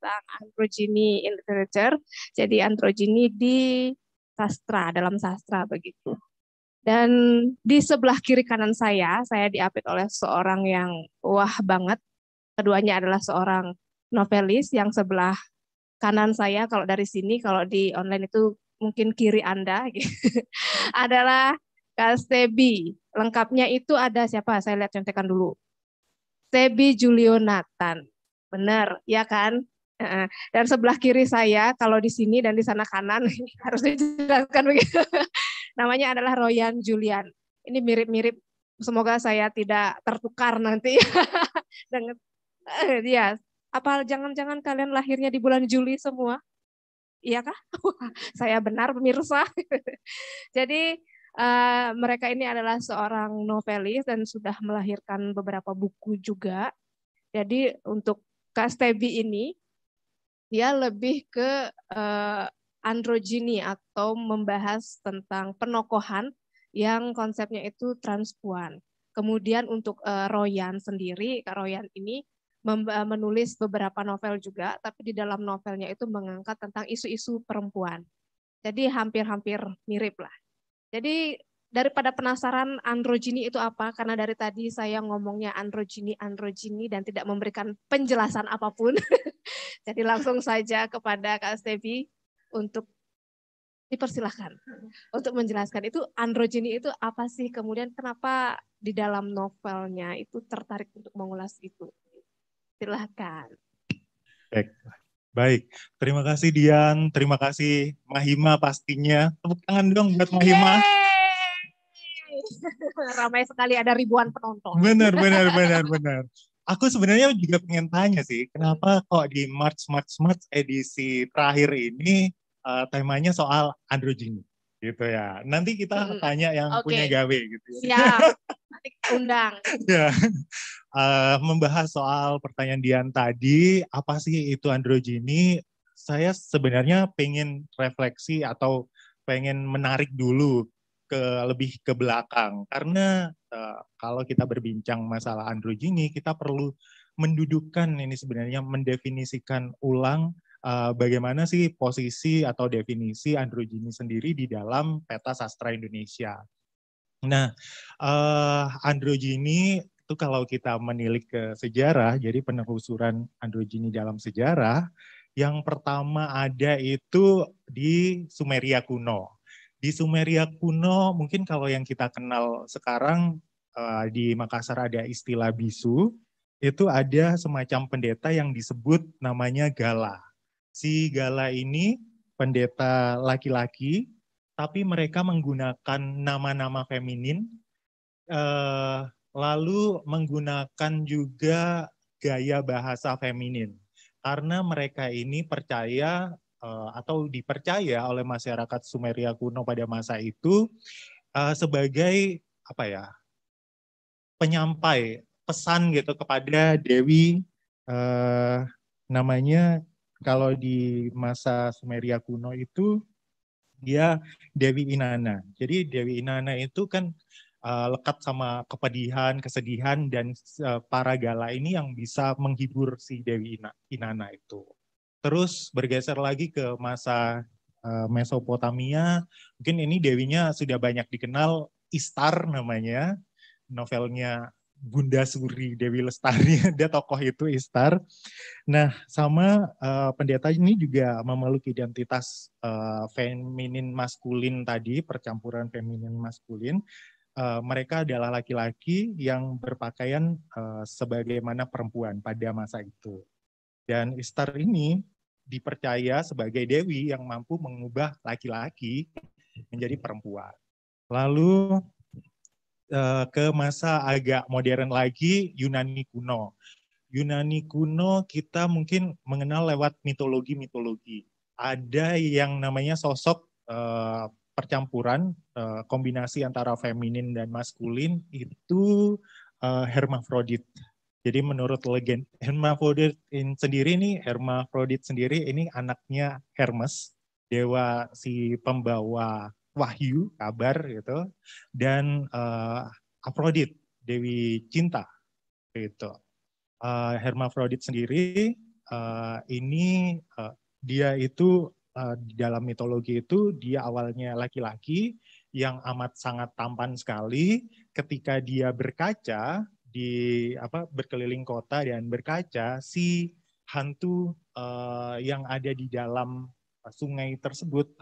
tentang androgini in literature, jadi androgini di sastra, dalam sastra begitu. Dan di sebelah kiri kanan saya, saya diapit oleh seorang yang wah banget. Keduanya adalah seorang novelis yang sebelah kanan saya kalau dari sini, kalau di online itu mungkin kiri Anda, gitu. adalah Kastebi. Lengkapnya itu ada siapa? Saya lihat contekan dulu. Sebi Julionatan. Benar, ya kan? dan sebelah kiri saya kalau di sini dan di sana kanan harus dijelaskan begitu namanya adalah Royan Julian ini mirip-mirip semoga saya tidak tertukar nanti dengan eh, iya. apa jangan-jangan kalian lahirnya di bulan Juli semua iya kah saya benar pemirsa jadi eh, mereka ini adalah seorang novelis dan sudah melahirkan beberapa buku juga. Jadi untuk Kak ini dia lebih ke uh, eh, androgini atau membahas tentang penokohan yang konsepnya itu transpuan. Kemudian untuk uh, Royan sendiri, Kak Royan ini menulis beberapa novel juga, tapi di dalam novelnya itu mengangkat tentang isu-isu perempuan. Jadi hampir-hampir mirip lah. Jadi daripada penasaran androgini itu apa karena dari tadi saya ngomongnya androgini androgini dan tidak memberikan penjelasan apapun. Jadi langsung saja kepada Kak Stevi untuk dipersilahkan untuk menjelaskan itu androgini itu apa sih kemudian kenapa di dalam novelnya itu tertarik untuk mengulas itu silahkan baik baik terima kasih Dian terima kasih Mahima pastinya tepuk tangan dong buat Mahima Yeay! ramai sekali ada ribuan penonton. Benar, benar, benar, benar. Aku sebenarnya juga pengen tanya sih, kenapa kok di March March March edisi terakhir ini uh, temanya soal androgini gitu ya. Nanti kita tanya yang okay. punya gawe gitu. Ya, nanti undang. ya. Uh, membahas soal pertanyaan Dian tadi, apa sih itu androgini? Saya sebenarnya pengen refleksi atau pengen menarik dulu ke lebih ke belakang karena uh, kalau kita berbincang masalah androgini kita perlu mendudukkan ini sebenarnya mendefinisikan ulang uh, bagaimana sih posisi atau definisi androgini sendiri di dalam peta sastra Indonesia. Nah, uh, eh, androgini itu kalau kita menilik ke sejarah, jadi penelusuran androgini dalam sejarah, yang pertama ada itu di Sumeria kuno. Di Sumeria kuno, mungkin kalau yang kita kenal sekarang eh, di Makassar ada istilah bisu, itu ada semacam pendeta yang disebut namanya gala. Si gala ini pendeta laki-laki, tapi mereka menggunakan nama-nama feminin, eh, lalu menggunakan juga gaya bahasa feminin karena mereka ini percaya Eh, atau dipercaya oleh masyarakat Sumeria kuno pada masa itu eh, sebagai apa ya penyampai pesan gitu kepada dewi eh, namanya kalau di masa Sumeria kuno itu dia Dewi Inanna. Jadi Dewi Inanna itu kan lekat sama kepedihan, kesedihan dan para gala ini yang bisa menghibur si Dewi Inanna itu. Terus bergeser lagi ke masa eh, Mesopotamia. Mungkin ini dewinya sudah banyak dikenal, Istar namanya, novelnya Bunda Suri Dewi Lestari, dia tokoh itu Istar. Nah, sama uh, pendeta ini juga memeluk identitas uh, feminin maskulin tadi, percampuran feminin maskulin. Uh, mereka adalah laki-laki yang berpakaian uh, sebagaimana perempuan pada masa itu. Dan Istar ini dipercaya sebagai dewi yang mampu mengubah laki-laki menjadi perempuan. Lalu eh, ke masa agak modern lagi Yunani kuno. Yunani kuno kita mungkin mengenal lewat mitologi-mitologi. Ada yang namanya sosok eh, percampuran eh, kombinasi antara feminin dan maskulin itu Hermaphrodite. hermafrodit jadi menurut legend hermafrodit sendiri ini Hermaphrodit sendiri ini anaknya Hermes, dewa si pembawa wahyu, kabar gitu, dan uh, eh, Aphrodite, dewi cinta gitu. Uh, eh, Hermaphrodit sendiri uh, ini uh, dia itu uh, dalam mitologi itu dia awalnya laki-laki yang amat sangat tampan sekali ketika dia berkaca di apa berkeliling kota dan berkaca si hantu uh, yang ada di dalam eh, sungai tersebut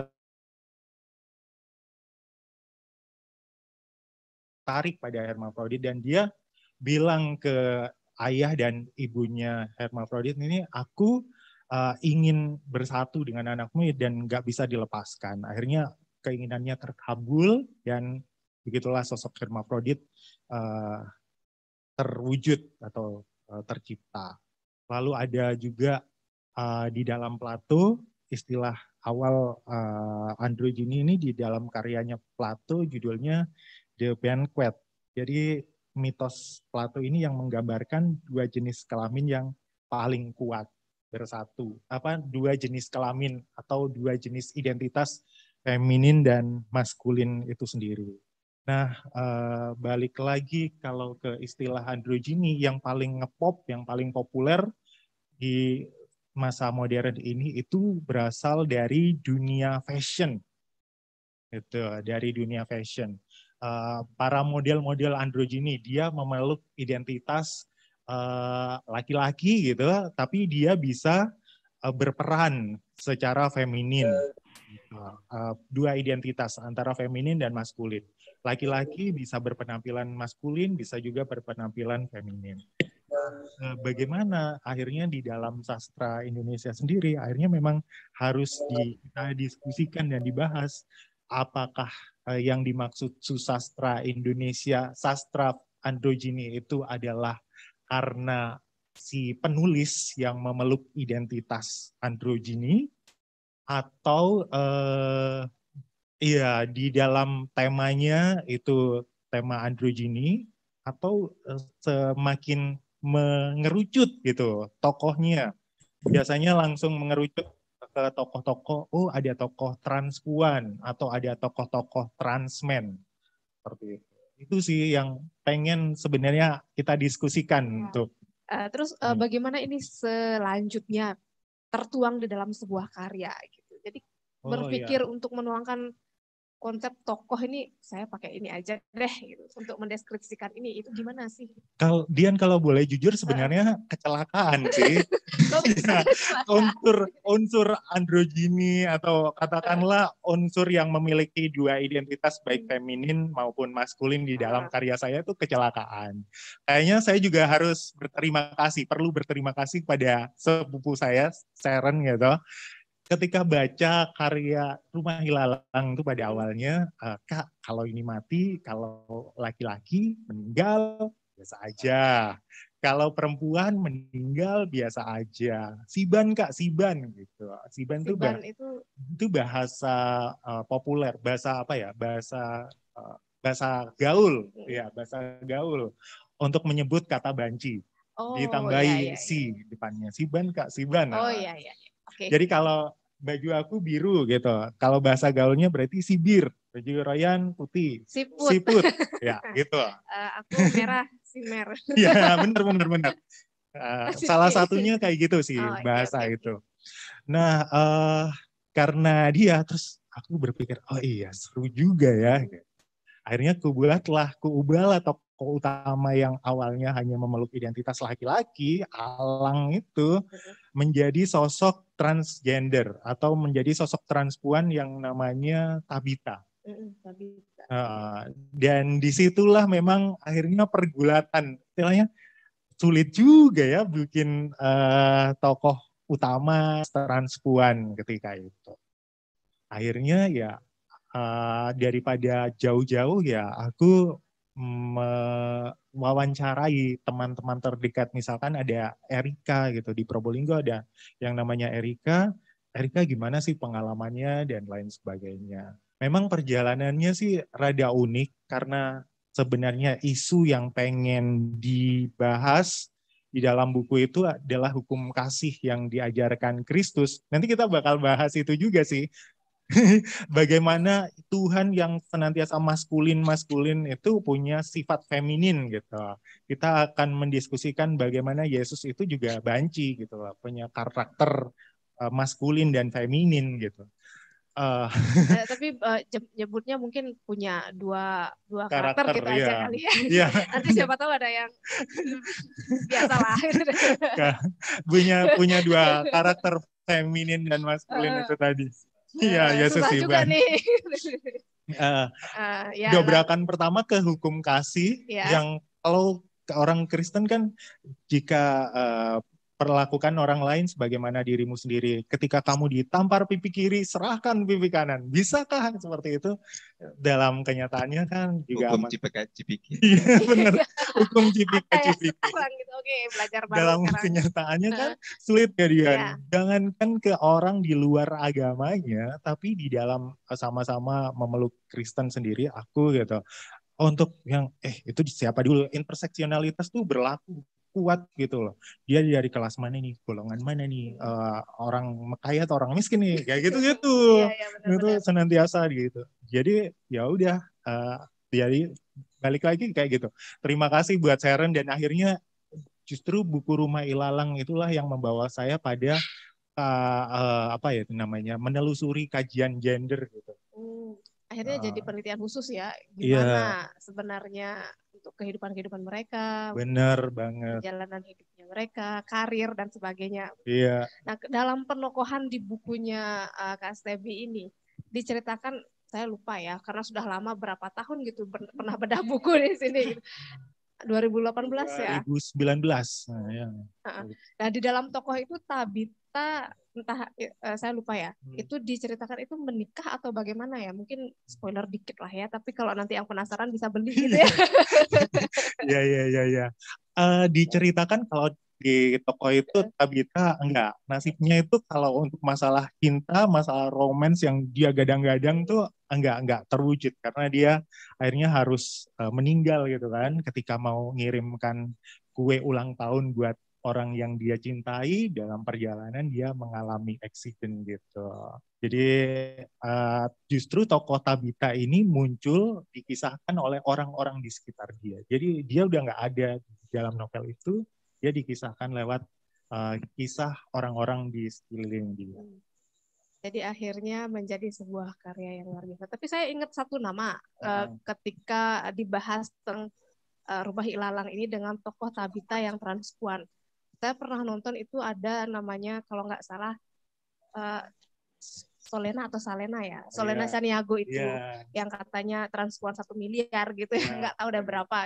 tarik pada hermafrodit dan dia bilang ke ayah dan ibunya hermafrodit ini aku uh, ingin bersatu dengan anakmu dan nggak bisa dilepaskan akhirnya keinginannya terkabul dan begitulah sosok hermafrodit uh, terwujud atau eh, tercipta. Lalu ada juga uh, di dalam Plato istilah awal uh, ini di dalam karyanya Plato judulnya The Banquet. Jadi mitos Plato ini yang menggambarkan dua jenis kelamin yang paling kuat bersatu. Apa dua jenis kelamin atau dua jenis identitas feminin dan maskulin itu sendiri. Nah, eh, balik lagi kalau ke istilah androgini yang paling ngepop, yang paling populer di masa modern ini itu berasal dari dunia fashion. Itu dari dunia fashion. Eh, para model-model androgini dia memeluk identitas eh, laki-laki gitu, tapi dia bisa berperan secara feminin. Iya. Gitu. Dua identitas antara feminin dan maskulin laki-laki bisa berpenampilan maskulin, bisa juga berpenampilan feminin. Eh, bagaimana akhirnya di dalam sastra Indonesia sendiri, akhirnya memang harus didiskusikan dan dibahas apakah eh, yang dimaksud susastra Indonesia, sastra androgini itu adalah karena si penulis yang memeluk identitas androgini atau eh, Iya, di dalam temanya itu tema androgini atau eh, semakin mengerucut gitu tokohnya. Biasanya langsung mengerucut ke tokoh-tokoh, oh ada tokoh transpuan atau ada tokoh-tokoh transmen. Seperti itu. Itu sih yang pengen sebenarnya kita diskusikan ya. untuk Uh, terus uh, hmm. bagaimana ini selanjutnya tertuang di dalam sebuah karya gitu. Jadi oh, iya. berpikir ya. untuk menuangkan konsep tokoh ini saya pakai ini aja deh gitu, untuk mendeskripsikan ini itu gimana sih? Kalau Dian kalau boleh jujur sebenarnya ah. kecelakaan sih. Ya, unsur unsur androgini atau katakanlah unsur yang memiliki dua identitas baik hmm. feminin maupun maskulin di dalam ah. karya saya itu kecelakaan. Kayaknya saya juga harus berterima kasih, perlu berterima kasih pada sepupu saya Sharon gitu ketika baca karya Rumah Hilalang itu pada awalnya, uh, Kak, kalau ini mati, kalau laki-laki meninggal, biasa aja. Kalau perempuan meninggal, biasa aja. Siban, Kak, siban. gitu. Siban, siban itu, itu... itu bahasa uh, populer, bahasa apa ya, bahasa... Uh, bahasa gaul, ya bahasa gaul untuk menyebut kata banci. Oh, ditambahi iya, iya, iya, si depannya. Siban Kak, Siban. Oh nah, iya iya. Okay. Jadi kalau baju aku biru gitu. Kalau bahasa gaulnya berarti sibir. Baju Royan putih. Siput. Siput. ya, gitu. Uh, aku merah, si simer. ya, benar, benar, benar. Uh, salah satunya kayak gitu sih oh, bahasa okay, itu. Nah, uh, karena dia terus aku berpikir, oh iya seru juga ya. Akhirnya kubulatlah ubahlah tokoh utama yang awalnya hanya memeluk identitas laki-laki, Alang itu menjadi sosok transgender atau menjadi sosok transpuan yang namanya Tabita. Tabita. Uh, dan disitulah memang akhirnya pergulatan, istilahnya sulit juga ya bikin uh, tokoh utama transpuan ketika itu. Akhirnya ya uh, daripada jauh-jauh ya aku mewawancarai teman-teman terdekat misalkan ada Erika gitu di Probolinggo ada yang namanya Erika Erika gimana sih pengalamannya dan lain sebagainya memang perjalanannya sih rada unik karena sebenarnya isu yang pengen dibahas di dalam buku itu adalah hukum kasih yang diajarkan Kristus. Nanti kita bakal bahas itu juga sih. bagaimana Tuhan yang senantiasa maskulin maskulin itu punya sifat feminin gitu. Kita akan mendiskusikan bagaimana Yesus itu juga banci gitu loh, punya karakter uh, maskulin dan feminin gitu. Uh, eh, eh tapi uh, nyebutnya mungkin punya dua dua karakter, karakter kita gitu ya. aja iya. kali ya. Iya. Nanti siapa tahu ada yang biasalah. punya punya dua karakter feminin dan maskulin uh, itu tadi. Iya, eh, ya sih Juga nih. uh, eh. uh, eh, ya, dobrakan iya. nah. pertama ke hukum kasih yeah. yang kalau ke orang Kristen kan jika uh, perlakukan orang lain sebagaimana dirimu sendiri. Ketika kamu ditampar pipi kiri, serahkan pipi kanan. Bisakah seperti itu? Dalam kenyataannya kan juga hukum cipika cipiki. Iya benar. Hukum cipika ya, cipiki. Gitu. Oke, belajar Dalam sekarang. kenyataannya kan sulit ya dia. Yeah. Jangankan ke orang di luar agamanya, tapi di dalam eh, sama-sama memeluk Kristen sendiri aku gitu untuk yang eh itu siapa dulu interseksionalitas tuh berlaku kuat gitu loh dia dari kelas mana nih golongan mana nih uh, orang kaya atau orang miskin nih kayak gitu gitu iya, iya, itu senantiasa gitu jadi ya udah uh, jadi balik lagi kayak gitu terima kasih buat Sharon dan akhirnya justru buku rumah ilalang itulah yang membawa saya pada uh, uh, apa ya namanya menelusuri kajian gender gitu oh, akhirnya uh, jadi penelitian khusus ya iya. gimana yeah. sebenarnya gitu kehidupan kehidupan mereka benar banget Jalanan hidupnya mereka karir dan sebagainya iya nah dalam penokohan di bukunya uh, kak Stebi ini diceritakan saya lupa ya karena sudah lama berapa tahun gitu pernah bedah buku di sini gitu. 2018 ya. 2019. Nah, ya. nah di dalam tokoh itu Tabita entah eh, saya lupa ya. Hmm. Itu diceritakan itu menikah atau bagaimana ya? Mungkin spoiler dikit lah ya, tapi kalau nanti yang penasaran bisa beli gitu ya. Iya iya iya, iya. Eh, diceritakan kalau di toko itu iya. Tabita enggak nasibnya itu kalau untuk masalah cinta masalah romance yang dia gadang-gadang tuh enggak enggak terwujud karena dia akhirnya harus uh, meninggal gitu kan ketika mau ngirimkan kue ulang tahun buat orang yang dia cintai dalam perjalanan dia mengalami accident gitu. Jadi uh, justru tokoh Tabita ini muncul dikisahkan oleh orang-orang di sekitar dia. Jadi dia udah nggak ada di dalam novel itu, dia dikisahkan lewat uh, kisah orang-orang di sekeliling dia. Hmm. Jadi akhirnya menjadi sebuah karya yang luar biasa. Tapi saya ingat satu nama uh, ketika dibahas tentang uh, eh, Rumah Ilalang ini dengan tokoh Tabita yang transpuan. Saya pernah nonton itu ada namanya kalau nggak salah uh, Solena atau Salena ya, iya. Solena yeah. Saniago itu yeah. yang katanya transpuan satu miliar gitu, yeah. Iya. nggak tahu udah berapa.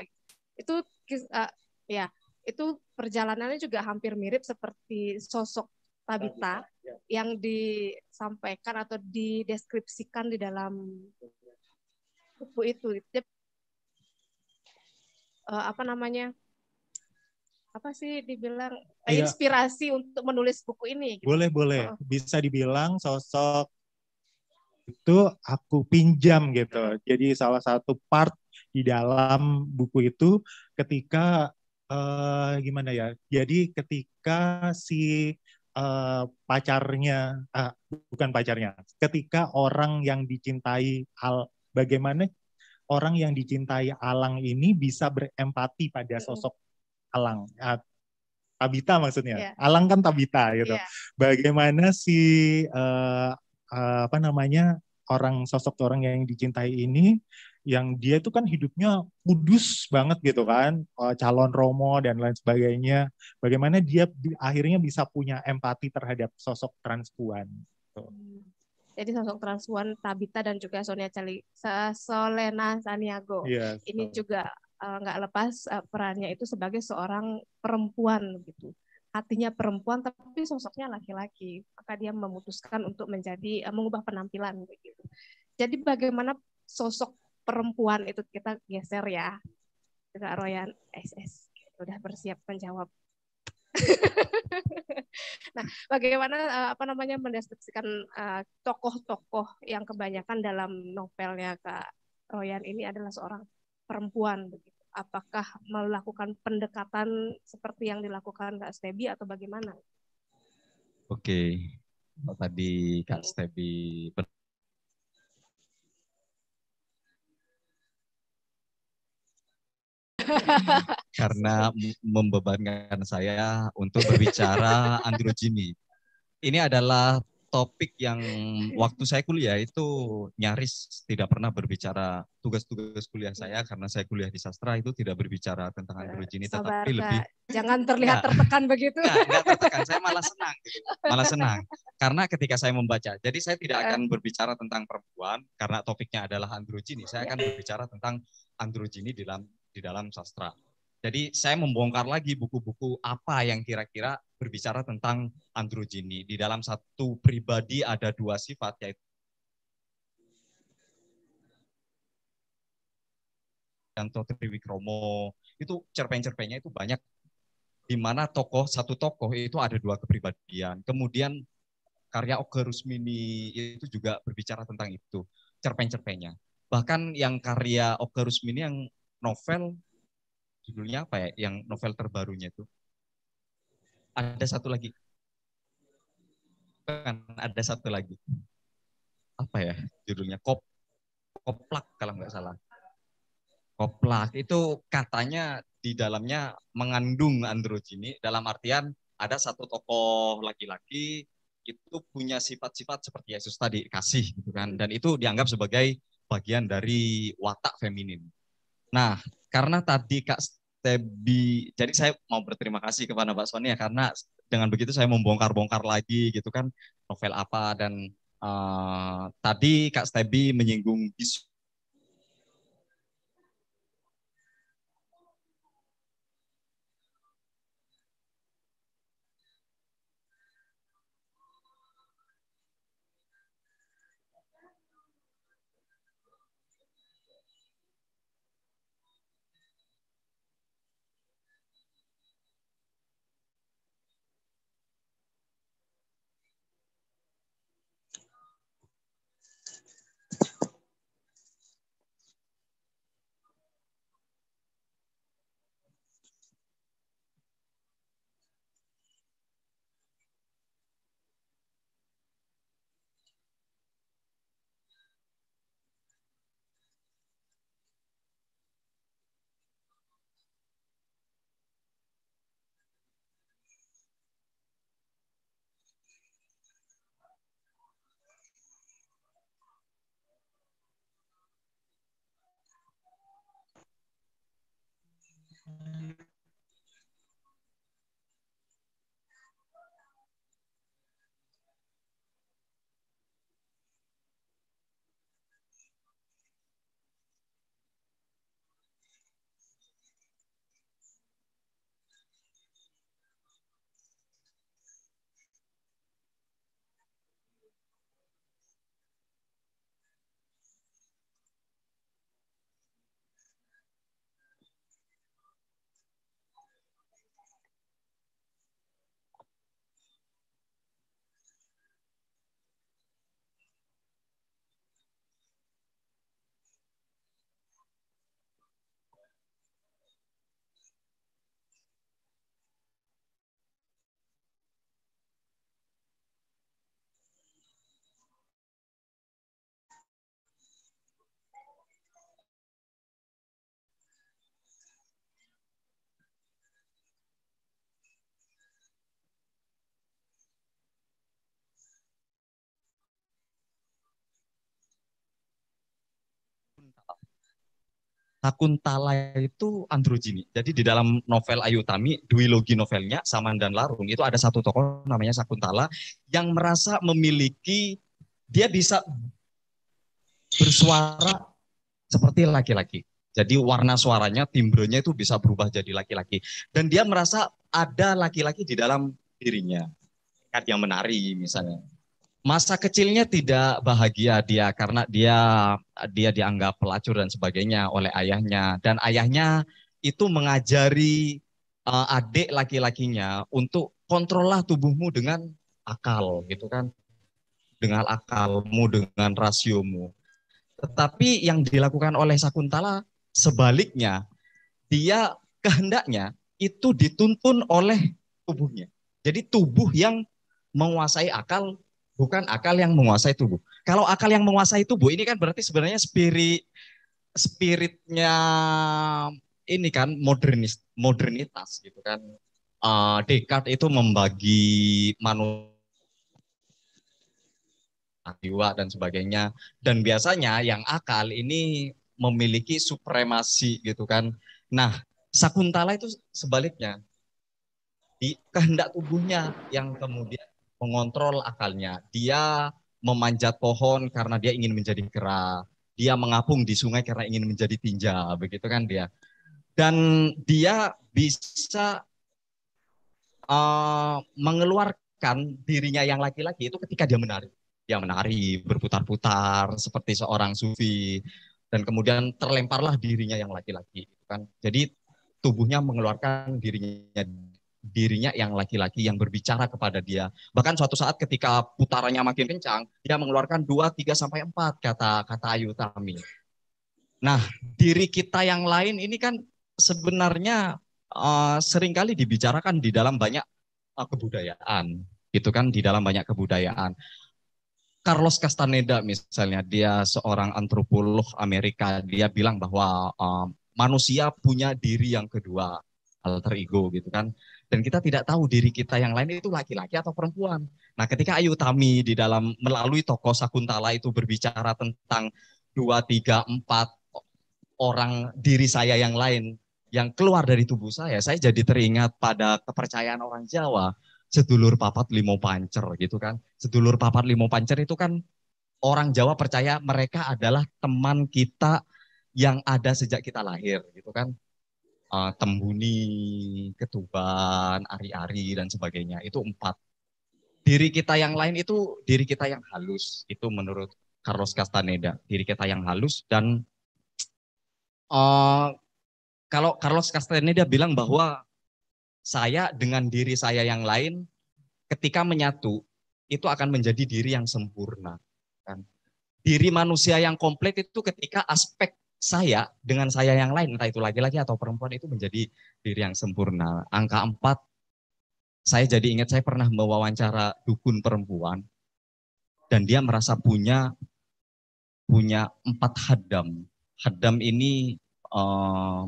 Itu uh, ya itu perjalanannya juga hampir mirip seperti sosok Tabita ya. yang disampaikan atau dideskripsikan di dalam buku itu. Uh, apa namanya? Apa sih dibilang ya. inspirasi untuk menulis buku ini? Gitu. Boleh, boleh. Oh. Bisa dibilang sosok itu aku pinjam gitu. Jadi salah satu part di dalam buku itu ketika uh, gimana ya? Jadi ketika si uh, pacarnya, uh, bukan pacarnya, ketika orang yang dicintai al, bagaimana orang yang dicintai Alang ini bisa berempati pada sosok Alang, uh, ah, Tabita maksudnya. Yeah. Alang kan Tabita gitu. Yeah. Bagaimana si uh, uh, apa namanya orang sosok orang yang dicintai ini yang dia itu kan hidupnya kudus banget gitu kan, eh, calon romo dan lain sebagainya. Bagaimana dia akhirnya bisa punya empati terhadap sosok transpuan. Jadi sosok transpuan Tabita dan juga Sonia Celi, Solena Saniago. Yes, iya, Ini juga eh, nggak uh, lepas uh, perannya itu sebagai seorang perempuan gitu hatinya perempuan tapi sosoknya laki-laki maka dia memutuskan untuk menjadi mengubah penampilan begitu jadi bagaimana sosok perempuan itu kita geser ya. Kak Royan SS sudah bersiap menjawab. nah, bagaimana eh, apa namanya mendeskripsikan eh, tokoh-tokoh yang kebanyakan dalam novelnya Kak Royan ini adalah seorang perempuan begitu. Apakah melakukan pendekatan seperti yang dilakukan Kak Stebi atau bagaimana? Oke, tadi Kak Stebi karena membebankan saya untuk berbicara androgini. Ini adalah topik yang waktu saya kuliah itu nyaris tidak pernah berbicara tugas-tugas kuliah saya karena saya kuliah di sastra itu tidak berbicara tentang androgini Sabar, tetapi lebih jangan terlihat enggak, tertekan begitu. Nah, enggak tertekan, saya malah senang gitu. Malah senang karena ketika saya membaca. Jadi saya tidak akan berbicara tentang perempuan karena topiknya adalah androgini. Saya akan berbicara tentang androgini dalam di dalam sastra. Jadi saya membongkar lagi buku-buku apa yang kira-kira berbicara tentang androgini. Di dalam satu pribadi ada dua sifat yaitu Yanto Triwikromo. Itu cerpen-cerpennya itu banyak di mana tokoh satu tokoh itu ada dua kepribadian. Kemudian karya Oke Rusmini itu juga berbicara tentang itu cerpen-cerpennya. Bahkan yang karya Oke Rusmini yang novel judulnya apa ya yang novel terbarunya itu ada satu lagi kan ada satu lagi apa ya judulnya kop koplak kalau nggak salah koplak itu katanya di dalamnya mengandung androgini dalam artian ada satu tokoh laki-laki itu punya sifat-sifat seperti Yesus tadi kasih gitu kan dan itu dianggap sebagai bagian dari watak feminin Nah, karena tadi Kak Stebi, jadi saya mau berterima kasih kepada Pak Sony ya karena dengan begitu saya membongkar-bongkar lagi gitu kan novel apa dan uh, tadi Kak Stebi menyinggung bisu and Akuntala itu androgini. Jadi di dalam novel Ayutami, duologi novelnya Saman dan Larung itu ada satu tokoh namanya Sakuntala yang merasa memiliki dia bisa bersuara seperti laki-laki. Jadi warna suaranya, timbrenya itu bisa berubah jadi laki-laki. Dan dia merasa ada laki-laki di dalam dirinya. Yang menari misalnya masa kecilnya tidak bahagia dia karena dia dia dianggap pelacur dan sebagainya oleh ayahnya dan ayahnya itu mengajari uh, adik laki-lakinya untuk kontrollah tubuhmu dengan akal gitu kan dengan akalmu dengan rasiomu tetapi yang dilakukan oleh Sakuntala sebaliknya dia kehendaknya itu dituntun oleh tubuhnya jadi tubuh yang menguasai akal bukan akal yang menguasai tubuh. Kalau akal yang menguasai tubuh ini kan berarti sebenarnya spirit spiritnya ini kan modernis modernitas gitu kan. Uh, Descartes itu membagi manusia jiwa dan sebagainya. Dan biasanya yang akal ini memiliki supremasi gitu kan. Nah, Sakuntala itu sebaliknya. Di kehendak tubuhnya yang kemudian mengontrol akalnya. Dia memanjat pohon karena dia ingin menjadi kera. Dia mengapung di sungai karena ingin menjadi tinja, begitu kan dia. Dan dia bisa uh, mengeluarkan dirinya yang laki-laki itu ketika dia menari. Dia menari, berputar-putar seperti seorang sufi. Dan kemudian terlemparlah dirinya yang laki-laki. Gitu kan? Jadi tubuhnya mengeluarkan dirinya dirinya yang laki-laki yang berbicara kepada dia. Bahkan suatu saat ketika putarannya makin kencang, dia mengeluarkan dua tiga sampai empat kata, kata Ayu Tami. Nah, diri kita yang lain ini kan sebenarnya uh, seringkali dibicarakan di dalam banyak uh, kebudayaan. Gitu kan, di dalam banyak kebudayaan. Carlos Castaneda misalnya, dia seorang antropolog Amerika, dia bilang bahwa uh, manusia punya diri yang kedua, alter ego gitu kan dan kita tidak tahu diri kita yang lain itu laki-laki atau perempuan. Nah, ketika Ayu Tami di dalam melalui tokoh Sakuntala itu berbicara tentang dua, tiga, empat orang diri saya yang lain yang keluar dari tubuh saya, saya jadi teringat pada kepercayaan orang Jawa, sedulur papat limo pancer gitu kan. Sedulur papat limo pancer itu kan orang Jawa percaya mereka adalah teman kita yang ada sejak kita lahir gitu kan uh, Tembuni, Ketuban, Ari-Ari dan sebagainya. Itu empat. Diri kita yang lain itu diri kita yang halus. Itu menurut Carlos Castaneda. Diri kita yang halus dan uh, kalau Carlos Castaneda bilang bahwa saya dengan diri saya yang lain ketika menyatu itu akan menjadi diri yang sempurna. Kan? Diri manusia yang komplit itu ketika aspek saya dengan saya yang lain, entah itu laki-laki atau perempuan itu menjadi diri yang sempurna. Angka empat, saya jadi ingat saya pernah mewawancara dukun perempuan dan dia merasa punya punya empat hadam. Hadam ini eh,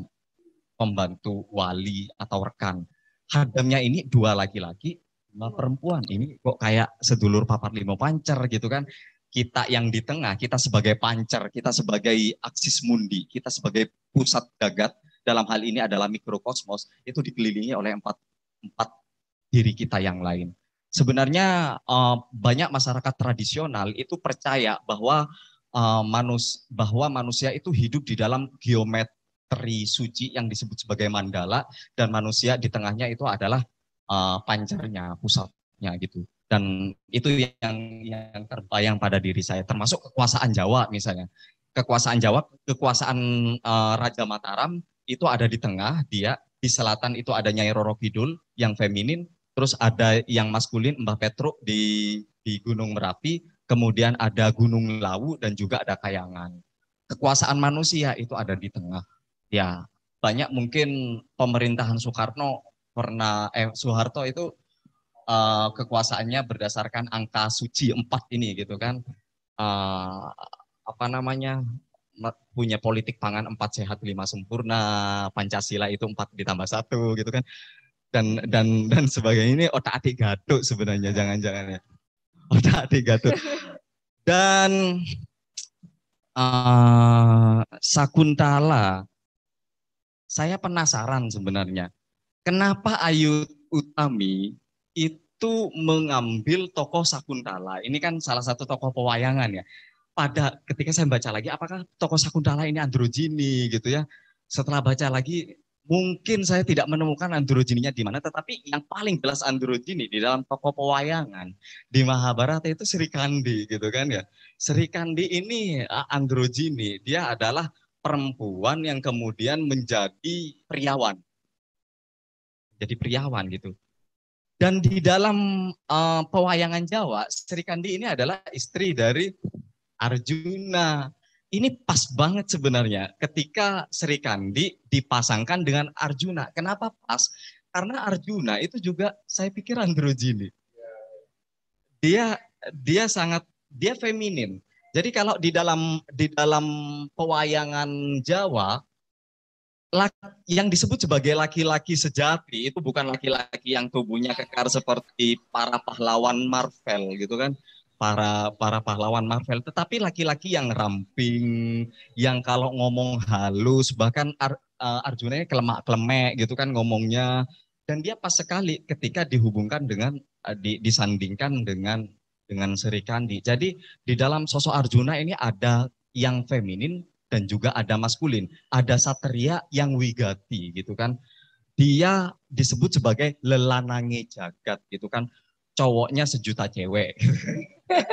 pembantu wali atau rekan. Hadamnya ini dua laki-laki, dua perempuan. Ini kok kayak sedulur papat limo pancar gitu kan kita yang di tengah, kita sebagai pancer, kita sebagai aksis mundi, kita sebagai pusat dagat, dalam hal ini adalah mikrokosmos, itu dikelilingi oleh empat, empat diri kita yang lain. Sebenarnya eh, banyak masyarakat tradisional itu percaya bahwa eh, manus bahwa manusia itu hidup di dalam geometri suci yang disebut sebagai mandala dan manusia di tengahnya itu adalah eh, pancernya, pusatnya gitu dan itu yang yang terbayang pada diri saya termasuk kekuasaan Jawa misalnya kekuasaan Jawa kekuasaan uh, Raja Mataram itu ada di tengah dia di selatan itu ada Nyai Roro Kidul yang feminin terus ada yang maskulin Mbah Petruk di di Gunung Merapi kemudian ada Gunung Lawu dan juga ada Kayangan kekuasaan manusia itu ada di tengah ya banyak mungkin pemerintahan Soekarno pernah eh Soeharto itu uh, kekuasaannya berdasarkan angka suci empat ini gitu kan uh, apa namanya punya politik pangan empat sehat lima sempurna pancasila itu empat ditambah satu gitu kan dan dan dan sebagainya ini otak atik gaduh sebenarnya jangan-jangan ya otak atik gaduh dan uh, Sakuntala saya penasaran sebenarnya kenapa Ayu Utami itu mengambil tokoh Sakuntala. Ini kan salah satu tokoh pewayangan ya. Pada ketika saya baca lagi, apakah tokoh Sakuntala ini androgini gitu ya? Setelah baca lagi, mungkin saya tidak menemukan androgininya di mana, tetapi yang paling jelas androgini di dalam tokoh pewayangan di Mahabharata itu Sri Kandi gitu kan ya. Sri Kandi ini androgini, dia adalah perempuan yang kemudian menjadi priawan. Jadi priawan gitu. Dan di dalam uh, pewayangan Jawa, Sri Kandi ini adalah istri dari Arjuna. Ini pas banget sebenarnya ketika Sri Kandi dipasangkan dengan Arjuna. Kenapa pas? Karena Arjuna itu juga saya pikir androgini. Dia dia sangat dia feminin. Jadi kalau di dalam di dalam pewayangan Jawa Laki yang disebut sebagai laki-laki sejati itu bukan laki-laki yang tubuhnya kekar seperti para pahlawan Marvel gitu kan para para pahlawan Marvel, tetapi laki-laki yang ramping, yang kalau ngomong halus, bahkan Ar, uh, Arjuna kelemak kelemek gitu kan ngomongnya, dan dia pas sekali ketika dihubungkan dengan uh, di, disandingkan dengan dengan Sri Kandi. Jadi di dalam sosok Arjuna ini ada yang feminin, dan juga ada maskulin. Ada satria yang wigati gitu kan. Dia disebut sebagai lelanange jagat gitu kan. Cowoknya sejuta cewek.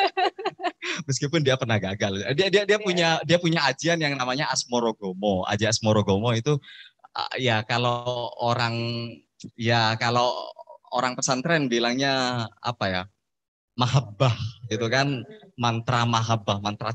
Meskipun dia pernah gagal. Dia dia dia punya iya. dia punya ajian yang namanya Asmorogomo. Aja Asmorogomo itu ya kalau orang ya kalau orang pesantren bilangnya apa ya mahabbah gitu kan mantra mahabbah mantra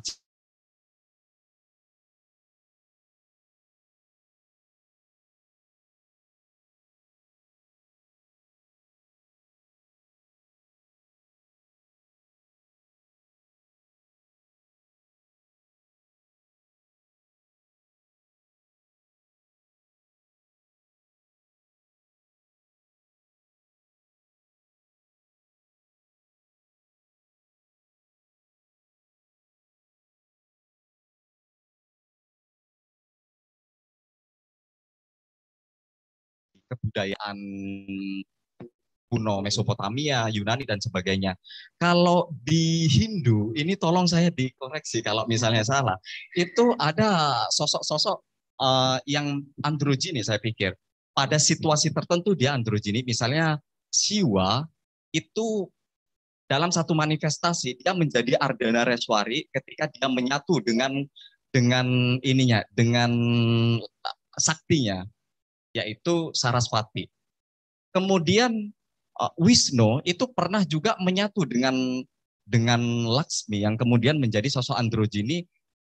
kebudayaan kuno Mesopotamia, Yunani dan sebagainya. Kalau di Hindu ini tolong saya dikoreksi kalau misalnya salah. Itu ada sosok-sosok uh, yang androgini saya pikir. Pada situasi tertentu dia androgini, misalnya Siwa itu dalam satu manifestasi dia menjadi Ardana Reswari ketika dia menyatu dengan dengan ininya, dengan saktinya yaitu Saraswati. Kemudian uh, Wisnu itu pernah juga menyatu dengan dengan Laksmi yang kemudian menjadi sosok androgini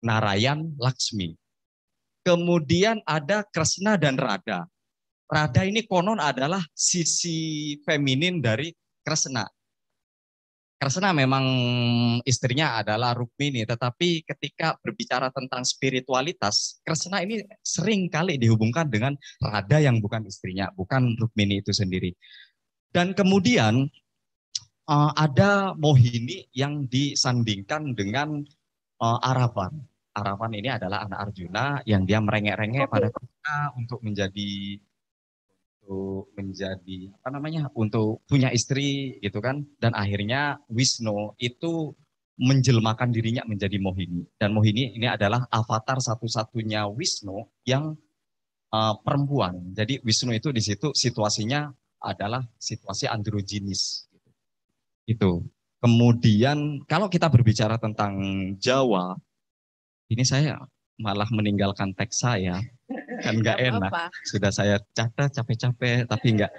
Narayan Laksmi. Kemudian ada Kresna dan Radha. Radha ini konon adalah sisi feminin dari Kresna. Karena memang istrinya adalah Rukmini, tetapi ketika berbicara tentang spiritualitas, Kresna ini sering kali dihubungkan dengan Radha yang bukan istrinya, bukan Rukmini itu sendiri. Dan kemudian eh, ada Mohini yang disandingkan dengan eh, Aravan. Aravan ini adalah anak Arjuna yang dia merengek-rengek pada Krishna untuk menjadi untuk menjadi apa namanya untuk punya istri gitu kan dan akhirnya Wisnu itu menjelmakan dirinya menjadi Mohini dan Mohini ini adalah avatar satu-satunya Wisnu yang uh, perempuan jadi Wisnu itu di situ situasinya adalah situasi androgenis gitu. itu kemudian kalau kita berbicara tentang Jawa ini saya malah meninggalkan teks saya kan nggak enak. Apa. Sudah saya catat capek-capek tapi nggak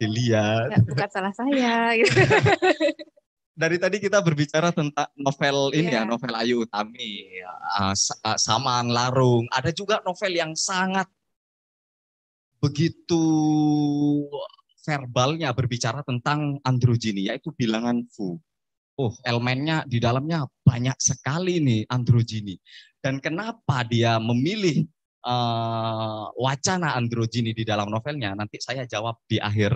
dilihat. Gak, bukan salah saya. Gitu. Dari tadi kita berbicara tentang novel ini yeah. ya, iya. novel Ayu Utami, uh, ya, ah, uh, ah, Saman Larung. Ada juga novel yang sangat begitu verbalnya berbicara tentang androgini yaitu bilangan Fu. Oh, elemennya di dalamnya banyak sekali nih androgini. Dan kenapa dia memilih uh, wacana androgini di dalam novelnya nanti saya jawab di akhir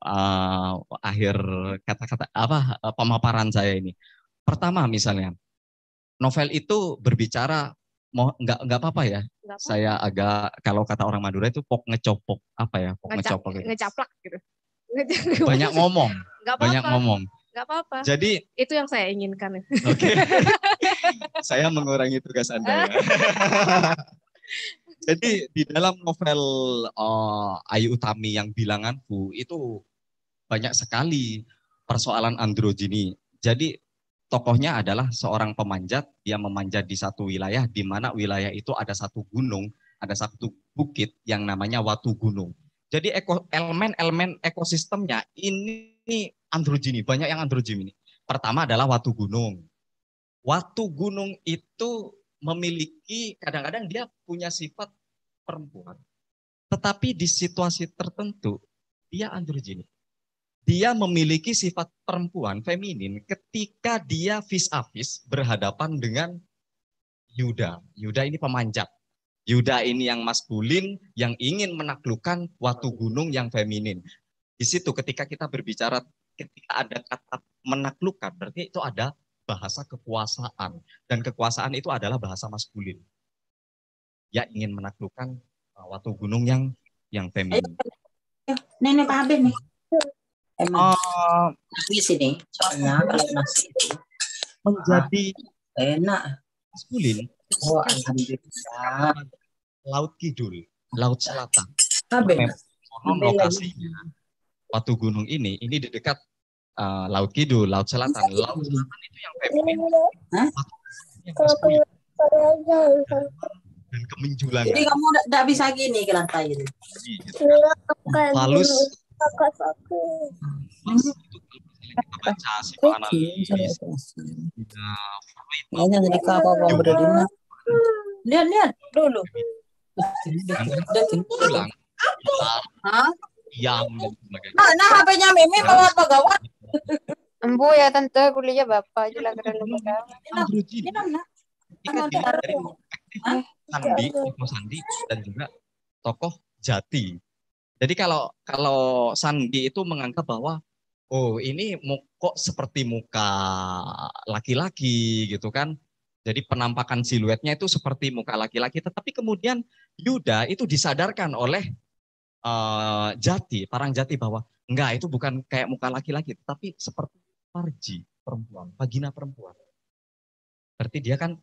uh, akhir kata-kata apa pemaparan saya ini. Pertama misalnya novel itu berbicara mau nggak nggak apa-apa ya. Apa. Saya agak kalau kata orang Madura itu pok ngecopok apa ya pok Ngeca ngecopok gitu. Ngecaplak gitu. Banyak ngomong. Gak apa -apa. Banyak ngomong. nggak apa-apa. Jadi itu yang saya inginkan. Oke. Okay. saya mengurangi tugas Anda ya. Jadi di dalam novel uh, Ayu Utami yang bilanganku itu banyak sekali persoalan androgini. Jadi tokohnya adalah seorang pemanjat, dia memanjat di satu wilayah di mana wilayah itu ada satu gunung, ada satu bukit yang namanya Watu Gunung. Jadi elemen-elemen ekosistemnya ini androgini, banyak yang androgini. Pertama adalah Watu Gunung. Watu Gunung itu memiliki kadang-kadang dia punya sifat perempuan. Tetapi di situasi tertentu dia androgini. Dia memiliki sifat perempuan feminin ketika dia vis a -vis berhadapan dengan Yuda. Yuda ini pemanjat. Yuda ini yang maskulin yang ingin menaklukkan watu gunung yang feminin. Di situ ketika kita berbicara ketika ada kata menaklukkan berarti itu ada bahasa kekuasaan. Dan kekuasaan itu adalah bahasa maskulin. Ya ingin menaklukkan uh, watu gunung yang yang feminin. Nenek Pak Abe nih. Emang uh, nangis ini, soalnya iya. kalau nangis menjadi ah, enak. Maskulin. Oh, alhamdulillah. Laut Kidul, Laut Selatan. Abe. Lokasinya Watu Gunung ini, ini di dekat uh, Laut Kidul, Laut Selatan. Laut Selatan itu yang feminin. Iya, iya. Hah? Ya. Dan kemenjulang. Jadi kamu tidak bisa gini ke lantai ini. Halus. Iya, kan baca psikoanalisis. Ini jadi kakak Lihat, lihat dulu. Pulang. Hah? Yang. Nah, nah HP-nya Mimi bawa pegawai. Embu ya tante kuliah bapak aja lah keren kan. kan Sandi, Ibu Sandi dan juga tokoh Jati. Jadi kalau kalau Sandi itu menganggap bahwa oh ini kok seperti muka laki-laki gitu kan. Jadi penampakan siluetnya itu seperti muka laki-laki, tetapi kemudian Yuda itu disadarkan oleh uh, Jati, Parang Jati bahwa Enggak, itu bukan kayak muka laki-laki, tapi seperti parji perempuan, vagina perempuan. Berarti dia kan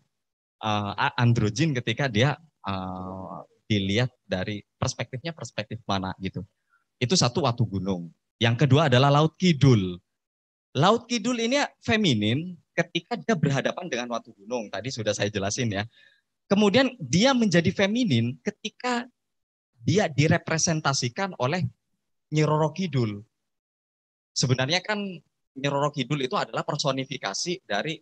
uh, eh, androgen ketika dia uh, dilihat dari perspektifnya perspektif mana gitu. Itu satu watu gunung. Yang kedua adalah laut kidul. Laut kidul ini feminin ketika dia berhadapan dengan watu gunung. Tadi sudah saya jelasin ya. Kemudian dia menjadi feminin ketika dia direpresentasikan oleh Nyiroro Kidul. Sebenarnya kan Nyiroro Kidul itu adalah personifikasi dari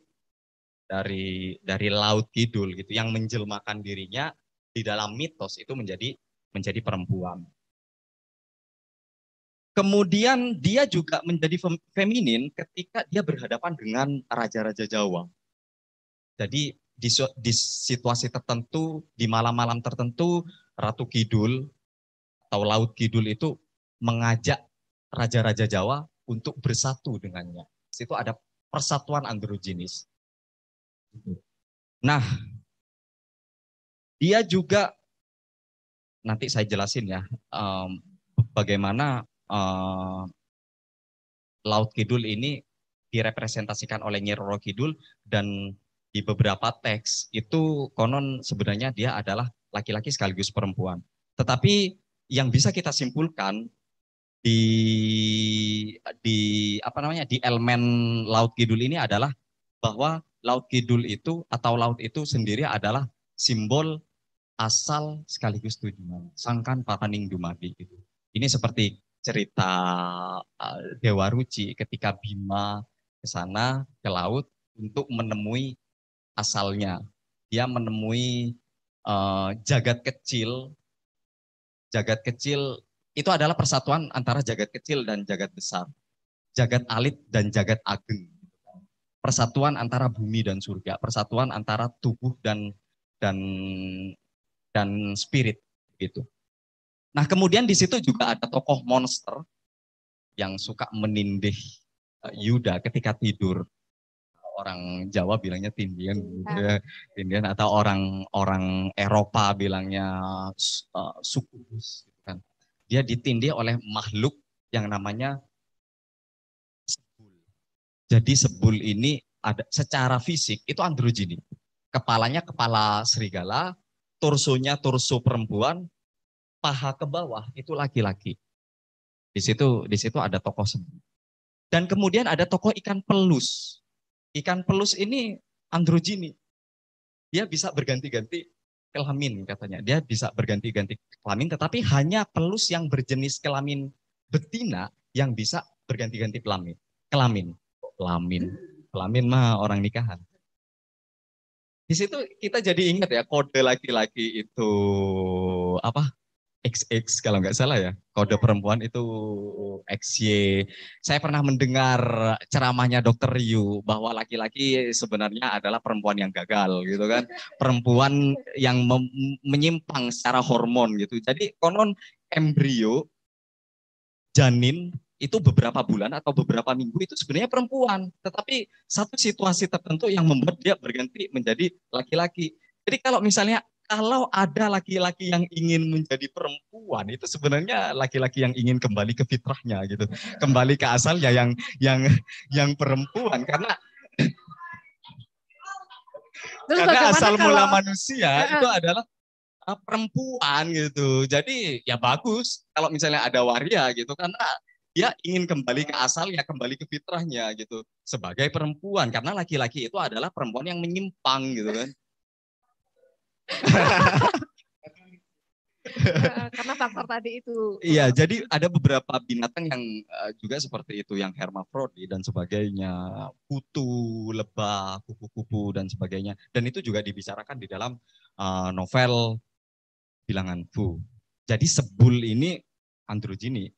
dari dari laut kidul gitu yang menjelmakan dirinya di dalam mitos itu menjadi menjadi perempuan. Kemudian dia juga menjadi fem, feminin ketika dia berhadapan dengan raja-raja Jawa. Jadi di, di situasi tertentu, di malam-malam tertentu, Ratu Kidul atau Laut Kidul itu mengajak raja-raja Jawa untuk bersatu dengannya. Situ ada persatuan androgenis. Nah, dia juga nanti saya jelasin ya um, bagaimana um, Laut Kidul ini direpresentasikan oleh Nyi Roro Kidul dan di beberapa teks itu konon sebenarnya dia adalah laki-laki sekaligus perempuan. Tetapi yang bisa kita simpulkan di di apa namanya di elemen laut kidul ini adalah bahwa laut kidul itu atau laut itu sendiri adalah simbol asal sekaligus tujuan sangkan papaning dumadi itu ini seperti cerita eh, Dewa Ruci ketika Bima ke sana ke laut untuk menemui asalnya dia menemui uh, jagat kecil jagat kecil itu adalah persatuan antara jagat kecil dan jagat besar, jagat alit dan jagat ageng, persatuan antara bumi dan surga, persatuan antara tubuh dan dan dan spirit gitu. Nah kemudian di situ juga ada tokoh monster yang suka menindih eh, Yuda ketika tidur. Orang Jawa bilangnya tindian, gitu ya. tindian atau orang orang Eropa bilangnya uh, eh, sukubus dia ditindih oleh makhluk yang namanya sebul. Jadi sebul ini ada secara fisik itu androgini. Kepalanya kepala serigala, torsonya torso perempuan, paha ke bawah itu laki-laki. Di situ di situ ada tokoh sebul. Dan kemudian ada tokoh ikan pelus. Ikan pelus ini androgini. Dia bisa berganti-ganti kelamin katanya. Dia bisa berganti-ganti kelamin, tetapi hanya pelus yang berjenis kelamin betina yang bisa berganti-ganti kelamin. Kelamin, kelamin, kelamin mah orang nikahan. Di situ kita jadi ingat ya kode laki-laki itu apa? XX kalau nggak salah ya kode iya. perempuan itu XY. Saya pernah mendengar ceramahnya Dokter Yu bahwa laki-laki sebenarnya adalah perempuan yang gagal gitu kan, perempuan yang menyimpang secara hormon gitu. Jadi konon embrio janin itu beberapa bulan atau beberapa minggu itu sebenarnya perempuan, tetapi satu situasi tertentu yang membuat dia berganti menjadi laki-laki. Jadi kalau misalnya kalau ada laki-laki yang ingin menjadi perempuan itu sebenarnya laki-laki yang ingin kembali ke fitrahnya gitu kembali ke asalnya yang yang yang perempuan karena Terus karena asal kalau, mula manusia ya. itu adalah ah, perempuan gitu jadi ya bagus kalau misalnya ada waria gitu karena dia ingin kembali ke asalnya, kembali ke fitrahnya gitu sebagai perempuan karena laki-laki itu adalah perempuan yang menyimpang gitu kan karena faktor tadi itu. Iya, jadi ada beberapa binatang yang eh, juga seperti itu, yang hermafrodi dan sebagainya, kutu, lebah, kupu-kupu dan sebagainya. Dan itu juga dibicarakan di dalam eh, novel Bilangan Fu. Jadi sebul ini androgini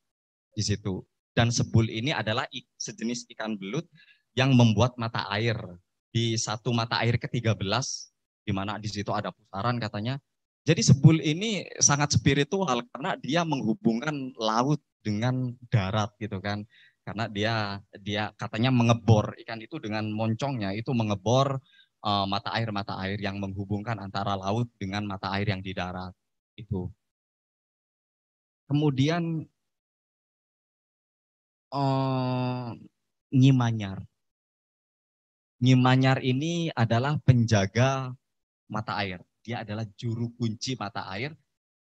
di situ. Dan sebul ini adalah sejenis ikan belut yang membuat mata air. Di satu mata air ke-13 di mana di situ ada pusaran katanya. Jadi Sebul ini sangat spiritual karena dia menghubungkan laut dengan darat gitu kan. Karena dia dia katanya mengebor ikan itu dengan moncongnya itu mengebor uh, mata air mata air yang menghubungkan antara laut dengan mata air yang di darat itu. Kemudian uh, Nyimanyar. Nyimanyar ini adalah penjaga mata air. Dia adalah juru kunci mata air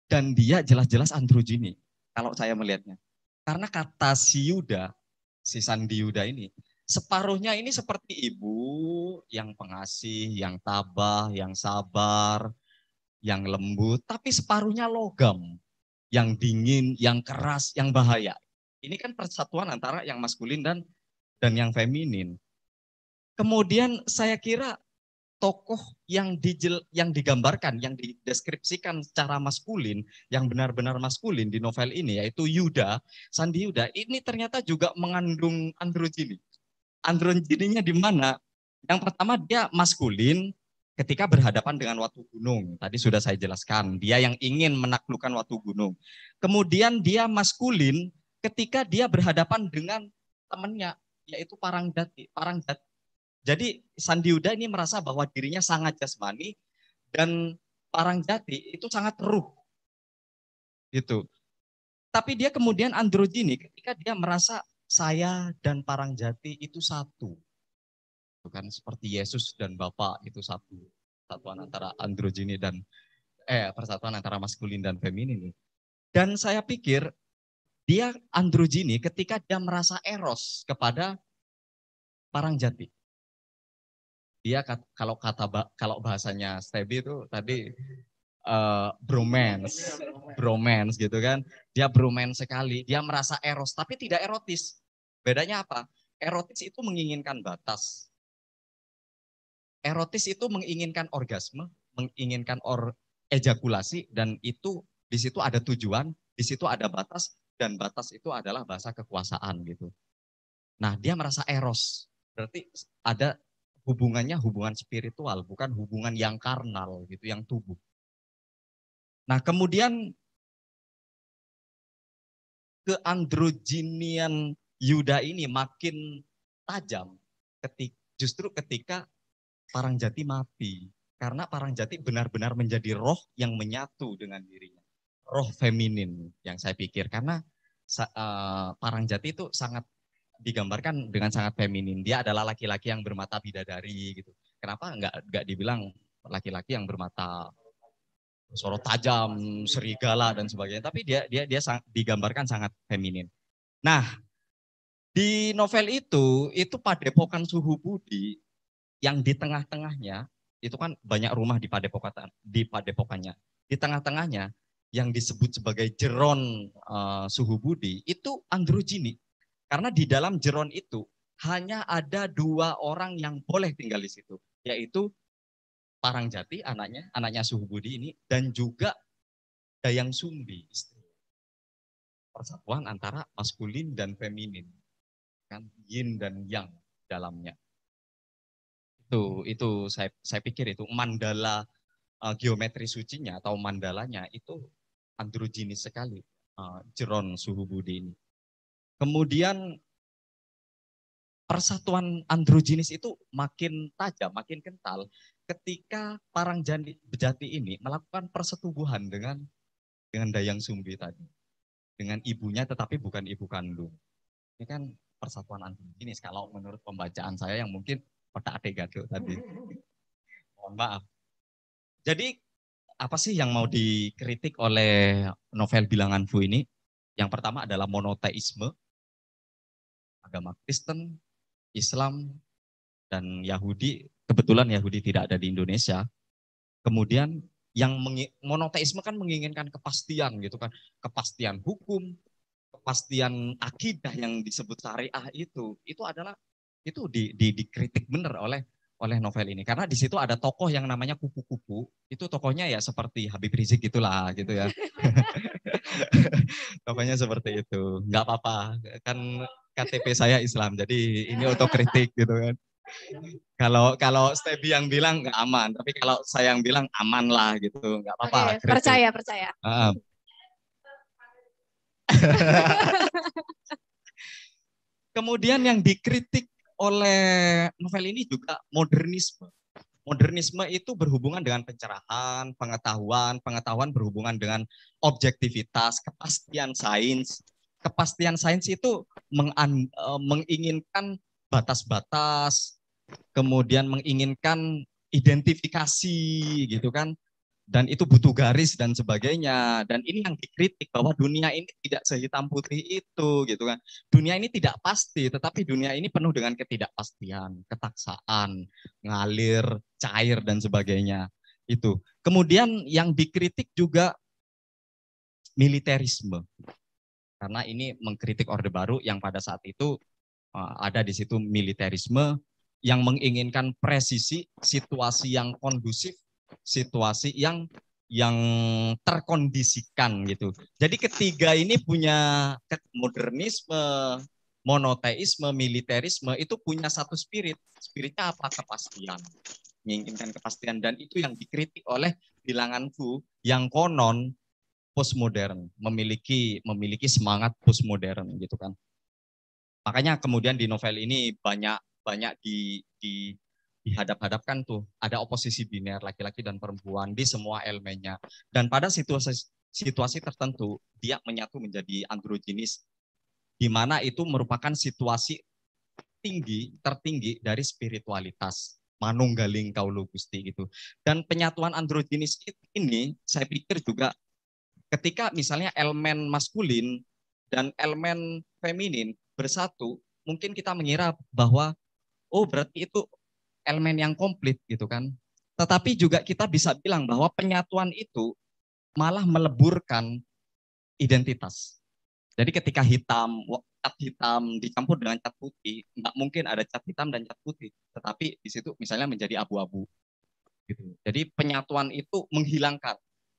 dan dia jelas-jelas androgini kalau saya melihatnya. Karena kata si Yuda, si Sandi Yuda ini, separuhnya ini seperti ibu yang pengasih, yang tabah, yang sabar, yang lembut, tapi separuhnya logam, yang dingin, yang keras, yang bahaya. Ini kan persatuan antara yang maskulin dan dan yang feminin. Kemudian saya kira tokoh yang dijel, yang digambarkan, yang dideskripsikan secara maskulin, yang benar-benar maskulin di novel ini yaitu Yuda, Sandi Yuda. Ini ternyata juga mengandung androgini. Androgininya di mana? Yang pertama dia maskulin ketika berhadapan dengan watu gunung. Tadi sudah saya jelaskan, dia yang ingin menaklukkan watu gunung. Kemudian dia maskulin ketika dia berhadapan dengan temannya yaitu Parang Jati. Jadi Sandi Uda ini merasa bahwa dirinya sangat jasmani dan parang jati itu sangat ruh. Gitu. Tapi dia kemudian androgini ketika dia merasa saya dan parang jati itu satu. Bukan gitu seperti Yesus dan Bapak itu satu. Satuan antara androgini dan eh persatuan antara maskulin dan feminin. Dan saya pikir dia androgini ketika dia merasa eros kepada parang jati dia kat, kalau kata kalau bahasanya Stebi itu tadi uh, bromance, bromance gitu kan. Dia bromance sekali, dia merasa eros tapi tidak erotis. Bedanya apa? Erotis itu menginginkan batas. Erotis itu menginginkan orgasme, menginginkan or ejakulasi dan itu di situ ada tujuan, di situ ada batas dan batas itu adalah bahasa kekuasaan gitu. Nah, dia merasa eros. Berarti ada hubungannya hubungan spiritual, bukan hubungan yang karnal gitu, yang tubuh. Nah, kemudian keandroginian Yuda ini makin tajam ketika, justru ketika jati mati. Karena jati benar-benar menjadi roh yang menyatu dengan dirinya. Roh feminin yang saya pikir. Karena uh, eh, jati itu sangat digambarkan dengan sangat feminin. Dia adalah laki-laki yang bermata bidadari gitu. Kenapa nggak nggak dibilang laki-laki yang bermata sorot tajam, serigala dan sebagainya. Tapi dia dia dia sang, digambarkan sangat feminin. Nah, di novel itu itu Padepokan Suhu Budi yang di tengah-tengahnya itu kan banyak rumah di padepokan di padepokannya. Di tengah-tengahnya yang disebut sebagai jeron uh, Suhu Budi itu androgini. Karena di dalam Jeron itu hanya ada dua orang yang boleh tinggal di situ, yaitu Parang Jati anaknya, anaknya Budi ini, dan juga Dayang Sumbi istri. Persatuan antara maskulin dan feminin, kan Yin dan Yang dalamnya. Itu itu saya saya pikir itu mandala uh, geometri sucinya atau mandalanya itu androginis sekali uh, Jeron Budi ini. Kemudian persatuan androgenis itu makin tajam, makin kental ketika parang jani, jati ini melakukan persetubuhan dengan dengan Dayang Sumbi tadi. Dengan ibunya tetapi bukan ibu kandung. Ini kan persatuan androgenis kalau menurut pembacaan saya yang mungkin otak atik gaduh tadi. Mohon maaf. Jadi apa sih yang mau dikritik oleh novel Bilangan Fu ini? Yang pertama adalah monoteisme, agama Kristen, Islam, dan Yahudi. Kebetulan Yahudi tidak ada di Indonesia. Kemudian yang monoteisme kan menginginkan kepastian gitu kan, kepastian hukum, kepastian akidah yang disebut syariah itu, itu adalah itu di, di, dikritik benar oleh oleh novel ini karena di situ ada tokoh yang namanya kupu-kupu itu tokohnya ya seperti Habib Rizik gitulah gitu ya tokohnya seperti itu nggak apa-apa kan KTP saya Islam. Jadi ini otokritik gitu kan. Kalau kalau Stebi yang bilang nggak aman, tapi kalau saya yang bilang aman lah gitu, nggak apa-apa. Okay, percaya percaya. Uh. Kemudian yang dikritik oleh novel ini juga modernisme. Modernisme itu berhubungan dengan pencerahan, pengetahuan, pengetahuan berhubungan dengan objektivitas, kepastian sains, kepastian sains itu eh, menginginkan batas-batas, kemudian menginginkan identifikasi gitu kan, dan itu butuh garis dan sebagainya. Dan ini yang dikritik bahwa dunia ini tidak sehitam putih itu gitu kan. Dunia ini tidak pasti, tetapi dunia ini penuh dengan ketidakpastian, ketaksaan, ngalir, cair dan sebagainya. Itu. Kemudian yang dikritik juga militerisme karena ini mengkritik Orde Baru yang pada saat itu eh, ada di situ militerisme yang menginginkan presisi situasi yang kondusif, situasi yang yang terkondisikan gitu. Jadi ketiga ini punya modernisme, monoteisme, militerisme itu punya satu spirit. Spiritnya apa? Kepastian. Menginginkan kepastian dan itu yang dikritik oleh bilanganku yang konon postmodern, memiliki memiliki semangat postmodern gitu kan. Makanya kemudian di novel ini banyak banyak di di dihadap-hadapkan tuh ada oposisi biner laki-laki dan perempuan di semua elemennya dan pada situasi situasi tertentu dia menyatu menjadi androgenis di mana itu merupakan situasi tinggi tertinggi dari spiritualitas manunggaling kaulo gusti gitu dan penyatuan androgenis ini saya pikir juga ketika misalnya elemen maskulin dan elemen feminin bersatu, mungkin kita mengira bahwa oh berarti itu elemen yang komplit gitu kan. Tetapi juga kita bisa bilang bahwa penyatuan itu malah meleburkan identitas. Jadi ketika hitam, cat hitam dicampur dengan cat putih, nggak mungkin ada cat hitam dan cat putih. Tetapi di situ misalnya menjadi abu-abu. Gitu. Jadi penyatuan itu menghilangkan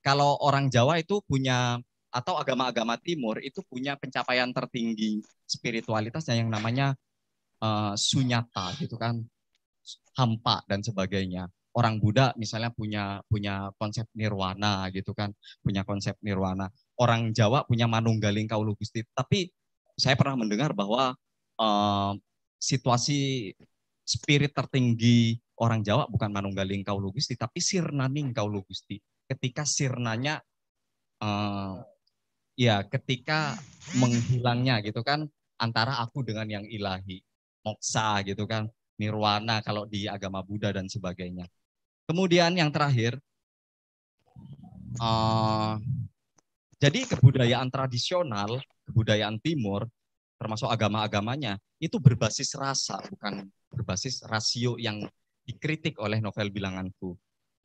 kalau orang Jawa itu punya atau agama-agama timur itu punya pencapaian tertinggi spiritualitasnya yang namanya uh, sunyata gitu kan hampa dan sebagainya orang Buddha misalnya punya punya konsep nirwana gitu kan punya konsep nirwana orang Jawa punya manunggaling kaulu gusti tapi saya pernah mendengar bahwa uh, situasi spirit tertinggi orang Jawa bukan manunggaling kaulu gusti tapi sirnaning kaulu gusti ketika sirnanya uh, ya ketika menghilangnya gitu kan antara aku dengan yang ilahi moksa gitu kan nirwana kalau di agama Buddha dan sebagainya kemudian yang terakhir uh, jadi kebudayaan tradisional kebudayaan timur termasuk agama-agamanya itu berbasis rasa bukan berbasis rasio yang dikritik oleh novel bilanganku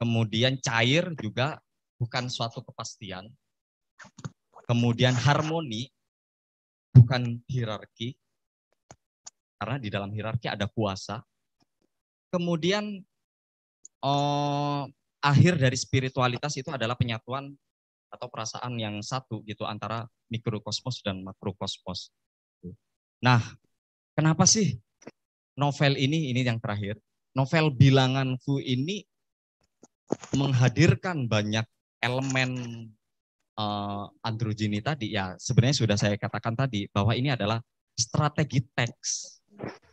kemudian cair juga bukan suatu kepastian, kemudian harmoni bukan hierarki, karena di dalam hierarki ada kuasa, kemudian eh, akhir dari spiritualitas itu adalah penyatuan atau perasaan yang satu gitu antara mikrokosmos dan makrokosmos. Nah, kenapa sih novel ini ini yang terakhir? Novel bilangan Fu ini menghadirkan banyak elemen uh, eh, androgini tadi ya sebenarnya sudah saya katakan tadi bahwa ini adalah strategi teks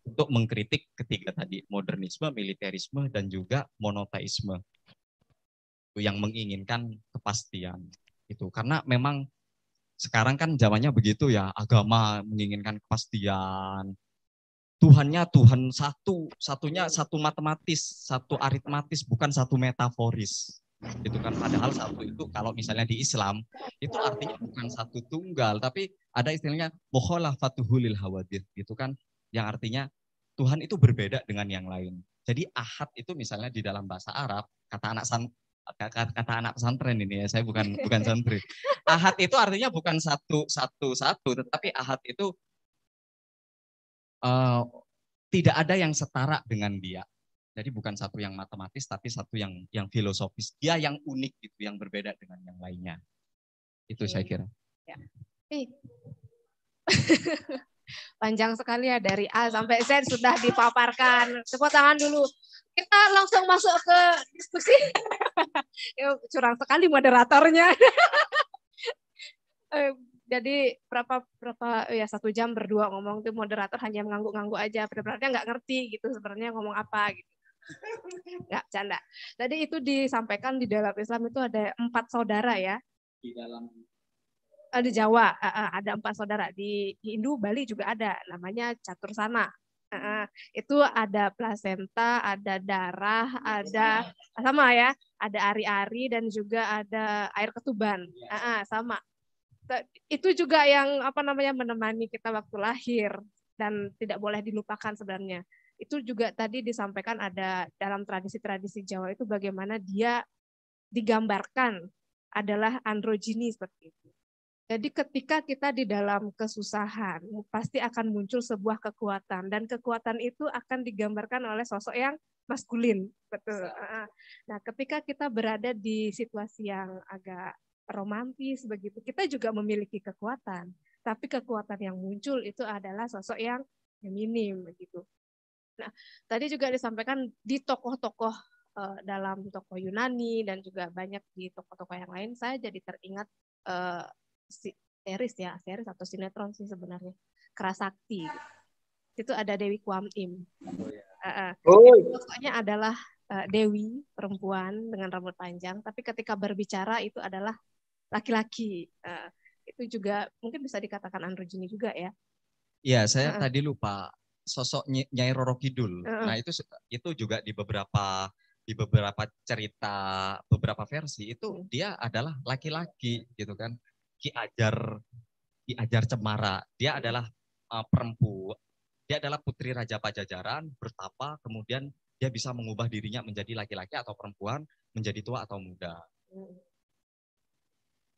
untuk mengkritik ketiga tadi modernisme, militerisme dan juga monoteisme yang menginginkan kepastian itu karena memang sekarang kan zamannya begitu ya agama menginginkan kepastian Tuhannya Tuhan satu, satunya satu matematis, satu aritmatis, bukan satu metaforis. Itu kan padahal satu itu kalau misalnya di Islam itu artinya bukan satu tunggal, tapi ada istilahnya moholah fatuhulil hawadith gitu kan, yang artinya Tuhan itu berbeda dengan yang lain. Jadi ahad itu misalnya di dalam bahasa Arab kata anak san kata anak pesantren ini ya saya bukan bukan santri ahad itu artinya bukan satu satu satu tetapi ahad itu uh, tidak ada yang setara dengan dia. Jadi bukan satu yang matematis, tapi satu yang yang filosofis. Dia yang unik gitu, yang berbeda dengan yang lainnya. Itu okay. saya kira. Ya. Panjang sekali ya dari A sampai Z sudah dipaparkan. Tepuk tangan dulu. Kita langsung masuk ke diskusi. curang sekali moderatornya. Eh, jadi berapa berapa ya satu jam berdua ngomong tuh moderator hanya mengangguk-ngangguk aja berarti nggak ngerti gitu sebenarnya ngomong apa gitu nggak canda tadi itu disampaikan di dalam Islam itu ada empat saudara ya di dalam eh, di Jawa eh, eh, ada empat saudara di Hindu Bali juga ada namanya catur sana itu ada plasenta ada darah ada sama ya ada ari-ari dan juga ada air ketuban iya. sama itu juga yang apa namanya menemani kita waktu lahir dan tidak boleh dilupakan sebenarnya. Itu juga tadi disampaikan ada dalam tradisi-tradisi Jawa itu bagaimana dia digambarkan adalah androgini seperti itu. Jadi ketika kita di dalam kesusahan, pasti akan muncul sebuah kekuatan dan kekuatan itu akan digambarkan oleh sosok yang maskulin, betul. Nah, ketika kita berada di situasi yang agak romantis begitu. Kita juga memiliki kekuatan, tapi kekuatan yang muncul itu adalah sosok yang minim begitu. Nah, tadi juga disampaikan di tokoh-tokoh eh, dalam tokoh Yunani dan juga banyak di tokoh-tokoh yang lain saya jadi teringat uh, si, series ya, series atau sinetron sih sebenarnya. Kerasakti. Itu ada Dewi Kuam Im. Oh, ya. uh, Oh. Tokohnya adalah eh, Dewi perempuan dengan rambut panjang, tapi ketika berbicara itu adalah laki-laki. Uh, itu juga mungkin bisa dikatakan androgini juga ya. Iya, saya uh. tadi lupa sosok Nyai Roro Kidul. Uh. Nah, itu itu juga di beberapa di beberapa cerita, beberapa versi itu hmm. dia adalah laki-laki gitu kan. Ki Ajar Ki Ajar Cemara, dia hmm. adalah uh, eh, perempuan. Dia adalah putri raja Pajajaran, bertapa, kemudian dia bisa mengubah dirinya menjadi laki-laki atau perempuan, menjadi tua atau muda. Uh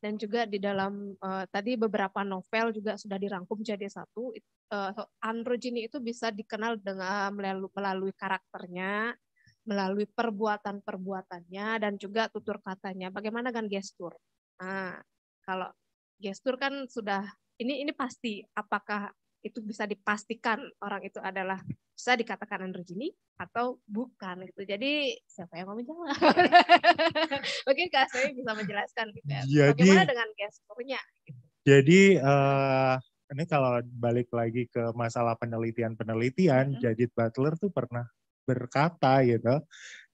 dan juga di dalam uh, tadi beberapa novel juga sudah dirangkum jadi satu. Uh, eh, androgini itu bisa dikenal dengan melalui, melalui karakternya, melalui perbuatan-perbuatannya, dan juga tutur katanya. Bagaimana kan gestur? Nah, kalau gestur kan sudah ini ini pasti apakah itu bisa dipastikan orang itu adalah bisa dikatakan androgini atau bukan gitu. Jadi siapa yang mau menjawab? Mungkin Kak saya bisa menjelaskan gitu. Ya. Jadi, Bagaimana dengan gesturnya? Jadi uh, ini kalau balik lagi ke masalah penelitian-penelitian, hmm. Jadid Butler tuh pernah berkata gitu.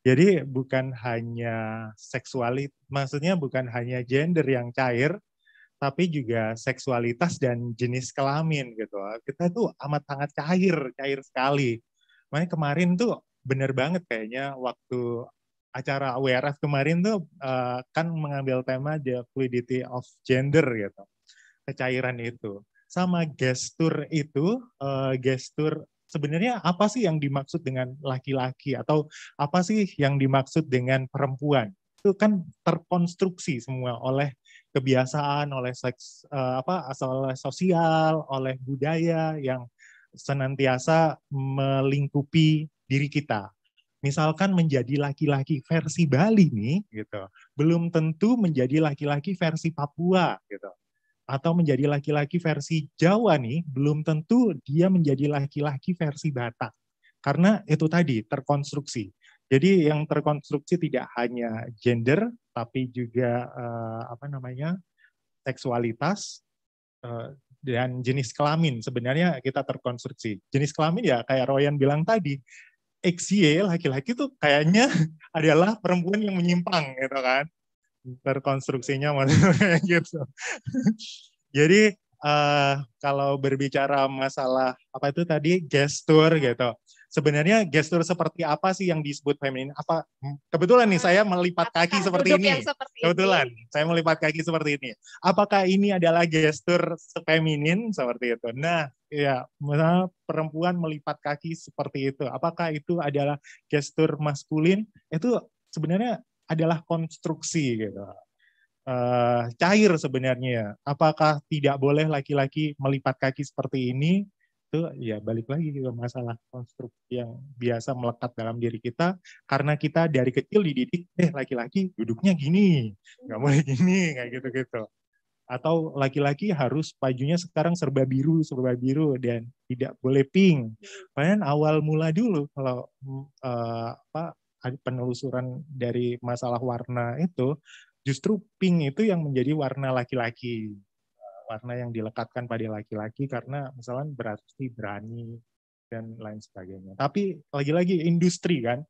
Jadi bukan hanya seksualitas, maksudnya bukan hanya gender yang cair, tapi juga seksualitas dan jenis kelamin gitu. Kita tuh amat sangat cair, cair sekali. Makanya kemarin tuh bener banget kayaknya waktu acara WRF kemarin tuh uh, kan mengambil tema the fluidity of gender gitu. Kecairan itu. Sama gestur itu, uh, gestur sebenarnya apa sih yang dimaksud dengan laki-laki atau apa sih yang dimaksud dengan perempuan? Itu kan terkonstruksi semua oleh kebiasaan, oleh seks uh, apa asal oleh sosial, oleh budaya yang senantiasa melingkupi diri kita. Misalkan menjadi laki-laki versi Bali nih, gitu, belum tentu menjadi laki-laki versi Papua, gitu, atau menjadi laki-laki versi Jawa nih, belum tentu dia menjadi laki-laki versi Batak, karena itu tadi terkonstruksi. Jadi yang terkonstruksi tidak hanya gender, tapi juga eh, apa namanya seksualitas uh, dan jenis kelamin. Sebenarnya kita terkonstruksi jenis kelamin ya kayak Royan bilang tadi. XY laki-laki tuh kayaknya adalah perempuan yang menyimpang gitu kan terkonstruksinya maksudnya gitu. Jadi uh, kalau berbicara masalah apa itu tadi gestur gitu, sebenarnya gestur seperti apa sih yang disebut feminin? Apa kebetulan nih saya melipat kaki seperti ini. Seperti kebetulan saya melipat kaki seperti ini. Apakah ini adalah gestur feminin seperti itu? Nah, ya, misalnya perempuan melipat kaki seperti itu. Apakah itu adalah gestur maskulin? Itu sebenarnya adalah konstruksi gitu. Uh, cair sebenarnya. Apakah tidak boleh laki-laki melipat kaki seperti ini? itu ya balik lagi ke masalah konstruksi yang biasa melekat dalam diri kita karena kita dari kecil dididik eh laki-laki duduknya gini nggak boleh gini kayak gitu-gitu atau laki-laki harus bajunya sekarang serba biru serba biru dan tidak boleh pink padahal awal mula dulu kalau uh, apa penelusuran dari masalah warna itu justru pink itu yang menjadi warna laki-laki warna yang dilekatkan pada laki-laki karena misalnya berarti berani dan lain sebagainya. Tapi lagi-lagi industri kan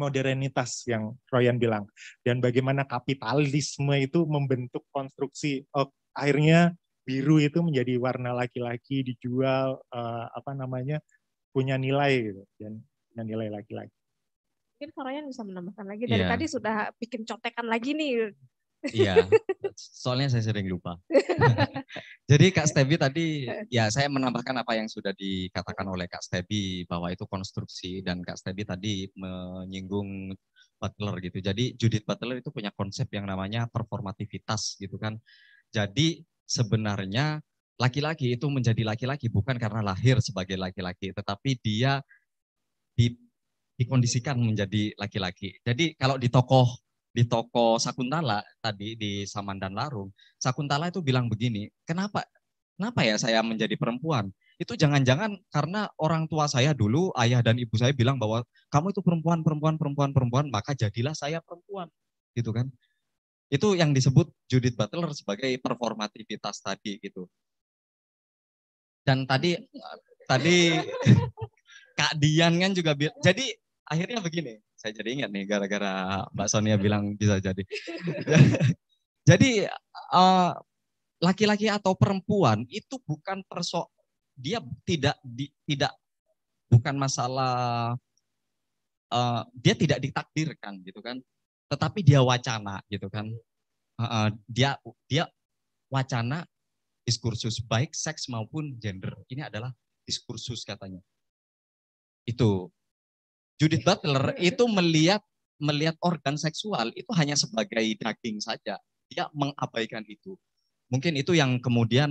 modernitas yang Royan bilang dan bagaimana kapitalisme itu membentuk konstruksi oh, akhirnya biru itu menjadi warna laki-laki dijual uh, apa namanya punya nilai gitu dan punya nilai laki-laki mungkin Royan bisa menambahkan lagi dari yeah. tadi sudah bikin contekan lagi nih Iya, soalnya saya sering lupa. Jadi Kak Stebi tadi, ya eh. saya menambahkan apa yang sudah dikatakan oleh Kak Stebi bahwa itu konstruksi dan Kak Stebi tadi menyinggung Butler gitu. Jadi Judith Butler itu punya konsep yang namanya performativitas gitu kan. Jadi sebenarnya laki-laki itu menjadi laki-laki bukan karena lahir sebagai laki-laki, tetapi dia di, dikondisikan menjadi laki-laki. Jadi kalau di tokoh di toko Sakuntala tadi di samandan Larung, Sakuntala itu bilang begini, kenapa kenapa ya saya menjadi perempuan? Itu jangan-jangan karena orang tua saya dulu, ayah dan ibu saya bilang bahwa kamu itu perempuan, perempuan, perempuan, perempuan, maka jadilah saya perempuan, gitu kan? Itu yang disebut Judith Butler sebagai performativitas tadi gitu. Dan tadi tadi Kak Dian kan juga bilang, jadi akhirnya begini saya jadi ingat nih gara-gara Mbak Sonia hmm. bilang bisa jadi. jadi laki eh, laki-laki atau perempuan itu bukan perso dia tidak di, tidak bukan masalah uh, dia tidak ditakdirkan gitu kan tetapi dia wacana gitu kan uh, dia dia wacana diskursus baik seks maupun gender ini adalah diskursus katanya itu Judith iya. Butler iya. itu melihat melihat organ seksual itu hanya sebagai daging saja. Dia mengabaikan itu. Mungkin itu yang kemudian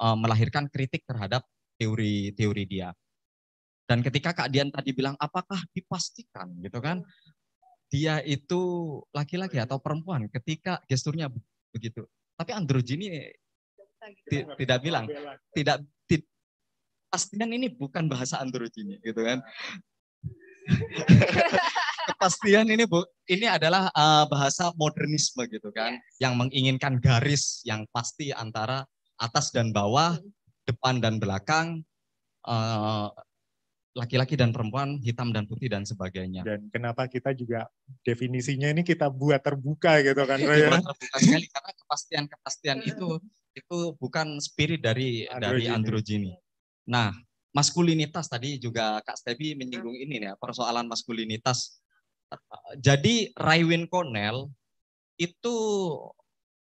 uh, melahirkan kritik terhadap teori-teori dia. Dan ketika Kak Dian tadi bilang apakah dipastikan gitu kan dia itu laki-laki atau perempuan ketika gesturnya begitu. Tapi Androgini tidak bilang, tidak pastikan ini bukan bahasa androgini gitu kan kepastian ini bu ini adalah uh, bahasa modernisme gitu kan yes. yang menginginkan garis yang pasti antara atas dan bawah hmm. depan dan belakang laki eh, laki-laki dan perempuan hitam dan putih dan sebagainya dan kenapa kita juga definisinya ini kita buat terbuka gitu kan Raya? terbuka sekali karena kepastian kepastian hmm. itu itu bukan spirit dari Androgini. dari androgini nah maskulinitas tadi juga Kak Stevi menyinggung ini ya persoalan maskulinitas. Jadi Raywin Cornell itu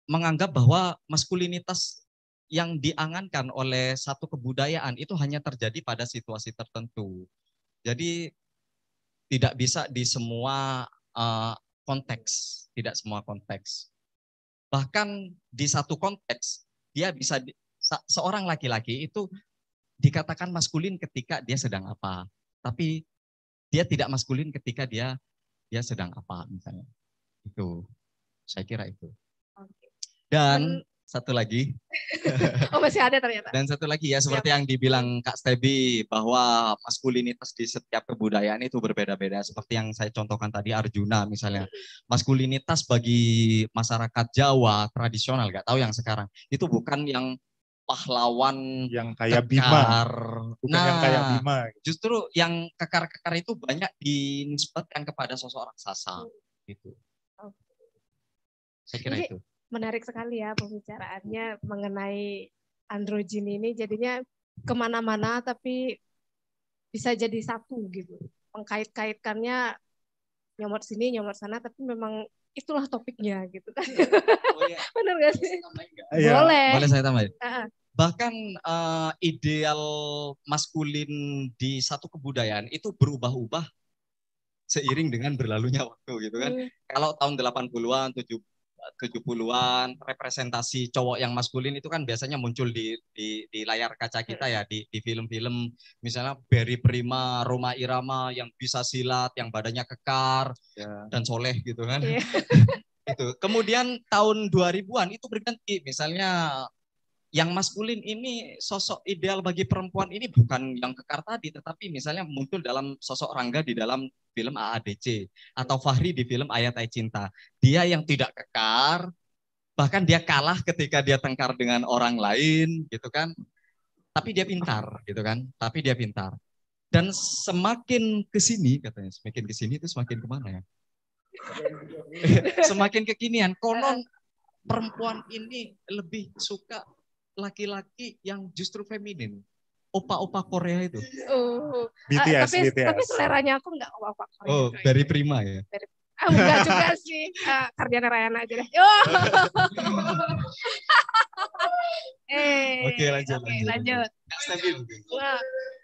menganggap bahwa maskulinitas yang diangankan oleh satu kebudayaan itu hanya terjadi pada situasi tertentu. Jadi tidak bisa di semua uh, konteks, tidak semua konteks. Bahkan di satu konteks dia bisa di, seorang laki-laki itu dikatakan maskulin ketika dia sedang apa, tapi dia tidak maskulin ketika dia dia sedang apa misalnya. Itu saya kira itu. Dan satu lagi. oh masih ada ternyata. Dan satu lagi ya seperti Siap. yang dibilang Kak Stebi bahwa maskulinitas di setiap kebudayaan itu berbeda-beda. Seperti yang saya contohkan tadi Arjuna misalnya. Maskulinitas bagi masyarakat Jawa tradisional, gak tahu yang sekarang, itu bukan yang pahlawan yang kayak kekar. Bima, bukan nah, yang kayak Bima. Justru yang kekar-kekar itu banyak dinisbatkan kepada sosok raksasa. Gitu. Oh. Saya kira Jadi, itu. Menarik sekali ya pembicaraannya mengenai androgin ini. Jadinya kemana-mana tapi bisa jadi satu gitu. Mengkait-kaitkannya nyomot sini, nyomot sana, tapi memang itulah topiknya gitu kan. Oh, iya. Benar gak sih? Iya. Boleh. Boleh saya tambahin. Uh -uh bahkan uh, ideal maskulin di satu kebudayaan itu berubah-ubah seiring dengan berlalunya waktu gitu kan. Mm. Kalau tahun 80-an, 70-an representasi cowok yang maskulin itu kan biasanya muncul di di, di layar kaca kita ya di film-film misalnya Barry Prima, Roma Irama yang bisa silat, yang badannya kekar yeah. dan soleh gitu kan. Yeah. itu. Kemudian tahun 2000-an itu berganti misalnya yang maskulin ini sosok ideal bagi perempuan ini bukan yang kekar tadi, tetapi misalnya muncul dalam sosok Rangga di dalam film AADC atau Fahri di film Ayat Ayat Cinta. Dia yang tidak kekar, bahkan dia kalah ketika dia tengkar dengan orang lain, gitu kan? Tapi dia pintar, gitu kan? Tapi dia pintar. Dan semakin ke sini katanya, semakin ke sini itu semakin kemana ya? semakin kekinian. Konon perempuan ini lebih suka laki-laki yang justru feminin opa-opa Korea itu. Oh. BTS, uh, tapi, BTS. Tapi seleranya aku nggak opa-opa Korea. Oh, itu. dari Prima ya? Dari, ah, enggak juga sih. Uh, Kardiana Rayana aja deh. Oh. eh, Oke, okay, lanjut. Oke, okay, lanjut. Stabil.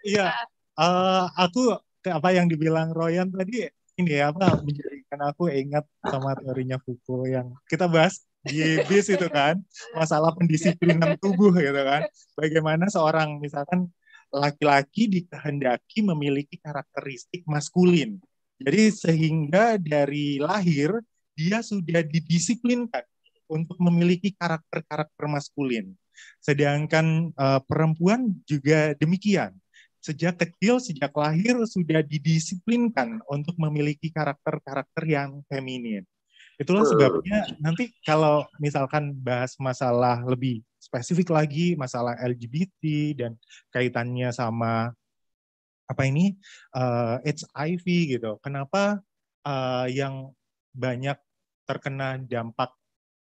Iya. Uh, aku apa yang dibilang Royan tadi ini ya apa menjadikan aku ingat sama teorinya Foucault yang kita bahas di bis itu kan masalah pendisiplinan tubuh gitu kan bagaimana seorang misalkan laki-laki dikehendaki memiliki karakteristik maskulin jadi sehingga dari lahir dia sudah didisiplinkan untuk memiliki karakter-karakter maskulin sedangkan uh, perempuan juga demikian sejak kecil, sejak lahir sudah didisiplinkan untuk memiliki karakter-karakter yang feminin. Itulah sebabnya nanti kalau misalkan bahas masalah lebih spesifik lagi masalah LGBT dan kaitannya sama apa ini uh, eh, HIV gitu. Kenapa uh, yang banyak terkena dampak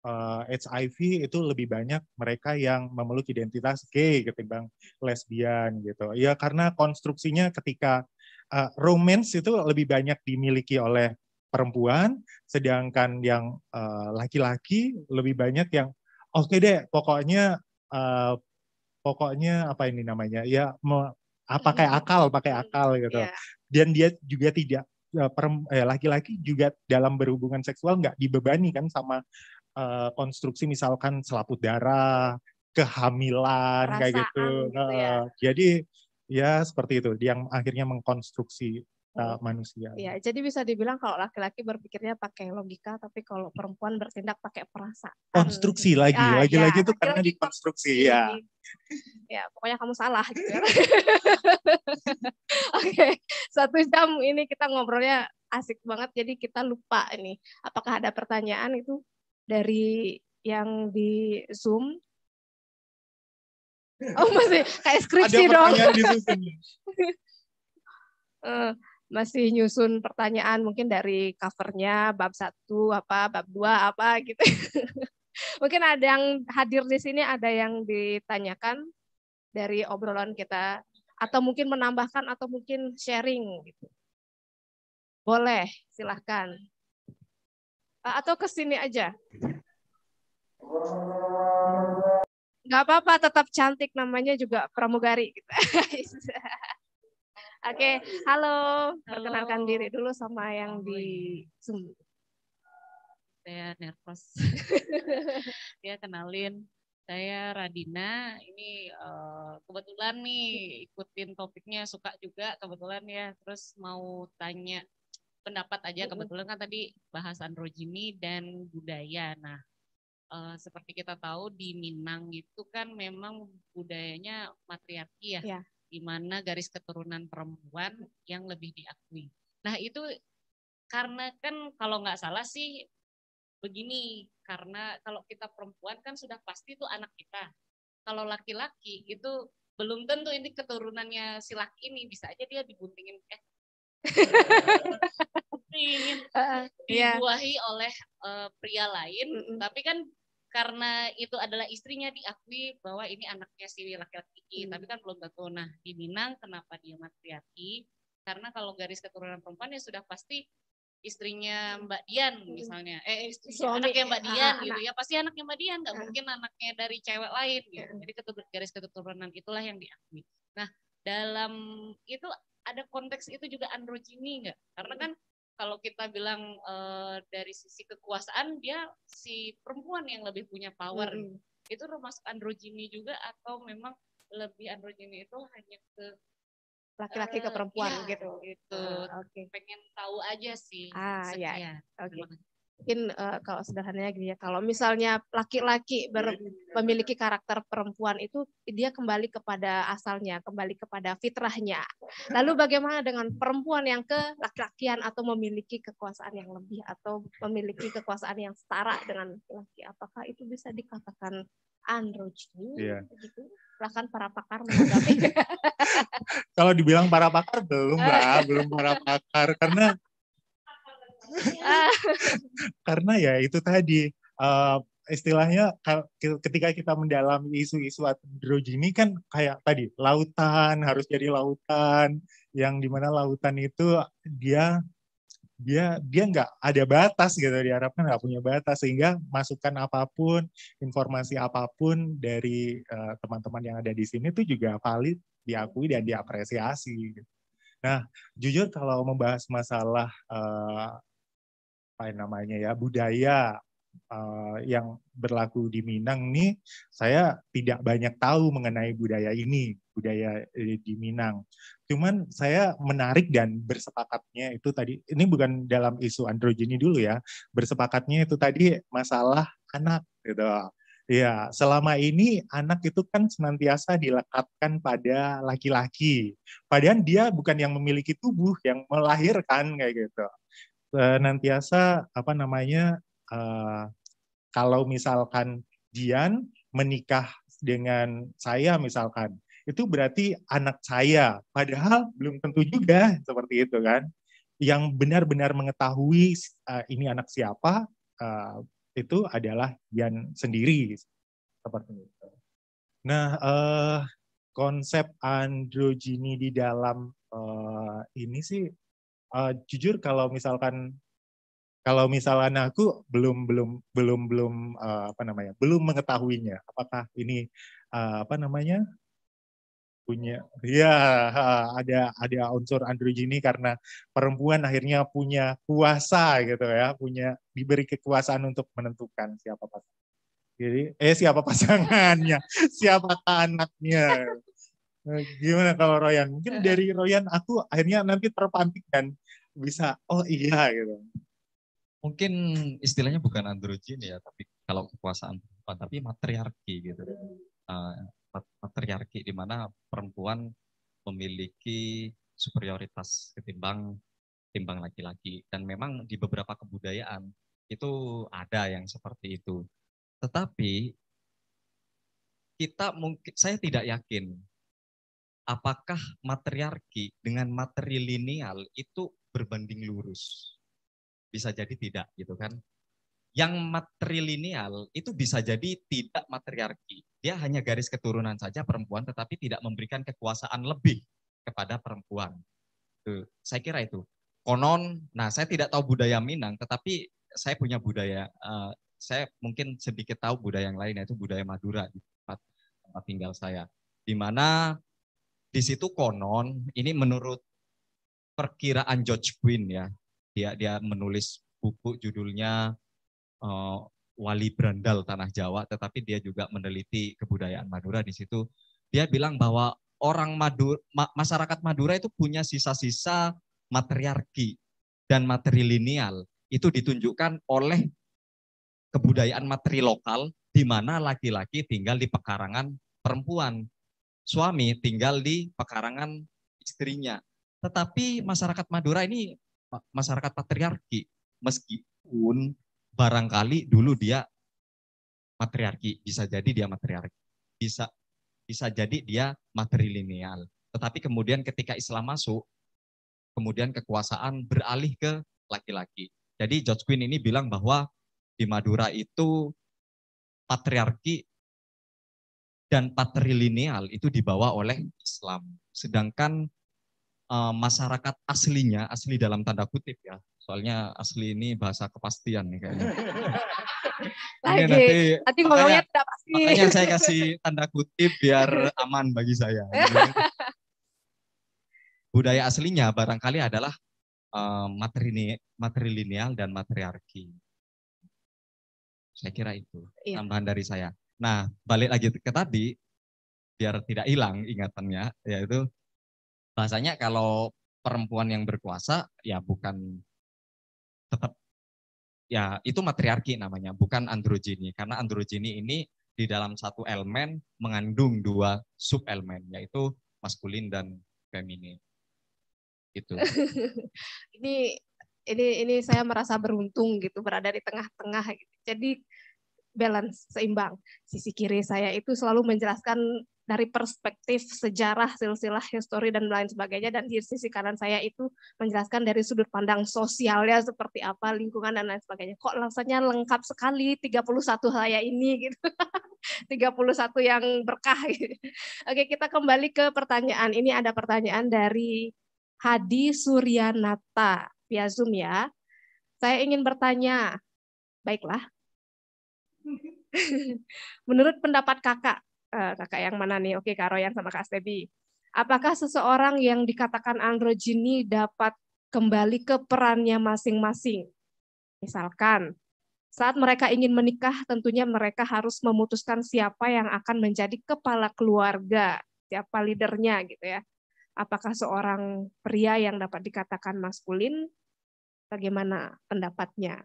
uh, eh, HIV itu lebih banyak mereka yang memeluk identitas gay ketimbang lesbian gitu. Ya karena konstruksinya ketika uh, romance itu lebih banyak dimiliki oleh perempuan, sedangkan yang eh, laki-laki uh, lebih banyak yang oke okay deh, pokoknya uh, pokoknya apa ini namanya ya me, pakai akal, pakai akal gitu. Yeah. Dan dia juga tidak eh, laki-laki eh, juga dalam berhubungan seksual nggak dibebani kan sama uh, konstruksi misalkan selaput darah, kehamilan Perasaan kayak gitu. gitu ya. Jadi ya seperti itu yang akhirnya mengkonstruksi uh, manusia. Ya, jadi bisa dibilang kalau laki-laki berpikirnya pakai logika, tapi kalau perempuan bertindak pakai perasaan. Konstruksi iya, lagi, iya, lagi-lagi ya, itu karena dikonstruksi ya. Ya, pokoknya kamu salah gitu. Ya. Oke, okay. satu jam ini kita ngobrolnya asik banget, jadi kita lupa ini. Apakah ada pertanyaan itu dari yang di Zoom? Hmm. Oh masih kayak skripsi ada dong. Di Zoom. masih nyusun pertanyaan mungkin dari covernya bab satu apa bab dua apa gitu mungkin ada yang hadir di sini ada yang ditanyakan dari obrolan kita atau mungkin menambahkan atau mungkin sharing gitu boleh silahkan atau ke sini aja nggak apa-apa tetap cantik namanya juga pramugari gitu. Oke, okay. halo. halo. Perkenalkan diri dulu sama yang di Zoom. Saya nervous. ya, kenalin. Saya Radina. Ini uh, kebetulan nih ikutin topiknya suka juga kebetulan ya. Terus mau tanya pendapat aja kebetulan kan tadi bahasan rojini dan budaya. Nah, uh, seperti kita tahu di Minang itu kan memang budayanya matriarki ya. ya di mana garis keturunan perempuan yang lebih diakui. Nah itu karena kan kalau nggak salah sih begini karena kalau kita perempuan kan sudah pasti itu anak kita. Kalau laki-laki itu belum tentu ini keturunannya si laki ini bisa aja dia dibuntingin eh iya. dibuahi oleh eh, pria lain, tapi kan karena itu adalah istrinya diakui bahwa ini anaknya si laki-laki hmm. tapi kan belum tentu nah di Minang kenapa dia matriarki karena kalau garis keturunan perempuan ya sudah pasti istrinya Mbak Dian hmm. misalnya eh, eh istri anaknya Mbak ah, ah, Dian ah, gitu anak. gitu ya pasti anaknya Mbak Dian nggak mungkin anaknya dari cewek lain gitu hmm. jadi garis keturunan itulah yang diakui nah dalam itu ada konteks itu juga androgini nggak karena hmm. kan kalau kita bilang uh, dari sisi kekuasaan dia si perempuan yang lebih punya power -hmm. itu termasuk androgini juga atau memang lebih androgini itu hanya ke laki-laki uh, ke eh, perempuan ya, gitu gitu uh, ah, okay. pengen tahu aja sih ah ya oke okay mungkin uh, kalau sederhananya gini ya kalau misalnya laki-laki iya, iya, iya. memiliki karakter perempuan itu dia kembali kepada asalnya kembali kepada fitrahnya lalu bagaimana dengan perempuan yang ke laki-lakian atau memiliki kekuasaan yang lebih atau memiliki kekuasaan yang setara dengan laki apakah itu bisa dikatakan androgini yeah. gitu para pakar kalau dibilang para pakar belum lah belum para pakar karena Karena ya itu tadi uh, istilahnya ketika kita mendalami isu-isu androgini kan kayak tadi lautan harus jadi lautan yang dimana lautan itu dia dia dia nggak ada batas gitu diharapkan nggak punya batas sehingga masukan apapun informasi apapun dari eh, teman-teman uh, yang ada di sini itu juga valid diakui dan diapresiasi. Gitu. Nah jujur kalau membahas masalah eh, apa namanya ya budaya uh, yang berlaku di Minang nih saya tidak banyak tahu mengenai budaya ini budaya eh, di Minang. Cuman saya menarik dan bersepakatnya itu tadi ini bukan dalam isu androgeni dulu ya bersepakatnya itu tadi masalah anak gitu. Ya, selama ini anak itu kan senantiasa dilekatkan pada laki-laki. Padahal dia bukan yang memiliki tubuh, yang melahirkan kayak gitu senantiasa eh, apa namanya uh, kalau misalkan Dian menikah dengan saya misalkan itu berarti anak saya padahal belum tentu juga seperti itu kan yang benar-benar mengetahui uh, ini anak siapa uh, itu adalah Dian sendiri seperti itu. Nah uh, konsep androgini di dalam uh, ini sih uh, jujur kalau misalkan kalau misalkan aku belum belum belum belum uh, apa namanya belum mengetahuinya apakah ini uh, apa namanya punya ya ada ada unsur androgini karena perempuan akhirnya punya kuasa gitu ya punya diberi kekuasaan untuk menentukan siapa pasangan jadi eh siapa pasangannya siapa anaknya Eh, gimana kalau Royan? Mungkin eh. dari Royan aku akhirnya nanti terpantik dan bisa oh iya gitu. Mungkin istilahnya bukan androgin ya, tapi kalau kekuasaan perempuan, tapi matriarki gitu. Uh, matriarki di mana perempuan memiliki superioritas ketimbang timbang laki-laki dan memang di beberapa kebudayaan itu ada yang seperti itu. Tetapi kita mungkin saya tidak yakin apakah matriarki dengan materi lineal itu berbanding lurus? Bisa jadi tidak gitu kan. Yang materi itu bisa jadi tidak matriarki. Dia hanya garis keturunan saja perempuan tetapi tidak memberikan kekuasaan lebih kepada perempuan. Tuh, saya kira itu. Konon, nah saya tidak tahu budaya Minang tetapi saya punya budaya uh, saya mungkin sedikit tahu budaya yang lain yaitu budaya Madura di tempat tempat tinggal saya. Di mana di situ konon ini menurut perkiraan George Quinn ya. Dia dia menulis buku judulnya uh, Wali Brandal Tanah Jawa, tetapi dia juga meneliti kebudayaan Madura di situ. Dia bilang bahwa orang Madura masyarakat Madura itu punya sisa-sisa matriarki dan matrilineal. Itu ditunjukkan oleh kebudayaan matri lokal di mana laki-laki tinggal di pekarangan perempuan suami tinggal di pekarangan istrinya. Tetapi masyarakat Madura ini masyarakat patriarki. Meskipun barangkali dulu dia matriarki, bisa jadi dia matriarki. Bisa bisa jadi dia matrilineal. Tetapi kemudian ketika Islam masuk, kemudian kekuasaan beralih ke laki-laki. Jadi George Quinn ini bilang bahwa di Madura itu patriarki dan patrilineal itu dibawa oleh Islam. Sedangkan e, masyarakat aslinya, asli dalam tanda kutip ya, soalnya asli ini bahasa kepastian nih kayaknya. Lagi, ini nanti, nanti ngomongnya tidak pasti. Makanya saya kasih tanda kutip biar aman bagi saya. Budaya aslinya barangkali adalah e, eh, materi matrilineal dan matriarki. Saya kira itu iya. tambahan dari saya. Nah, balik lagi ke tadi, biar tidak hilang ingatannya, yaitu bahasanya kalau perempuan yang berkuasa, ya bukan tetap, ya itu matriarki namanya, bukan androgini. Karena androgini ini di dalam satu elemen mengandung dua sub-elemen, yaitu maskulin dan feminin. Itu. ini ini ini saya merasa beruntung gitu berada di tengah-tengah gitu. Jadi balance seimbang. Sisi kiri saya itu selalu menjelaskan dari perspektif sejarah, silsilah, histori dan lain sebagainya dan di sisi kanan saya itu menjelaskan dari sudut pandang sosialnya seperti apa, lingkungan dan lain sebagainya. Kok rasanya lengkap sekali 31 saya ini gitu. 31 yang berkah gitu. Oke, kita kembali ke pertanyaan. Ini ada pertanyaan dari Hadi Suryanata via Zoom ya. Saya ingin bertanya. Baiklah, Menurut pendapat kakak, eh, kakak yang mana nih? Oke, Kak Royan sama Kak Stebi. Apakah seseorang yang dikatakan androgini dapat kembali ke perannya masing-masing? Misalkan, saat mereka ingin menikah, tentunya mereka harus memutuskan siapa yang akan menjadi kepala keluarga, siapa leadernya gitu ya. Apakah seorang pria yang dapat dikatakan maskulin? Bagaimana pendapatnya?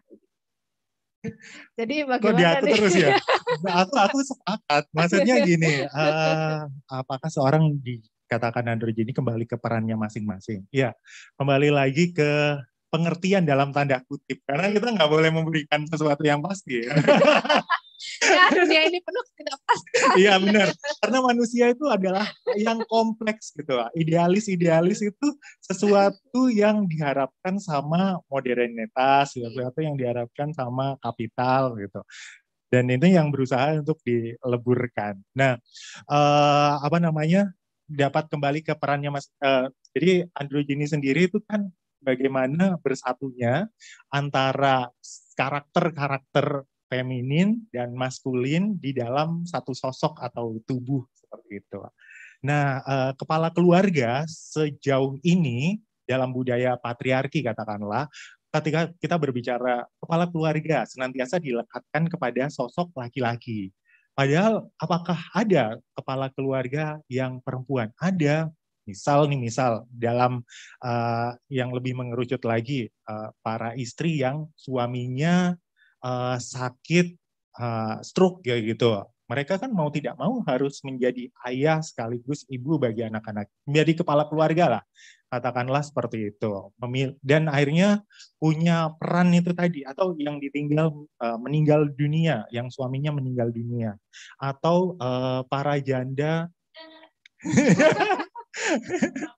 Jadi bagaimana Kok nih? terus ya? Nah, aku aku sepakat. Maksudnya gini, uh, apakah seorang dikatakan ini kembali ke perannya masing-masing? Ya, kembali lagi ke pengertian dalam tanda kutip karena kita nggak boleh memberikan sesuatu yang pasti ya. dunia ini penuh ketidakpastian. Iya benar. Karena manusia itu adalah yang kompleks gitu. Idealis-idealis itu sesuatu yang diharapkan sama modernitas, iya. sesuatu yang diharapkan sama kapital gitu. Dan itu yang berusaha untuk dileburkan. Nah, eh, apa namanya? dapat kembali ke perannya Mas. Eh, jadi Andrew sendiri itu kan bagaimana bersatunya antara karakter-karakter feminin dan maskulin di dalam satu sosok atau tubuh seperti itu. Nah, eh, kepala keluarga sejauh ini dalam budaya patriarki katakanlah ketika kita berbicara kepala keluarga senantiasa dilekatkan kepada sosok laki-laki. Padahal apakah ada kepala keluarga yang perempuan? Ada. Misal nih, misal dalam uh, yang lebih mengerucut lagi, uh, para istri yang suaminya uh, sakit uh, stroke ya gitu. Mereka kan mau tidak mau harus menjadi ayah sekaligus ibu bagi anak-anak, menjadi kepala keluarga lah, katakanlah seperti itu. Dan akhirnya punya peran itu tadi, atau yang ditinggal eh, meninggal dunia, yang suaminya meninggal dunia, atau para janda.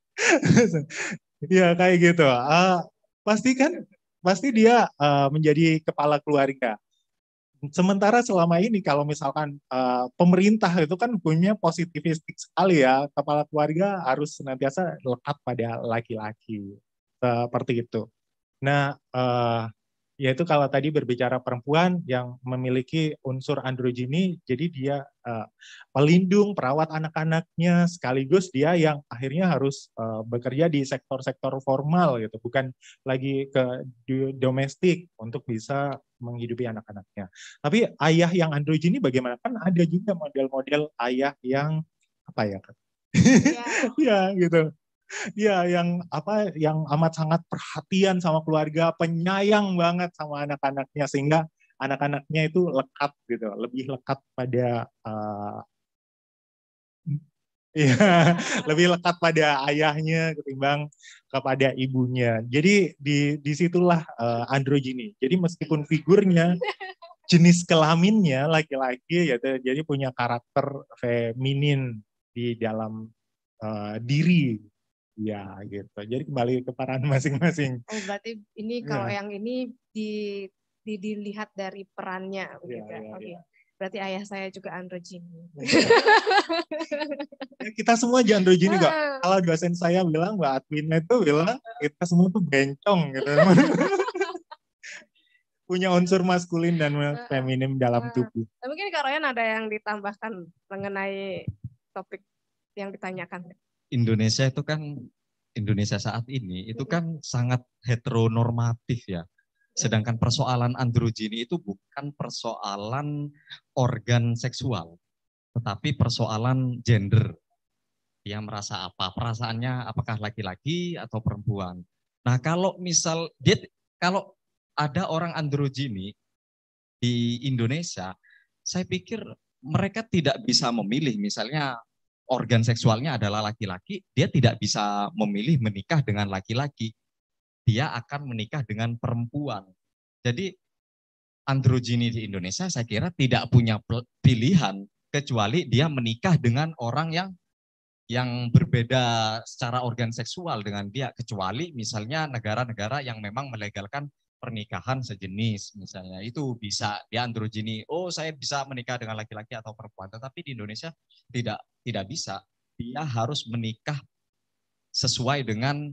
ya kayak gitu. Uh, ah, pasti kan pasti dia uh, menjadi kepala keluarga. Sementara selama ini kalau misalkan uh, pemerintah itu kan punya positivistik sekali ya, kepala keluarga harus senantiasa lekat pada laki-laki seperti itu. Nah, uh, yaitu kalau tadi berbicara perempuan yang memiliki unsur androgini, jadi dia uh, pelindung, perawat anak-anaknya, sekaligus dia yang akhirnya harus uh, bekerja di sektor-sektor formal gitu, bukan lagi ke domestik untuk bisa menghidupi anak-anaknya. Tapi ayah yang androgini bagaimana? Kan ada juga model-model ayah yang apa ya? ya, ya gitu Iya, yang apa yang amat sangat perhatian sama keluarga, penyayang banget sama anak-anaknya sehingga anak-anaknya itu lekat gitu, lebih lekat pada uh, ya, lebih lekat pada ayahnya ketimbang kepada ibunya. Jadi di disitulah uh, eh, androgini. Jadi meskipun figurnya jenis kelaminnya laki-laki ya jadi punya karakter feminin di dalam uh, diri Ya gitu. Jadi kembali ke peran masing-masing. Oh, berarti ini kalau ya. yang ini di, di dilihat dari perannya gitu. Iya, ya, iya, Oke. Okay. Ya. Berarti ayah saya juga androgini. ya, kita semua aja androgini kok. Ah. Kalau dosen saya bilang, Mbak adminnya itu bilang, ah. kita semua tuh bencong gitu. punya unsur maskulin dan ah. feminim dalam tubuh. Mungkin Kak Royan ada yang ditambahkan mengenai topik yang ditanyakan. Indonesia itu kan Indonesia saat ini itu kan sangat heteronormatif ya. Sedangkan persoalan androgini itu bukan persoalan organ seksual, tetapi persoalan gender. Dia merasa apa? Perasaannya apakah laki-laki atau perempuan? Nah, kalau misal dia kalau ada orang androgini di Indonesia, saya pikir mereka tidak bisa memilih misalnya organ seksualnya adalah laki-laki, dia tidak bisa memilih menikah dengan laki-laki. Dia akan menikah dengan perempuan. Jadi androgini di Indonesia saya kira tidak punya pilihan kecuali dia menikah dengan orang yang yang berbeda secara organ seksual dengan dia kecuali misalnya negara-negara yang memang melegalkan pernikahan sejenis misalnya itu bisa di androgini oh saya bisa menikah dengan laki-laki atau perempuan tetapi di Indonesia tidak tidak bisa dia harus menikah sesuai dengan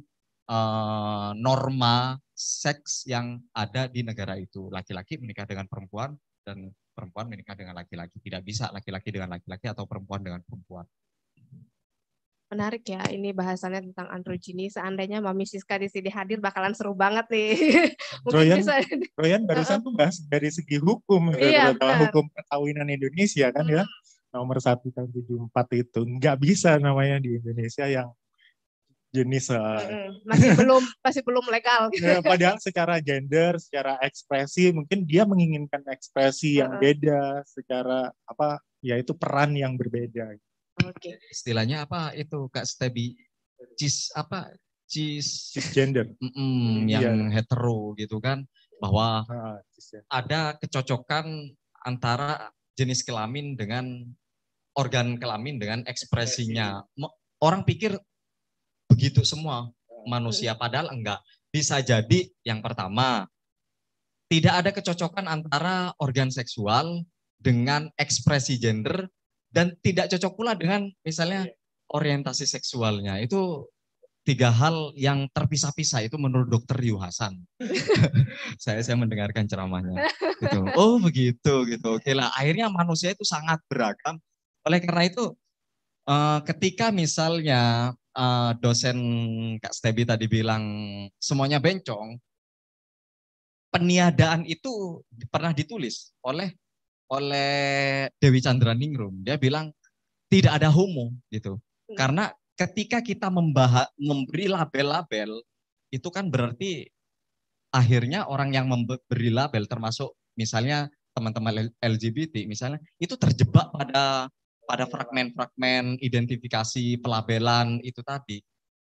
uh, norma seks yang ada di negara itu laki-laki menikah dengan perempuan dan perempuan menikah dengan laki-laki tidak bisa laki-laki dengan laki-laki atau perempuan dengan perempuan Menarik ya, ini bahasannya tentang androgini. Seandainya Mami Siska di sini hadir, bakalan seru banget nih. Mungkin Royan, bisa... Royan barusan tuh bahas dari segi hukum, ya, iya, benar. hukum perkawinan Indonesia kan ya, nomor satu tahun 74 itu. Nggak bisa namanya di Indonesia yang jenis uh... masih belum masih belum legal ya, padahal secara gender secara ekspresi mungkin dia menginginkan ekspresi yang beda secara apa ya itu peran yang berbeda okay. istilahnya apa itu Kak Stebi? Cis apa? Cis gender Mm -mm, yang yeah. hetero gitu kan bahwa ah, ada kecocokan antara jenis kelamin dengan organ kelamin dengan ekspresinya. Orang pikir begitu semua iya. manusia padahal enggak. Bisa jadi yang pertama tidak ada kecocokan antara organ seksual dengan ekspresi gender dan tidak cocok pula dengan misalnya iya. orientasi seksualnya itu tiga hal yang terpisah-pisah itu menurut dokter Yu Hasan. saya saya mendengarkan ceramahnya. Gitu. Oh begitu gitu. Oke lah. Akhirnya manusia itu sangat beragam. Oleh karena itu uh, ketika misalnya uh, dosen Kak Stebi tadi bilang semuanya bencong, peniadaan itu pernah ditulis oleh oleh Dewi Chandra Ningrum. Dia bilang tidak ada homo gitu. Hmm. Karena ketika kita membahas memberi label-label itu kan berarti akhirnya orang yang memberi label termasuk misalnya teman-teman LGBT misalnya itu terjebak pada pada fragmen-fragmen identifikasi pelabelan itu tadi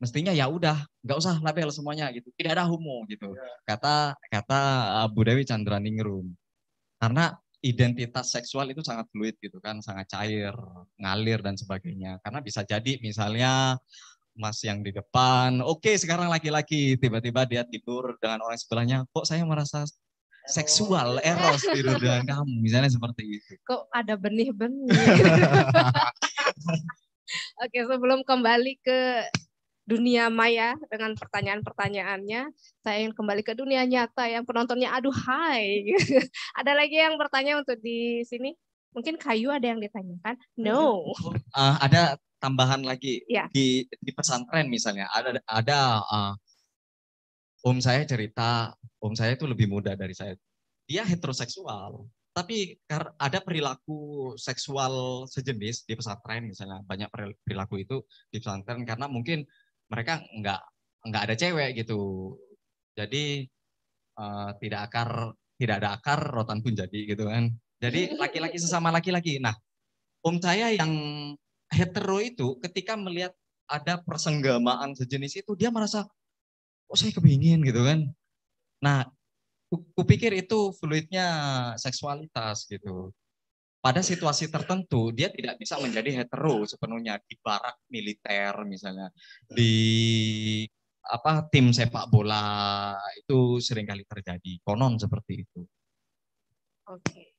mestinya ya udah nggak usah label semuanya gitu tidak ada homo gitu iya. kata kata uh, Bu Dewi Chandra Ningrum karena identitas seksual itu sangat fluid gitu kan, sangat cair, ngalir dan sebagainya. Karena bisa jadi misalnya Mas yang di depan, oke okay, sekarang laki-laki, tiba-tiba dia tidur dengan orang sebelahnya, kok saya merasa seksual oh. eros tidur dengan kamu, misalnya seperti itu. Kok ada benih-benih? oke, okay, sebelum kembali ke dunia maya dengan pertanyaan-pertanyaannya. Saya ingin kembali ke dunia nyata yang penontonnya aduh hai. ada lagi yang bertanya untuk di sini? Mungkin Kayu ada yang ditanyakan? No. Uh, ada tambahan lagi ya. di di pesantren misalnya. Ada ada uh, om saya cerita, om saya itu lebih muda dari saya. Dia heteroseksual tapi ada perilaku seksual sejenis di pesantren misalnya banyak perilaku itu di pesantren karena mungkin mereka nggak nggak ada cewek gitu jadi uh, tidak akar tidak ada akar rotan pun jadi gitu kan jadi laki-laki sesama laki-laki nah om saya yang hetero itu ketika melihat ada persenggamaan sejenis itu dia merasa oh saya kepingin gitu kan nah kupikir itu fluidnya seksualitas gitu pada situasi tertentu dia tidak bisa menjadi hetero sepenuhnya di barak militer misalnya di apa tim sepak bola itu seringkali terjadi konon seperti itu. Oke.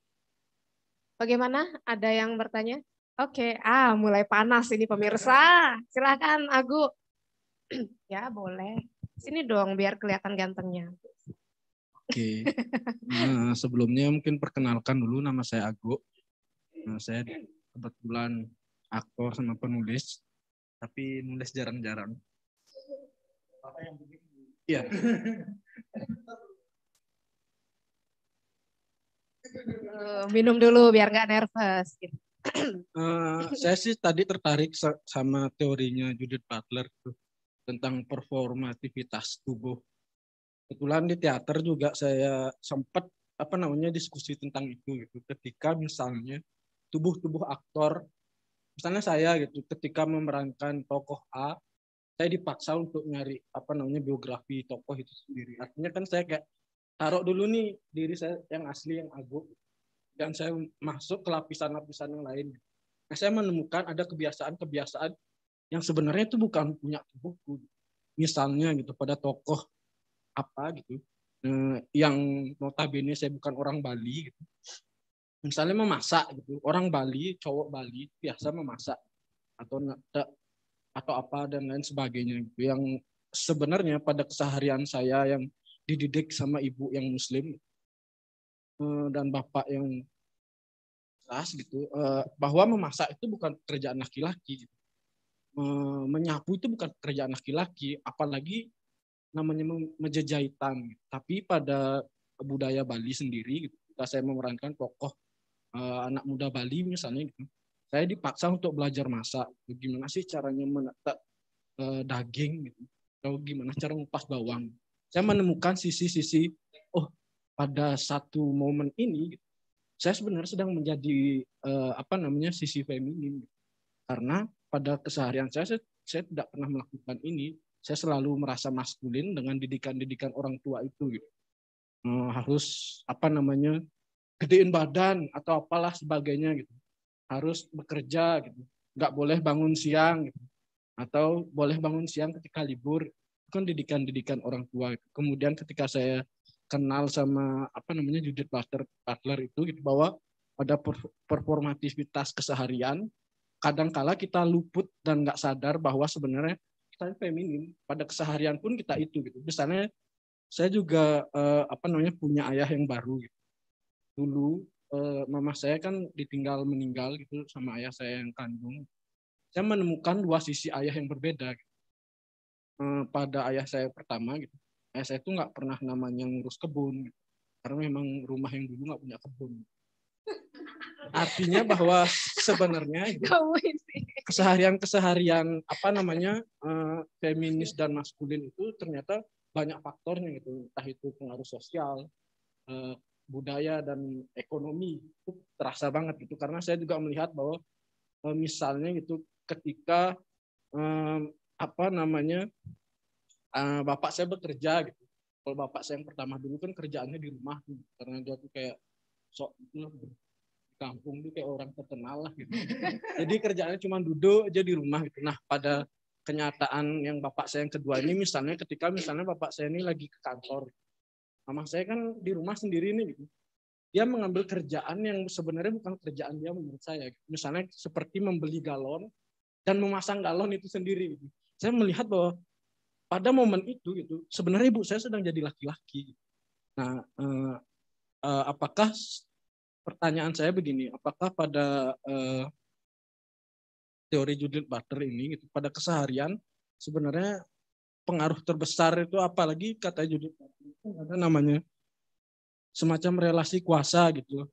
Bagaimana? Ada yang bertanya? Oke, ah mulai panas ini pemirsa. Silakan Agu. ya boleh. Sini dong biar kelihatan gantengnya. Oke. Nah, sebelumnya mungkin perkenalkan dulu nama saya Agu. Nah, saya kebetulan aktor sama penulis, tapi nulis jarang-jarang. Apa yang Iya. Eh, minum dulu biar nggak nervous. Uh, saya sih tadi tertarik sama teorinya Judith Butler tuh, tentang performativitas tubuh. Kebetulan di teater juga saya sempat apa namanya diskusi tentang itu gitu. Ketika misalnya tubuh-tubuh aktor. Misalnya saya gitu, ketika memerankan tokoh A, saya dipaksa untuk nyari apa namanya biografi tokoh itu sendiri. Artinya kan saya kayak taruh dulu nih diri saya yang asli yang agung dan saya masuk ke lapisan-lapisan yang lain. Nah, saya menemukan ada kebiasaan-kebiasaan yang sebenarnya itu bukan punya tubuhku. Misalnya gitu pada tokoh apa gitu eh, yang notabene saya bukan orang Bali gitu misalnya memasak gitu orang Bali cowok Bali biasa memasak atau atau apa dan lain sebagainya gitu yang sebenarnya pada keseharian saya yang dididik sama ibu yang muslim eh, dan bapak yang keras gitu eh, bahwa memasak itu bukan kerjaan laki-laki gitu. eh, menyapu itu bukan kerjaan laki-laki apalagi namanya menjejaitan tapi pada budaya Bali sendiri gitu, saya memerankan tokoh uh, anak muda Bali misalnya gitu. Saya dipaksa untuk belajar masak. Bagaimana sih caranya menetap uh, eh, daging gitu. Atau gimana cara ngupas bawang. Saya menemukan sisi-sisi oh pada satu momen ini gitu, saya sebenarnya sedang menjadi uh, apa namanya sisi feminin, Gitu. Karena pada keseharian saya, saya saya tidak pernah melakukan ini. Saya selalu merasa maskulin dengan didikan-didikan orang tua itu gitu. Uh, harus apa namanya gedein badan atau apalah sebagainya gitu. Harus bekerja gitu. Nggak boleh bangun siang gitu. Atau boleh bangun siang ketika libur. Itu kan didikan-didikan orang tua. Gitu. Kemudian ketika saya kenal sama apa namanya Judith Butler, Butler itu gitu bahwa ada performativitas keseharian. Kadangkala kita luput dan nggak sadar bahwa sebenarnya kita feminin pada keseharian pun kita itu gitu. Misalnya saya juga eh, apa namanya punya ayah yang baru gitu dulu eh, mama saya kan ditinggal meninggal gitu sama ayah saya yang kandung. Saya menemukan dua sisi ayah yang berbeda. Gitu. Eh, pada ayah saya pertama gitu, ayah saya itu nggak pernah namanya ngurus kebun gitu. karena memang rumah yang dulu nggak punya kebun. Artinya bahwa sebenarnya gitu, keseharian-keseharian apa namanya eh, feminis dan maskulin itu ternyata banyak faktornya gitu entah itu pengaruh sosial eh, budaya dan ekonomi itu terasa banget gitu karena saya juga melihat bahwa eh, misalnya gitu ketika apa namanya eh, bapak saya bekerja gitu kalau bapak saya yang pertama dulu kan kerjaannya di rumah gitu. karena dia tuh kayak sok eh, di kampung tuh kayak orang terkenal lah gitu jadi kerjaannya cuma duduk aja di rumah gitu nah pada kenyataan yang bapak saya yang kedua ini misalnya ketika misalnya bapak saya ini lagi ke kantor mama saya kan di rumah sendiri ini gitu dia mengambil kerjaan yang sebenarnya bukan kerjaan dia menurut saya. Gitu. Misalnya seperti membeli galon dan memasang galon itu sendiri. Gitu. Saya melihat bahwa pada momen itu gitu sebenarnya ibu saya sedang jadi laki-laki. Gitu. Nah, eh, eh, apakah pertanyaan saya begini, apakah pada eh, teori Judith Butler ini gitu pada keseharian sebenarnya pengaruh terbesar itu apalagi kata Judith Butler ada namanya semacam relasi kuasa gitu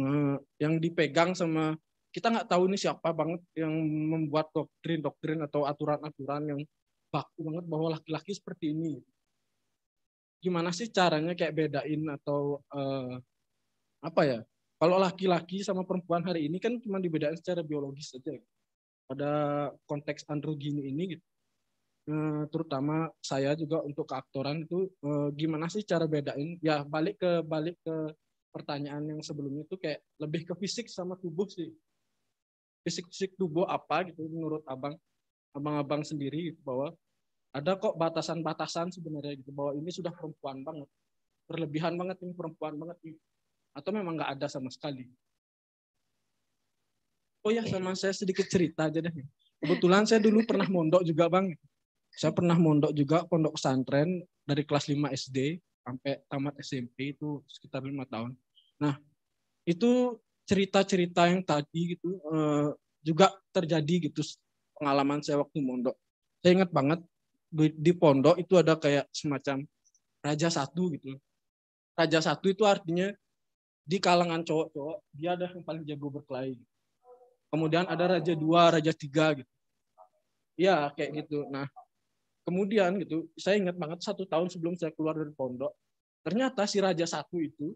eh, yang dipegang sama kita nggak tahu ini siapa banget yang membuat doktrin-doktrin atau aturan-aturan yang baku banget bahwa laki-laki seperti ini. Gimana sih caranya kayak bedain atau uh, apa ya? Kalau laki-laki sama perempuan hari ini kan cuma dibedain secara biologis saja. Pada konteks androgini ini gitu. Eh, terutama saya juga untuk keaktoran itu eh, gimana sih cara bedain ya balik ke balik ke pertanyaan yang sebelumnya itu kayak lebih ke fisik sama tubuh sih fisik fisik tubuh apa gitu menurut abang abang-abang sendiri gitu, bahwa ada kok batasan-batasan sebenarnya gitu bahwa ini sudah perempuan banget berlebihan banget ini perempuan banget ini atau memang nggak ada sama sekali oh ya sama saya sedikit cerita aja deh kebetulan saya dulu pernah mondok juga bang saya hmm. pernah mondok juga pondok pesantren dari kelas 5 SD sampai tamat SMP itu sekitar lima tahun. Nah, itu cerita-cerita yang tadi gitu eh, juga terjadi gitu pengalaman saya waktu mondok. Saya ingat banget di, pondok itu ada kayak semacam raja satu gitu. Raja satu itu artinya di kalangan cowok-cowok dia ada yang paling jago berkelahi. Kemudian ada raja dua, raja tiga gitu. Ya kayak gitu. Nah Kemudian gitu, saya ingat banget satu tahun sebelum saya keluar dari pondok, ternyata si raja satu itu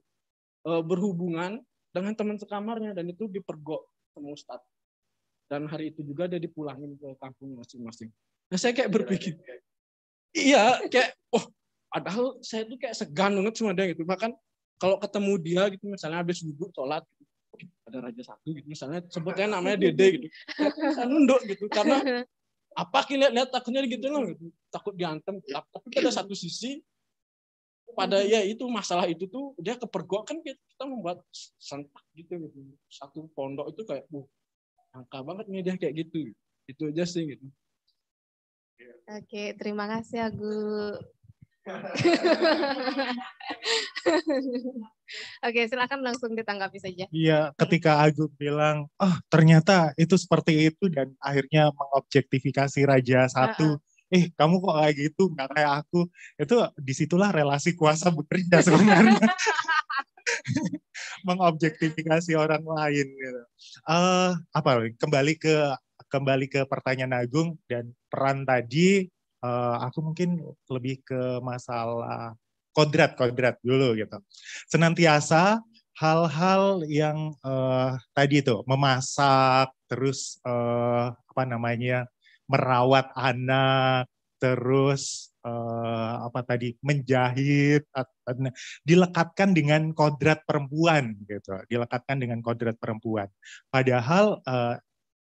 e, berhubungan dengan teman sekamarnya dan itu dipergok sama ustad. Dan hari itu juga dia dipulangin ke kampung masing-masing. Nah saya kayak iya, berpikir, iya, iya. iya kayak, oh padahal saya tuh kayak segan banget sama dia gitu. Bahkan kalau ketemu dia gitu misalnya habis duduk sholat ada raja satu gitu misalnya sebutnya namanya Dede gitu. Saya nunduk gitu karena apa ki lihat-lihat takutnya gitu loh kan? takut diantem tapi pada satu sisi pada ya itu masalah itu tuh dia kepergok kan kita membuat sentak gitu, gitu. satu pondok itu kayak uh angka banget nih dia kayak gitu itu aja sih gitu oke terima kasih agus Oke, silakan langsung ditanggapi saja. Iya, ketika Agung bilang, "Oh, ternyata itu seperti itu" dan akhirnya mengobjektifikasi Raja satu. Uh -uh. Eh, kamu kok kayak gitu, nggak kayak aku. Itu disitulah relasi kuasa bekerja sebenarnya. mengobjektifikasi orang lain gitu. Uh, apa kembali ke kembali ke pertanyaan Agung dan peran tadi uh, aku mungkin lebih ke masalah kodrat kodrat dulu gitu senantiasa hal-hal yang uh, tadi itu memasak terus uh, apa namanya merawat anak terus uh, apa tadi menjahit dilekatkan dengan kodrat perempuan gitu dilekatkan dengan kodrat perempuan padahal uh,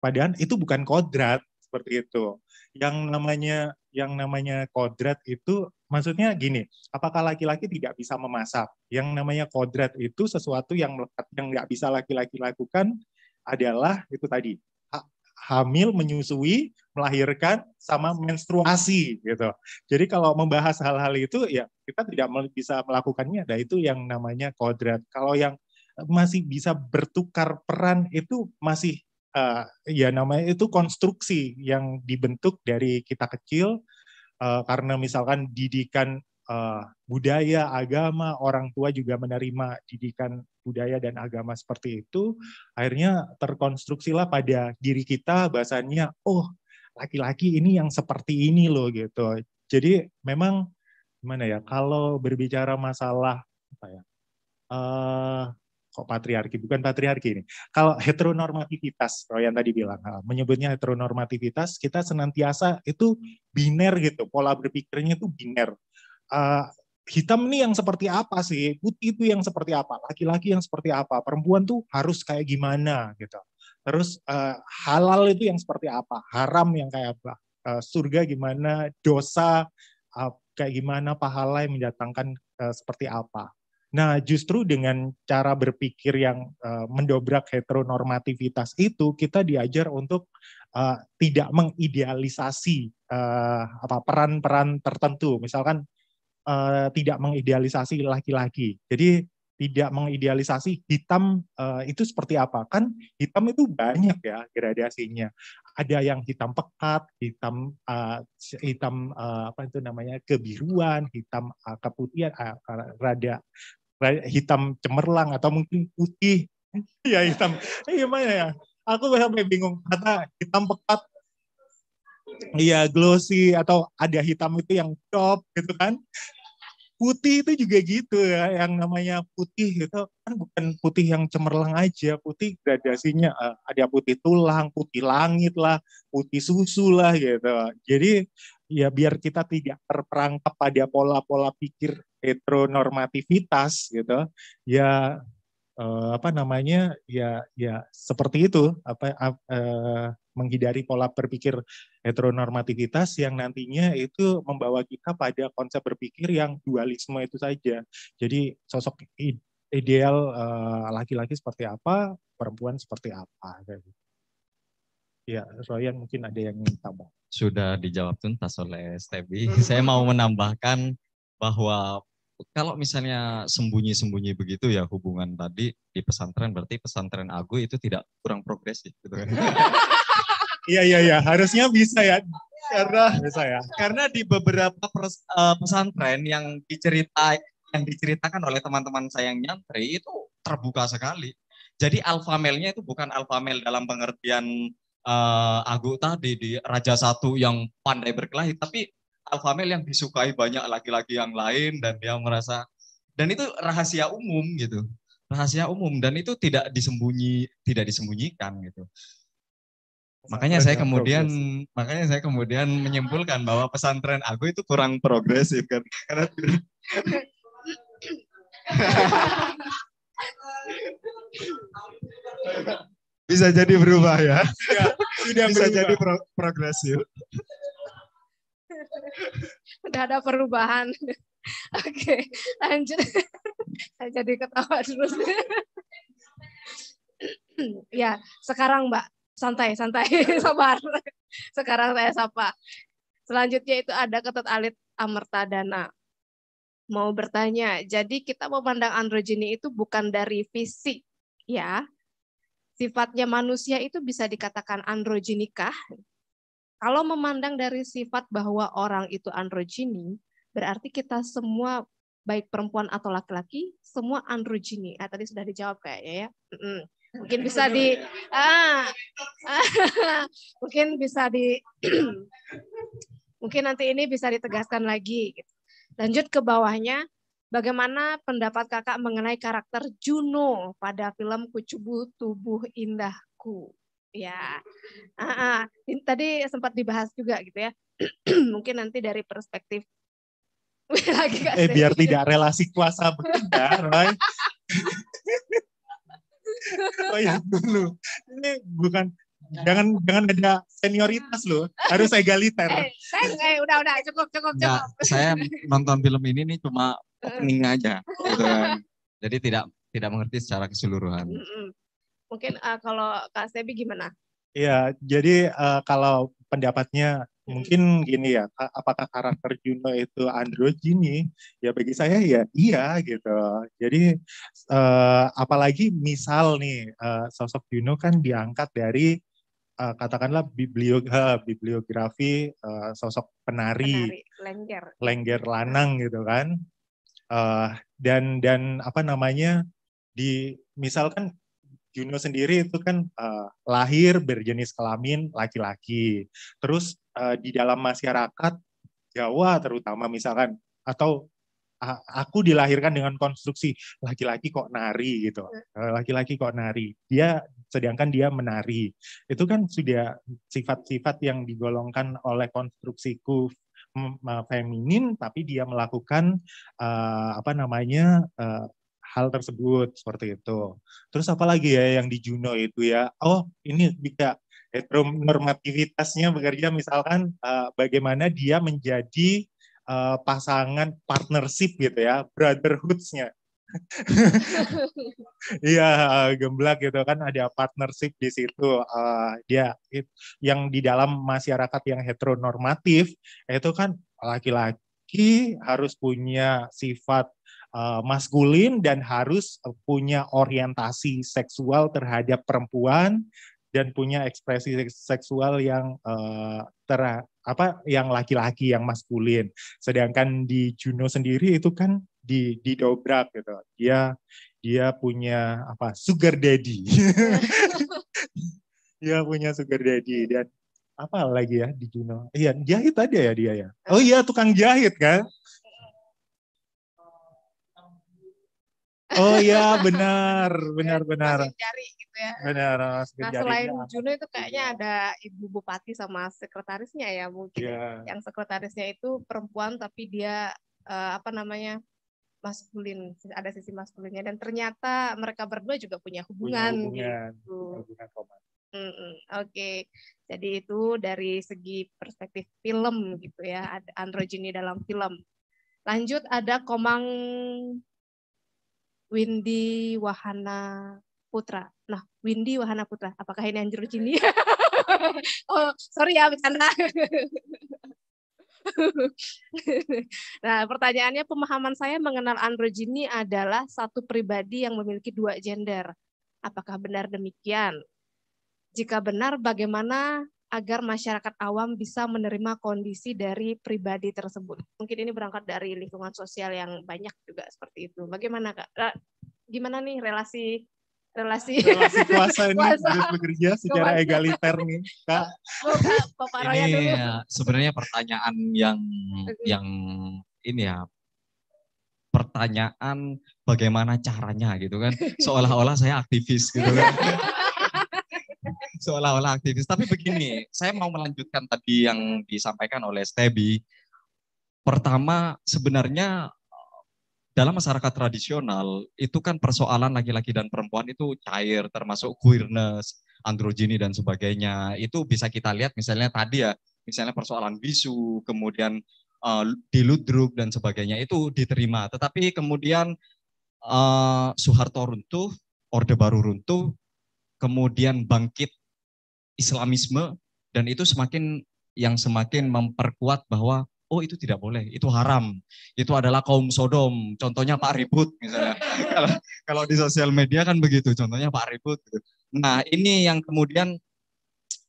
padahal itu bukan kodrat seperti itu yang namanya yang namanya kodrat itu maksudnya gini, apakah laki-laki tidak bisa memasak? Yang namanya kodrat itu sesuatu yang melekat yang nggak bisa laki-laki lakukan adalah itu tadi hamil, menyusui, melahirkan, sama menstruasi gitu. Jadi kalau membahas hal-hal itu ya kita tidak bisa melakukannya. ada nah, itu yang namanya kodrat. Kalau yang eh, masih bisa bertukar peran itu masih uh, ya namanya itu konstruksi yang dibentuk dari kita kecil uh, karena misalkan didikan uh, budaya, agama, orang tua juga menerima didikan budaya dan agama seperti itu, akhirnya terkonstruksilah pada diri kita bahasanya, oh laki-laki ini yang seperti ini loh gitu. Jadi memang gimana ya kalau berbicara masalah apa ya uh, kok patriarki bukan patriarki ini. Kalau heteronormativitas, yang tadi bilang menyebutnya heteronormativitas, kita senantiasa itu biner gitu, pola berpikirnya itu biner. Uh, hitam nih yang seperti apa sih, putih itu yang seperti apa, laki-laki yang seperti apa, perempuan tuh harus kayak gimana gitu. Terus uh, halal itu yang seperti apa, haram yang kayak apa, uh, surga gimana, dosa uh, kayak gimana, pahala yang mendatangkan uh, seperti apa. Nah, justru dengan cara berpikir yang uh, mendobrak heteronormativitas itu, kita diajar untuk uh, tidak mengidealisasi uh, peran-peran tertentu, misalkan uh, tidak mengidealisasi laki-laki. Jadi tidak mengidealisasi hitam uh, itu seperti apa kan hitam itu banyak ya gradasinya ada yang hitam pekat hitam uh, hitam uh, apa itu namanya kebiruan hitam uh, keputihan uh, rada hitam cemerlang atau mungkin putih ya hitam eh, gimana ya aku sampai bingung kata hitam pekat iya glossy atau ada hitam itu yang top gitu kan putih itu juga gitu ya yang namanya putih itu kan bukan putih yang cemerlang aja putih gradasinya eh, ada putih tulang putih langit lah putih susu lah gitu jadi ya biar kita tidak terperangkap pada pola-pola pikir heteronormativitas gitu ya eh, apa namanya ya ya seperti itu apa eh, menghindari pola berpikir heteronormativitas yang nantinya itu membawa kita pada konsep berpikir yang dualisme itu saja jadi sosok ideal eh, laki-laki eh, seperti apa perempuan seperti apa gitu. Ya, Royan mungkin ada yang ingin tambah. Sudah dijawab tuntas oleh Stebi. Saya mau menambahkan bahwa kalau misalnya sembunyi-sembunyi begitu ya hubungan tadi di pesantren berarti pesantren Agu itu tidak kurang progresif gitu kan. Iya iya iya, harusnya bisa ya. Karena bisa ya. Karena di beberapa e, pesantren yang dicerita yang diceritakan oleh teman-teman saya yang nyantri itu terbuka sekali. Jadi alpha male-nya itu bukan alpha male dalam pengertian uh, e, Agu tadi di Raja Satu yang pandai berkelahi, tapi Alfamil yang disukai banyak laki-laki yang lain dan dia merasa dan itu rahasia umum gitu rahasia umum dan itu tidak disembunyi tidak disembunyikan gitu makanya saya kemudian makanya saya kemudian menyimpulkan bahwa pesantren aku itu kurang progresif kan karena bisa jadi berubah ya ya sudah bisa berubah. jadi pro progresif udah ada perubahan. Oke, lanjut. Saya jadi ketawa terus. ya, sekarang Mbak, santai, santai, sabar. Sekarang saya sapa. Selanjutnya itu ada Ketut Alit amerta dana, Mau bertanya, jadi kita memandang androgeni itu bukan dari fisik, ya. Sifatnya manusia itu bisa dikatakan androgenikah? Kalau memandang dari sifat bahwa orang itu androgini, berarti kita semua baik perempuan atau laki-laki semua androgini. Ah, tadi sudah dijawab kayaknya ya. Mm Mungkin bisa di ah, mungkin bisa di mungkin nanti ini bisa ditegaskan lagi. Gitu. Lanjut ke bawahnya, bagaimana pendapat kakak mengenai karakter Juno pada film Kucubu Tubuh Indahku? Ya, uh, uh, tadi sempat dibahas juga gitu ya. Mungkin nanti dari perspektif lagi eh, biar tidak relasi kuasa bekerja, Roy. oh ya dulu, ini bukan jangan jangan ada senioritas loh harus egaliter eh, saya eh, udah udah cukup cukup cukup. cukup saya nonton film ini nih cuma opening aja gitu kan. jadi tidak tidak mengerti secara keseluruhan Mungkin uh, kalau Kak Sebi gimana? Iya, jadi uh, kalau pendapatnya mungkin hmm. gini ya, apakah karakter Juno itu androgini? Ya bagi saya ya iya gitu. Jadi uh, apalagi misal nih uh, sosok Juno kan diangkat dari uh, katakanlah bibliog bibliografi uh, sosok penari, penari lengger. lengger iya. lanang gitu kan. Uh, dan dan apa namanya di misalkan Juno sendiri itu kan uh, lahir berjenis kelamin laki-laki. Terus uh, di dalam masyarakat Jawa terutama misalkan atau ah, aku dilahirkan dengan konstruksi laki-laki kok nari gitu. Hmm. Eh, laki-laki kok nari. Dia sedangkan dia menari. Itu kan sudah sifat-sifat yang digolongkan oleh konstruksiku feminin tapi dia melakukan uh, apa namanya uh, hal tersebut seperti itu. Terus apa lagi ya yang di Juno itu ya? Oh, ini juga heteronormativitasnya bekerja misalkan uh, bagaimana dia menjadi uh, pasangan partnership gitu ya, brotherhoodsnya. Iya, gemblak gitu kan ada partnership di situ. Uh, dia yang di dalam masyarakat yang heteronormatif itu kan laki-laki harus punya sifat uh, maskulin dan harus eh, punya orientasi seksual terhadap perempuan dan punya ekspresi seksual yang uh, ter apa yang laki-laki yang maskulin. Sedangkan di Juno sendiri itu kan di didobrak gitu. Dia dia punya apa sugar daddy. dia punya sugar daddy dan apa lagi ya di Juno? Iya, jahit ada ya dia ya. Oh iya tukang jahit kan. Oh iya benar, benar benar. Jari gitu ya. Benar. Oh, nah selain ya. Juno itu iya. kayaknya ada ibu bupati sama sekretarisnya ya mungkin. Ya. Yang sekretarisnya itu perempuan tapi dia uh, apa namanya maskulin, ada sisi maskulinnya dan ternyata mereka berdua juga punya hubungan. Punya hubungan, gitu. hubungan romantis. Mm -mm, Oke, okay. jadi itu dari segi perspektif film gitu ya, androgini dalam film. Lanjut ada Komang Windy Wahana Putra. Nah, Windy Wahana Putra, apakah ini Anjur Cini? oh, sorry ya, bercanda. nah, pertanyaannya pemahaman saya mengenal androgini adalah satu pribadi yang memiliki dua gender. Apakah benar demikian? Jika benar, bagaimana agar masyarakat awam bisa menerima kondisi dari pribadi tersebut. Mungkin ini berangkat dari lingkungan sosial yang banyak juga seperti itu. Bagaimana kak? Gimana nih relasi relasi relasi kuasa ini harus bekerja secara Kuasa. egaliter nih kak. Bapak oh, ini dulu. Sebenarnya pertanyaan yang yang ini ya pertanyaan bagaimana caranya gitu kan seolah-olah saya aktivis gitu kan seolah-olah aktivis. Tapi begini, saya mau melanjutkan tadi yang disampaikan oleh Stebi. Pertama, sebenarnya dalam masyarakat tradisional itu kan persoalan laki-laki dan perempuan itu cair termasuk queerness, androgini dan sebagainya. Itu bisa kita lihat misalnya tadi ya, misalnya persoalan bisu, kemudian uh, eh, diludruk dan sebagainya itu diterima. Tetapi kemudian uh, Soeharto runtuh, Orde Baru runtuh, kemudian bangkit Islamisme dan itu semakin yang semakin memperkuat bahwa oh itu tidak boleh, itu haram, itu adalah kaum Sodom. Contohnya Pak Ribut misalnya. kalau kalau di sosial media kan begitu, contohnya Pak Ribut. Gitu. Nah ini yang kemudian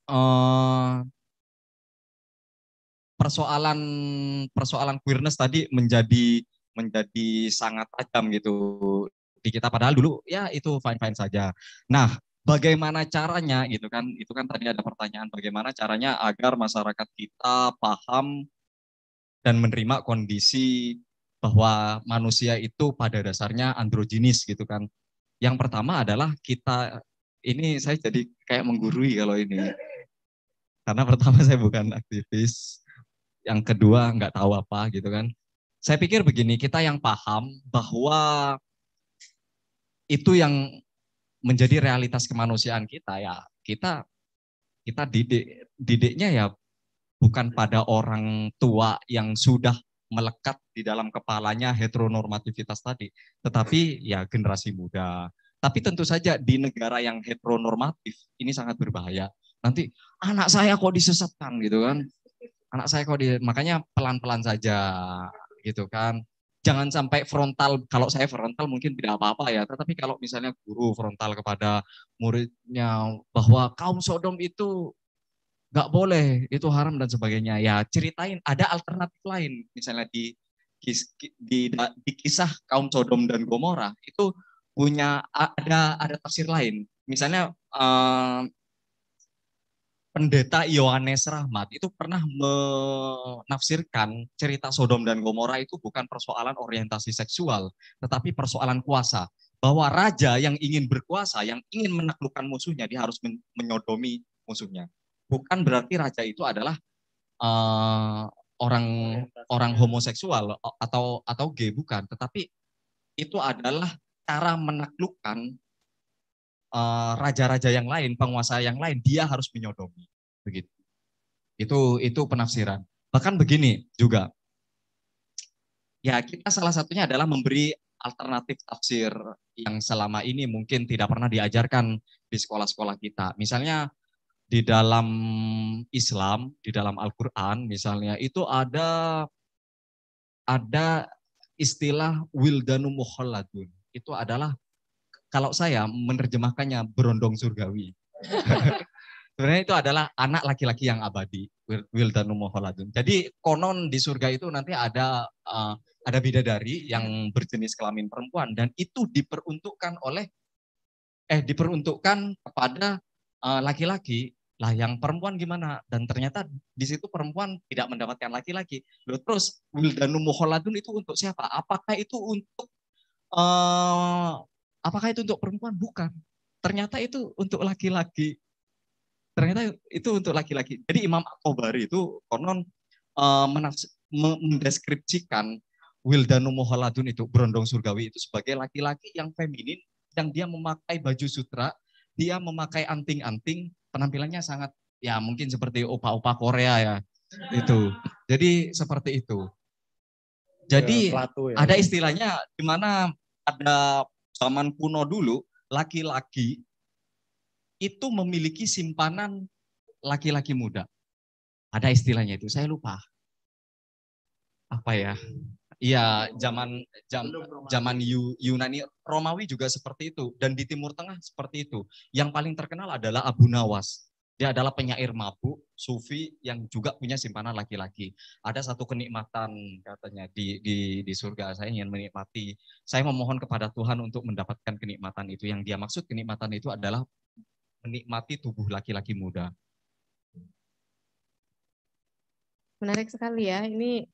uh, persoalan persoalan queerness tadi menjadi menjadi sangat tajam gitu di kita padahal dulu ya itu fine fine saja. Nah bagaimana caranya gitu kan itu kan tadi ada pertanyaan bagaimana caranya agar masyarakat kita paham dan menerima kondisi bahwa manusia itu pada dasarnya androgenis gitu kan yang pertama adalah kita ini saya jadi kayak menggurui kalau ini karena pertama saya bukan aktivis yang kedua nggak tahu apa gitu kan saya pikir begini kita yang paham bahwa itu yang menjadi realitas kemanusiaan kita ya kita kita didik didiknya ya bukan pada orang tua yang sudah melekat di dalam kepalanya heteronormativitas tadi, tetapi ya generasi muda. Tapi tentu saja di negara yang heteronormatif ini sangat berbahaya. Nanti anak saya kok disesatkan gitu kan? Anak saya kok di makanya pelan-pelan saja gitu kan jangan sampai frontal. Kalau saya frontal mungkin tidak apa-apa ya. Tetapi kalau misalnya guru frontal kepada muridnya bahwa kaum Sodom itu nggak boleh, itu haram dan sebagainya. Ya ceritain ada alternatif lain, misalnya di di, di kisah kaum Sodom dan Gomora itu punya ada ada tafsir lain. Misalnya eh, pendeta Yohanes Rahmat itu pernah menafsirkan cerita Sodom dan Gomora itu bukan persoalan orientasi seksual, tetapi persoalan kuasa. Bahwa raja yang ingin berkuasa, yang ingin menaklukkan musuhnya, dia harus menyodomi musuhnya. Bukan berarti raja itu adalah uh, orang orang homoseksual atau atau gay bukan, tetapi itu adalah cara menaklukkan Eh, raja-raja yang lain, penguasa yang lain, dia harus menyodomi. Begitu. Itu itu penafsiran. Bahkan begini juga. Ya, kita salah satunya adalah memberi alternatif tafsir yang selama ini mungkin tidak pernah diajarkan di sekolah-sekolah kita. Misalnya di dalam Islam, di dalam Al-Qur'an misalnya itu ada ada istilah wildanu mukhalladun. Itu adalah kalau saya menerjemahkannya berondong surgawi. Sebenarnya itu adalah anak laki-laki yang abadi, wildanum holadun. Jadi konon di surga itu nanti ada uh, ada bidadari yang berjenis kelamin perempuan dan itu diperuntukkan oleh eh diperuntukkan kepada eh, laki-laki. lah yang perempuan gimana? Dan ternyata di situ perempuan tidak mendapatkan laki-laki. Loh, terus Wildanu holadun itu untuk siapa? Apakah itu untuk eh, Apakah itu untuk perempuan? Bukan. Ternyata itu untuk laki-laki. Ternyata itu untuk laki-laki. Jadi Imam Akobari itu konon uh, mendeskripsikan Wildanu Moholadun itu, berondong surgawi itu sebagai laki-laki yang feminin, yang dia memakai baju sutra, dia memakai anting-anting, penampilannya sangat, ya mungkin seperti opa-opa Korea ya, itu. Jadi seperti itu. Jadi ya, ya. ada istilahnya di mana ada zaman kuno dulu laki-laki itu memiliki simpanan laki-laki muda. Ada istilahnya itu, saya lupa. Apa ya? Iya, zaman jam, zaman Yunani Romawi juga seperti itu dan di Timur Tengah seperti itu. Yang paling terkenal adalah Abu Nawas. Dia adalah penyair mabuk, sufi yang juga punya simpanan laki-laki. Ada satu kenikmatan katanya di, di, di surga, saya ingin menikmati. Saya memohon kepada Tuhan untuk mendapatkan kenikmatan itu. Yang dia maksud kenikmatan itu adalah menikmati tubuh laki-laki muda. Menarik sekali ya, ini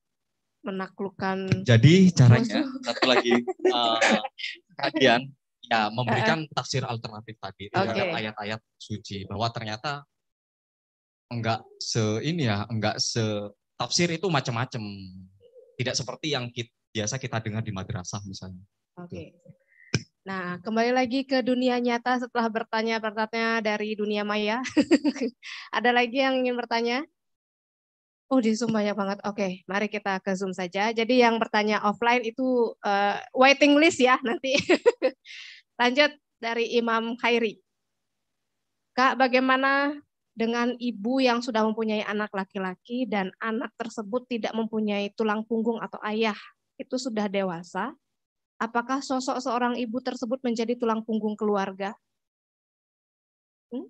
menaklukkan. Jadi caranya satu lagi uh, eh, kalian ya memberikan tafsir alternatif tadi okay. terhadap ayat-ayat suci bahwa ternyata enggak se ini ya, enggak se tafsir itu macam-macam. Tidak seperti yang kita, biasa kita dengar di madrasah misalnya. Oke. Okay. Nah, kembali lagi ke dunia nyata setelah bertanya-bertanya dari dunia maya. Ada lagi yang ingin bertanya? Oh, di Zoom banyak banget. Oke, okay, mari kita ke Zoom saja. Jadi yang bertanya offline itu uh, waiting list ya nanti. Lanjut dari Imam Khairi. Kak, bagaimana dengan ibu yang sudah mempunyai anak laki-laki dan anak tersebut tidak mempunyai tulang punggung atau ayah itu sudah dewasa, apakah sosok seorang ibu tersebut menjadi tulang punggung keluarga? Hmm?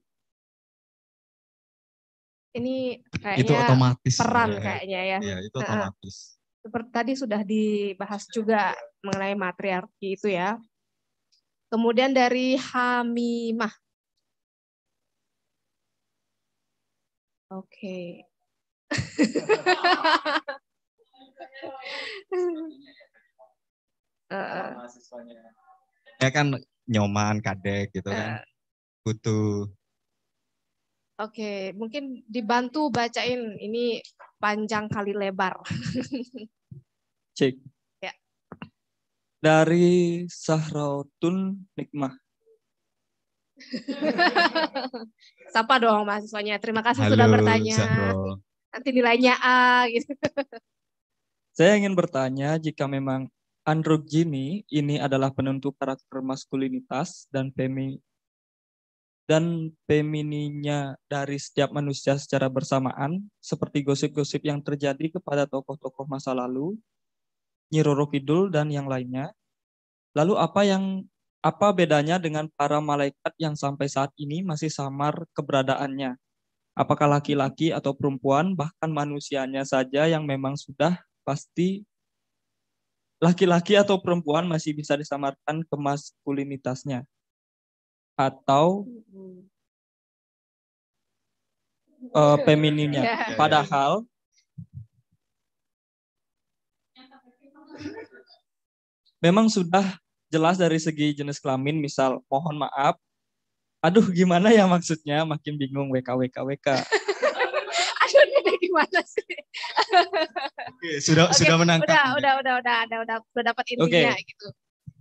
Ini kayaknya itu otomatis peran ya, kayaknya ya. ya itu otomatis. seperti tadi sudah dibahas juga mengenai matriarki itu ya. Kemudian dari Hamimah, Oke. Okay. ya kan nyoman kadek gitu kan. Butuh Oke, mungkin dibantu bacain ini panjang kali lebar. Cek. Ya. Dari Sahrautun Nikmah. Sapa dong mahasiswanya. Terima kasih Halo, sudah bertanya. Zahro. Nanti nilainya A gitu. Saya ingin bertanya jika memang androgini ini adalah penentu karakter maskulinitas dan femi dan femininya dari setiap manusia secara bersamaan, seperti gosip-gosip yang terjadi kepada tokoh-tokoh masa lalu, Nyi Roro Kidul dan yang lainnya. Lalu apa yang apa bedanya dengan para malaikat yang sampai saat ini masih samar keberadaannya? Apakah laki-laki atau perempuan, bahkan manusianya saja yang memang sudah pasti laki-laki atau perempuan masih bisa disamarkan ke maskulinitasnya? Atau uh, eh, femininnya. Ya. Padahal memang sudah jelas dari segi jenis kelamin, misal mohon maaf. Aduh, gimana ya maksudnya? Makin bingung WK WK WK. Aduh, ini gimana sih? Oke, sudah Oke, sudah menangkap. Udah, udah, udah, udah, udah, udah, udah dapat intinya gitu.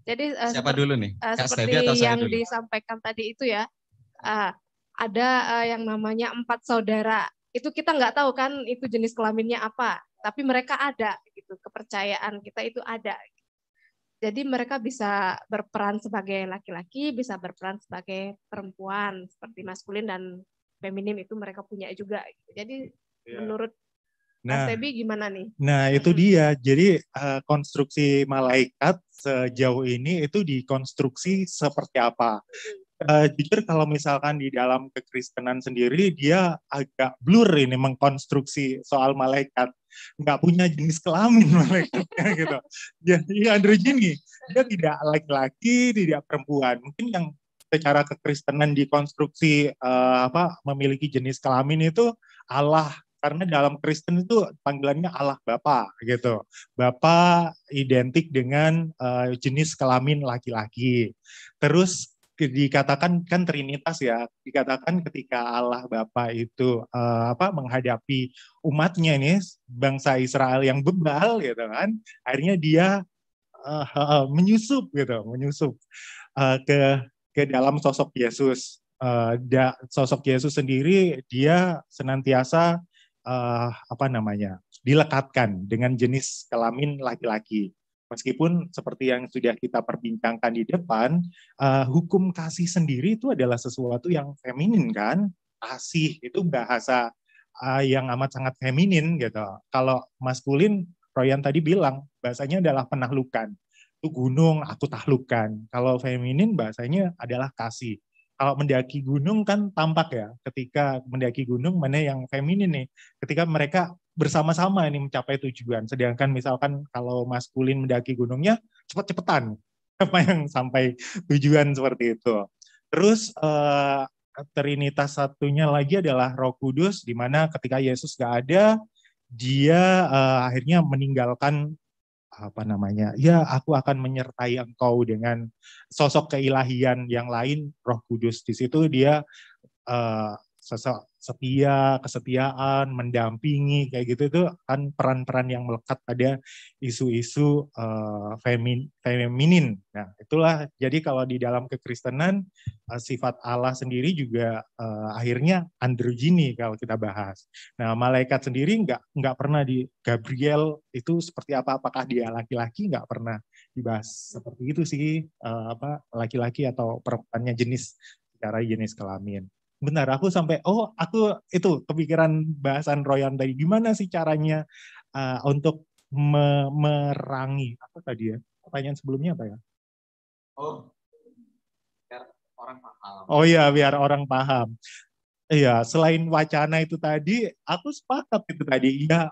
Jadi uh, siapa seperti, dulu nih? Uh, eh, yang seperti atau yang dulu? disampaikan tadi itu ya, uh, ada uh, yang namanya empat saudara. Itu kita nggak tahu kan itu jenis kelaminnya apa, tapi mereka ada gitu kepercayaan kita itu ada jadi mereka bisa berperan sebagai laki-laki, bisa berperan sebagai perempuan, seperti maskulin dan feminim itu mereka punya juga. Jadi ya. menurut Nah, Mas Tebi gimana nih? Nah, itu hmm. dia. Jadi eh, konstruksi malaikat sejauh ini itu dikonstruksi seperti apa? Hmm uh, jujur kalau misalkan di dalam kekristenan sendiri dia agak blur ini mengkonstruksi soal malaikat nggak punya jenis kelamin malaikatnya gitu jadi iya, androgini dia tidak laki-laki tidak perempuan mungkin yang secara kekristenan dikonstruksi uh, apa memiliki jenis kelamin itu Allah karena dalam Kristen itu panggilannya Allah Bapa gitu. Bapa identik dengan uh, jenis kelamin laki-laki. Terus dikatakan kan Trinitas ya dikatakan ketika Allah Bapa itu uh, apa menghadapi umatnya ini bangsa Israel yang bebal gitu kan akhirnya dia uh, uh, menyusup gitu menyusup uh, ke ke dalam sosok Yesus uh, da, sosok Yesus sendiri dia senantiasa uh, apa namanya dilekatkan dengan jenis kelamin laki-laki Meskipun seperti yang sudah kita perbincangkan di depan, uh, hukum kasih sendiri itu adalah sesuatu yang feminin kan? Kasih itu bahasa uh, yang amat sangat feminin gitu. Kalau maskulin, Royan tadi bilang bahasanya adalah penahlukan. Itu gunung aku tahlukan. Kalau feminin bahasanya adalah kasih kalau mendaki gunung kan tampak ya ketika mendaki gunung mana yang feminin nih ketika mereka bersama-sama ini mencapai tujuan sedangkan misalkan kalau maskulin mendaki gunungnya cepet-cepetan apa yang sampai tujuan seperti itu terus eh, Trinitas satunya lagi adalah Roh Kudus di mana ketika Yesus gak ada dia eh, akhirnya meninggalkan apa namanya ya aku akan menyertai engkau dengan sosok keilahian yang lain Roh Kudus di situ dia uh, setia, kesetiaan, mendampingi kayak gitu itu kan peran-peran yang melekat pada isu-isu uh, femin, feminin. Nah, itulah jadi kalau di dalam kekristenan uh, sifat Allah sendiri juga uh, akhirnya androgini kalau kita bahas. Nah, malaikat sendiri nggak nggak pernah di Gabriel itu seperti apa? Apakah dia laki-laki? Nggak pernah dibahas seperti itu sih uh, apa laki-laki atau perempuannya jenis secara jenis kelamin benar aku sampai oh aku itu kepikiran bahasan Royan tadi gimana sih caranya uh, untuk me merangi apa tadi ya pertanyaan sebelumnya apa ya oh biar orang paham oh iya biar orang paham Iya, selain wacana itu tadi, aku sepakat itu tadi. Ya,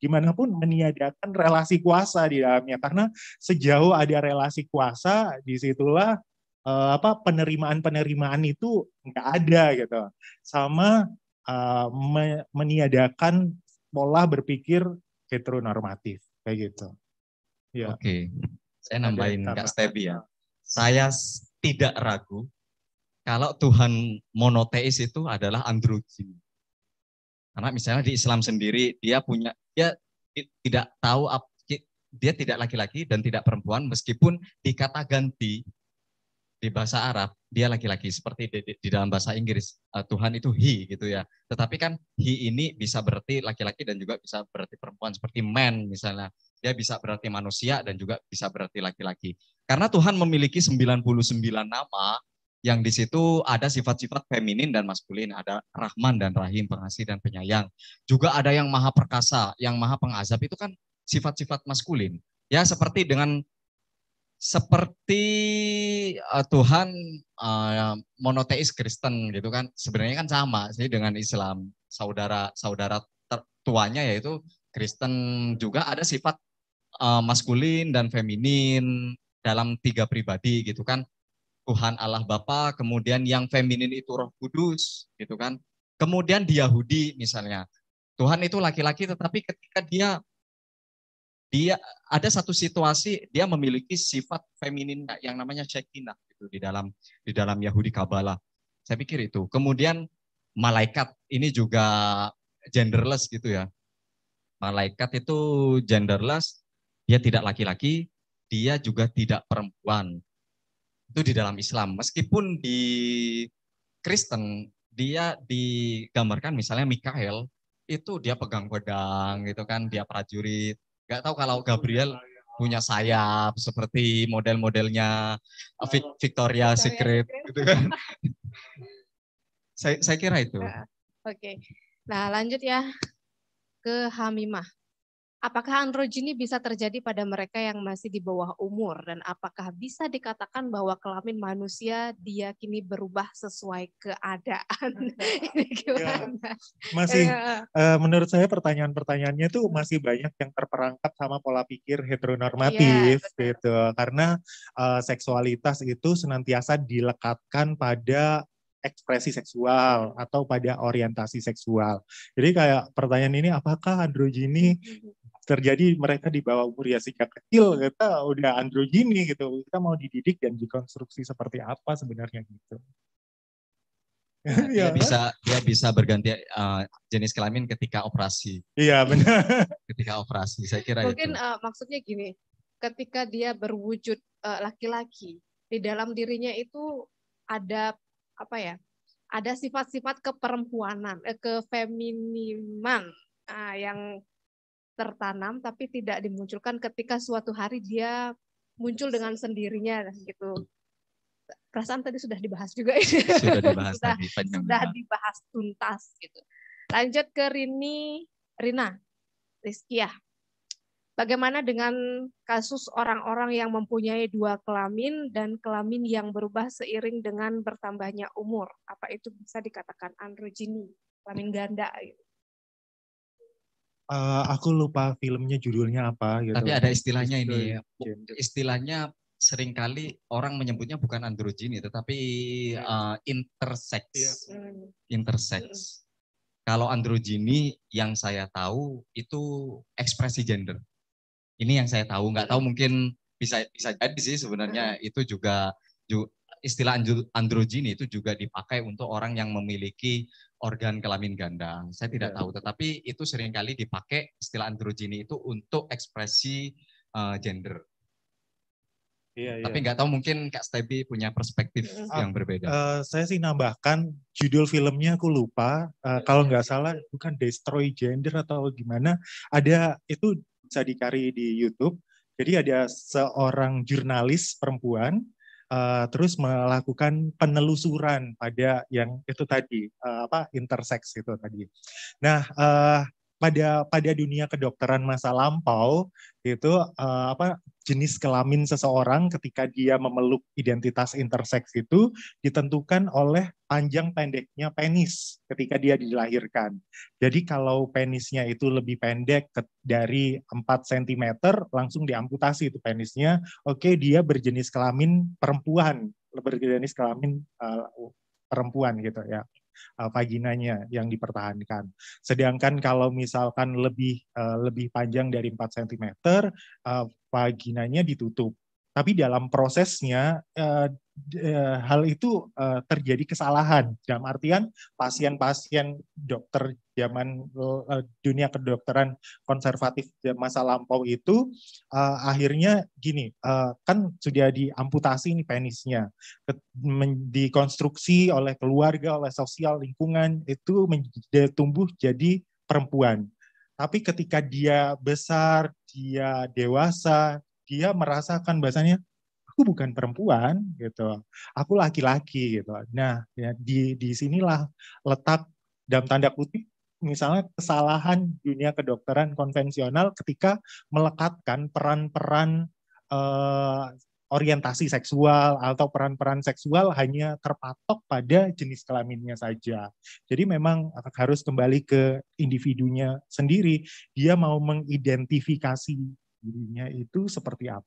gimana pun meniadakan relasi kuasa di dalamnya. Karena sejauh ada relasi kuasa, disitulah uh, apa penerimaan-penerimaan itu nggak ada gitu. Sama uh, me meniadakan pola berpikir heteronormatif kayak gitu. Ya. Oke. Okay. Saya nambahin Kak Stevi ya. Saya tidak ragu kalau Tuhan monoteis itu adalah androgin. Karena misalnya di Islam sendiri dia punya dia tidak tahu dia tidak laki-laki dan tidak perempuan meskipun dikata ganti di bahasa Arab dia laki-laki seperti di, di, di dalam bahasa Inggris uh, Tuhan itu he gitu ya. Tetapi kan he ini bisa berarti laki-laki dan juga bisa berarti perempuan seperti man misalnya. Dia bisa berarti manusia dan juga bisa berarti laki-laki. Karena Tuhan memiliki 99 nama yang di situ ada sifat-sifat feminin dan maskulin, ada rahman dan rahim, pengasih dan penyayang. Juga ada yang maha perkasa, yang maha pengazab itu kan sifat-sifat maskulin. Ya seperti dengan seperti uh, Tuhan uh, monoteis Kristen gitu kan sebenarnya kan sama sih dengan Islam saudara saudara tuanya yaitu Kristen juga ada sifat uh, maskulin dan feminin dalam tiga pribadi gitu kan Tuhan Allah Bapa kemudian yang feminin itu Roh Kudus gitu kan kemudian di Yahudi misalnya Tuhan itu laki-laki tetapi ketika dia dia ada satu situasi dia memiliki sifat feminin yang namanya Shekinah gitu di dalam di dalam Yahudi Kabbalah. Saya pikir itu. Kemudian malaikat ini juga genderless gitu ya. Malaikat itu genderless, dia tidak laki-laki, dia juga tidak perempuan. Itu di dalam Islam. Meskipun di Kristen dia digambarkan misalnya Mikael itu dia pegang pedang gitu kan, dia prajurit Nggak tahu kalau Gabriel punya sayap seperti model-modelnya Victoria, Victoria Secret gitu kan. saya, saya kira itu. Nah, oke. Okay. Nah, lanjut ya ke Hamimah. Apakah androgini bisa terjadi pada mereka yang masih di bawah umur dan apakah bisa dikatakan bahwa kelamin manusia diyakini berubah sesuai keadaan? Ya, masih ya. Uh, menurut saya pertanyaan-pertanyaannya itu masih banyak yang terperangkap sama pola pikir iya, heteronormatif ya, gitu karena uh, seksualitas itu senantiasa dilekatkan pada ekspresi seksual atau pada orientasi seksual. Jadi kayak pertanyaan ini apakah androgini mhm terjadi mereka di bawah umur ya sejak kecil kita udah androgini gitu kita mau dididik dan dikonstruksi seperti apa sebenarnya gitu nah, iya dia kan? bisa kan? dia bisa berganti uh, jenis kelamin ketika operasi iya benar ketika operasi saya kira mungkin itu. Uh, eh, maksudnya gini ketika dia berwujud laki eh, laki-laki di dalam dirinya itu ada apa ya ada sifat-sifat keperempuanan eh, kefeminiman ah, yang tertanam tapi tidak dimunculkan ketika suatu hari dia muncul dengan sendirinya gitu. Perasaan tadi sudah dibahas juga ini. Ya. Sudah dibahas sudah, Sudah dibahas tuntas gitu. Lanjut ke Rini Rina Rizkia. Ya. Bagaimana dengan kasus orang-orang yang mempunyai dua kelamin dan kelamin yang berubah seiring dengan bertambahnya umur? Apa itu bisa dikatakan androgini, kelamin ganda? Gitu. Eh, aku lupa filmnya judulnya apa gitu. Tapi ada istilahnya ini ya. Istilahnya seringkali orang menyebutnya bukan androgini tetapi uh, intersex. Iya. Intersex. Iya. Kalau androgini yang saya tahu itu ekspresi gender. Ini yang saya tahu, nggak tahu mungkin bisa bisa jadi sih sebenarnya itu juga istilah androgini itu juga dipakai untuk orang yang memiliki organ kelamin ganda. Saya tidak ya. tahu, tetapi itu seringkali dipakai istilah androgini itu untuk ekspresi uh, gender. Iya, iya, Tapi nggak iya. tahu mungkin Kak Stebi punya perspektif uh, yang berbeda. Uh, saya sih nambahkan judul filmnya aku lupa. Uh, kalau nggak salah bukan Destroy Gender atau gimana. Ada itu bisa dicari di YouTube. Jadi ada seorang jurnalis perempuan uh, terus melakukan penelusuran pada yang itu tadi uh, apa intersex itu tadi. Nah, uh, pada pada dunia kedokteran masa lampau itu uh, apa jenis kelamin seseorang ketika dia memeluk identitas interseks itu ditentukan oleh panjang pendeknya penis ketika dia dilahirkan. Jadi kalau penisnya itu lebih pendek dari 4 cm, langsung diamputasi itu penisnya. Oke, dia berjenis kelamin perempuan, berjenis kelamin uh, perempuan gitu ya vaginanya eh, yang dipertahankan. Sedangkan kalau misalkan lebih eh, lebih panjang dari 4 cm, vaginanya ditutup. Tapi dalam prosesnya eh, Eh, hal itu eh, terjadi kesalahan dalam artian pasien-pasien dokter zaman eh, dunia kedokteran konservatif masa lampau itu akhirnya gini kan sudah diamputasi ini penisnya dikonstruksi oleh keluarga oleh sosial lingkungan itu tumbuh jadi perempuan tapi ketika dia besar dia dewasa dia merasakan bahasanya aku bukan perempuan gitu, aku laki-laki gitu. Nah ya, di di sinilah letak dalam tanda kutip misalnya kesalahan dunia kedokteran konvensional ketika melekatkan peran-peran eh, orientasi seksual atau peran-peran seksual hanya terpatok pada jenis kelaminnya saja. Jadi memang harus kembali ke individunya sendiri. Dia mau mengidentifikasi dirinya itu seperti apa.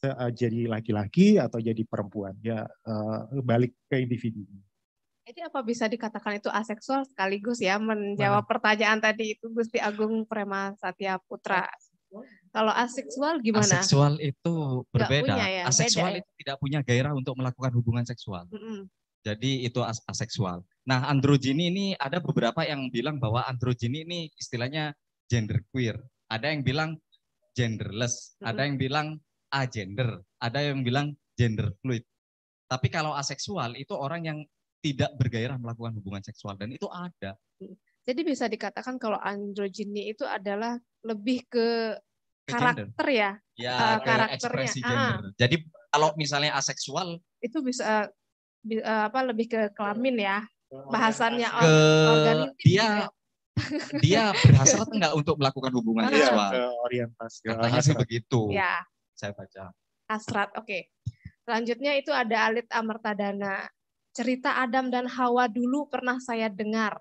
Eh, jadi laki-laki atau jadi perempuan ya eh, balik ke individu. Jadi apa bisa dikatakan itu aseksual sekaligus ya menjawab nah. pertanyaan tadi itu Gusti Agung Prema Satya Putra. Kalau aseksual gimana? Aseksual itu berbeda. ya? Aseksual Beda, ya? itu tidak punya gairah untuk melakukan hubungan seksual. Mm -hmm. Jadi itu as aseksual. Nah, androgini ini ada beberapa yang bilang bahwa androgini ini istilahnya gender queer. Ada yang bilang genderless, mm -hmm. ada yang bilang agender, ada yang bilang gender fluid. Tapi kalau aseksual itu orang yang tidak bergairah melakukan hubungan seksual dan itu ada. Jadi bisa dikatakan kalau androgini itu adalah lebih ke, karakter ya, ya uh, karakternya. Ah. Jadi kalau misalnya aseksual itu bisa uh, apa lebih ke kelamin ya bahasannya ke, organik dia juga. Gitu ya? dia berhasrat enggak untuk melakukan hubungan ah. seksual? Ya, orientasi. Katanya sih begitu. Ya saya baca. Asrat, oke. Okay. Selanjutnya itu ada Alit Amartadana. Cerita Adam dan Hawa dulu pernah saya dengar.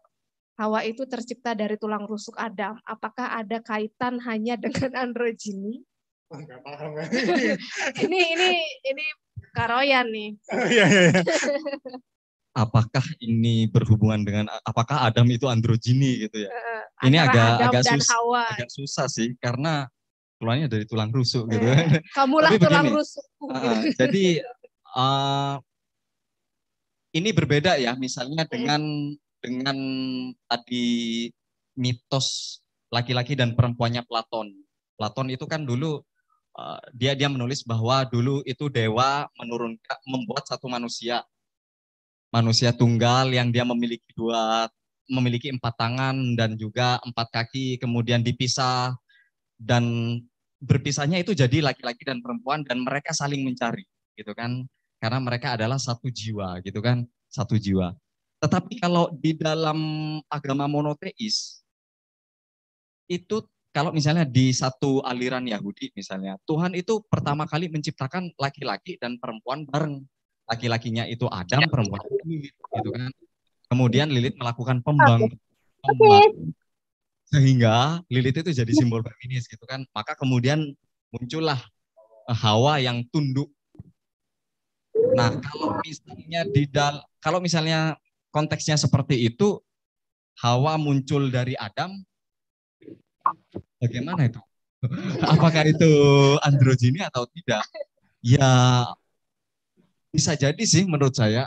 Hawa itu tercipta dari tulang rusuk Adam. Apakah ada kaitan hanya dengan androgini? Enggak paham. ini ini ini Karoyan nih. Oh, iya iya iya. Apakah ini berhubungan dengan apakah Adam itu androgini gitu ya? ini agak Adam agak susah agak susah sih karena keluarnya dari tulang rusuk gitu. Eh, kamulah begini, tulang rusuk. Uh, jadi uh, ini berbeda ya misalnya dengan dengan tadi mitos laki-laki dan perempuannya Platon. Platon itu kan dulu uh, dia dia menulis bahwa dulu itu dewa menurunkan membuat satu manusia manusia tunggal yang dia memiliki dua memiliki empat tangan dan juga empat kaki kemudian dipisah dan berpisahnya itu jadi laki-laki dan perempuan dan mereka saling mencari gitu kan karena mereka adalah satu jiwa gitu kan satu jiwa tetapi kalau di dalam agama monoteis itu kalau misalnya di satu aliran Yahudi misalnya Tuhan itu pertama kali menciptakan laki-laki dan perempuan bareng laki-lakinya itu Adam ya. perempuan gitu kan kemudian Lilith melakukan pembang, pembang sehingga lilit itu jadi iya. simbol feminis gitu kan maka kemudian muncullah eh, Hawa yang tunduk nah kalau misalnya di dal kalau misalnya konteksnya seperti itu Hawa muncul dari Adam bagaimana itu apakah itu androgini atau tidak ya bisa jadi sih menurut saya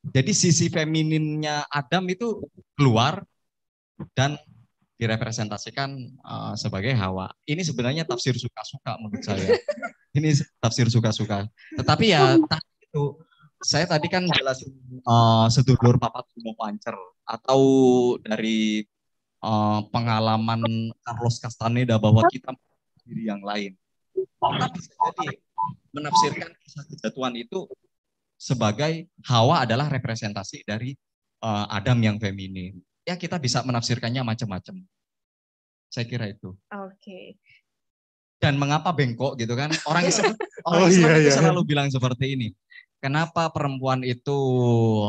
jadi sisi femininnya Adam itu keluar dan direpresentasikan uh, sebagai hawa. Ini sebenarnya tafsir suka-suka menurut saya. Ini tafsir suka-suka. Tetapi ya itu saya tadi kan jelasin uh, sedulur papat semua Pancer atau dari uh, pengalaman Carlos Castaneda bahwa kita diri yang lain. Tapi jadi menafsirkan kisah kejatuhan itu sebagai hawa adalah representasi dari uh, Adam yang feminin ya kita bisa menafsirkannya macam-macam. Saya kira itu. Oke. Okay. Dan mengapa bengkok gitu kan? Orang Islam, orang oh, iya, iya. selalu bilang seperti ini. Kenapa perempuan itu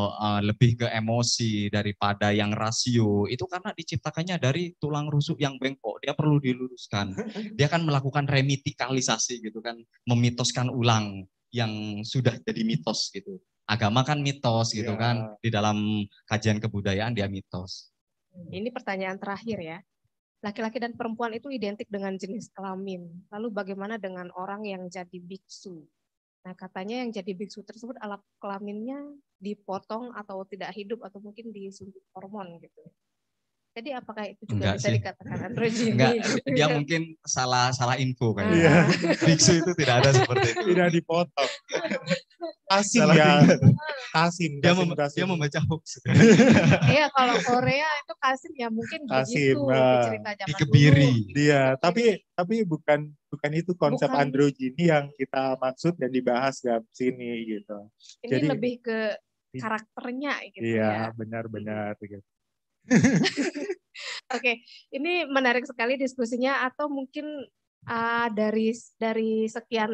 uh, lebih ke emosi daripada yang rasio? Itu karena diciptakannya dari tulang rusuk yang bengkok. Dia perlu diluruskan. Dia akan melakukan remitikalisasi gitu kan, memitoskan ulang yang sudah jadi mitos gitu agama kan mitos gitu ya. kan di dalam kajian kebudayaan dia mitos. Hmm, ini pertanyaan terakhir ya. Laki-laki dan perempuan itu identik dengan jenis kelamin. Lalu bagaimana dengan orang yang jadi biksu? Nah, katanya yang jadi biksu tersebut alat kelaminnya dipotong atau tidak hidup atau mungkin disuntik hormon gitu. Jadi apakah itu juga bisa dikatakan androgini? Enggak, gitu dia ya? mungkin salah salah info kan. Iya. Biksu itu tidak ada seperti itu. Tidak dipotong. Tasin ya. Tasin. Dia, mem dia membaca hoax. Iya, kalau Korea itu Kasim ya mungkin tasin, begitu nah, cerita zaman Kebiri. Iya, tapi tapi bukan bukan itu konsep bukan. androgini yang kita maksud dan dibahas di sini gitu. Ini Jadi, lebih ke karakternya gitu iya, ya. Iya, benar-benar gitu. Oke, okay. ini menarik sekali diskusinya atau mungkin uh, dari dari sekian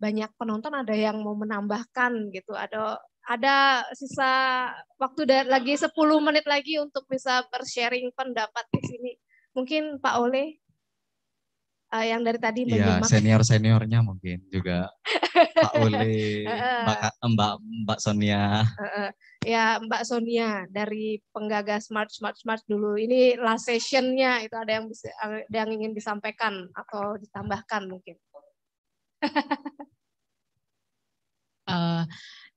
banyak penonton ada yang mau menambahkan gitu ada ada sisa waktu dari lagi 10 menit lagi untuk bisa bersharing pendapat di sini mungkin Pak Oleh uh, yang dari tadi iya, menyimak. Iya, senior-seniornya mungkin juga. Pak Uli, Mbak, Mbak, Mbak Sonia. Uh, uh, ya, Mbak Sonia dari penggagas Smart Smart Smart dulu. Ini last sessionnya itu ada yang bisa, eh, ada yang ingin disampaikan atau ditambahkan mungkin. uh,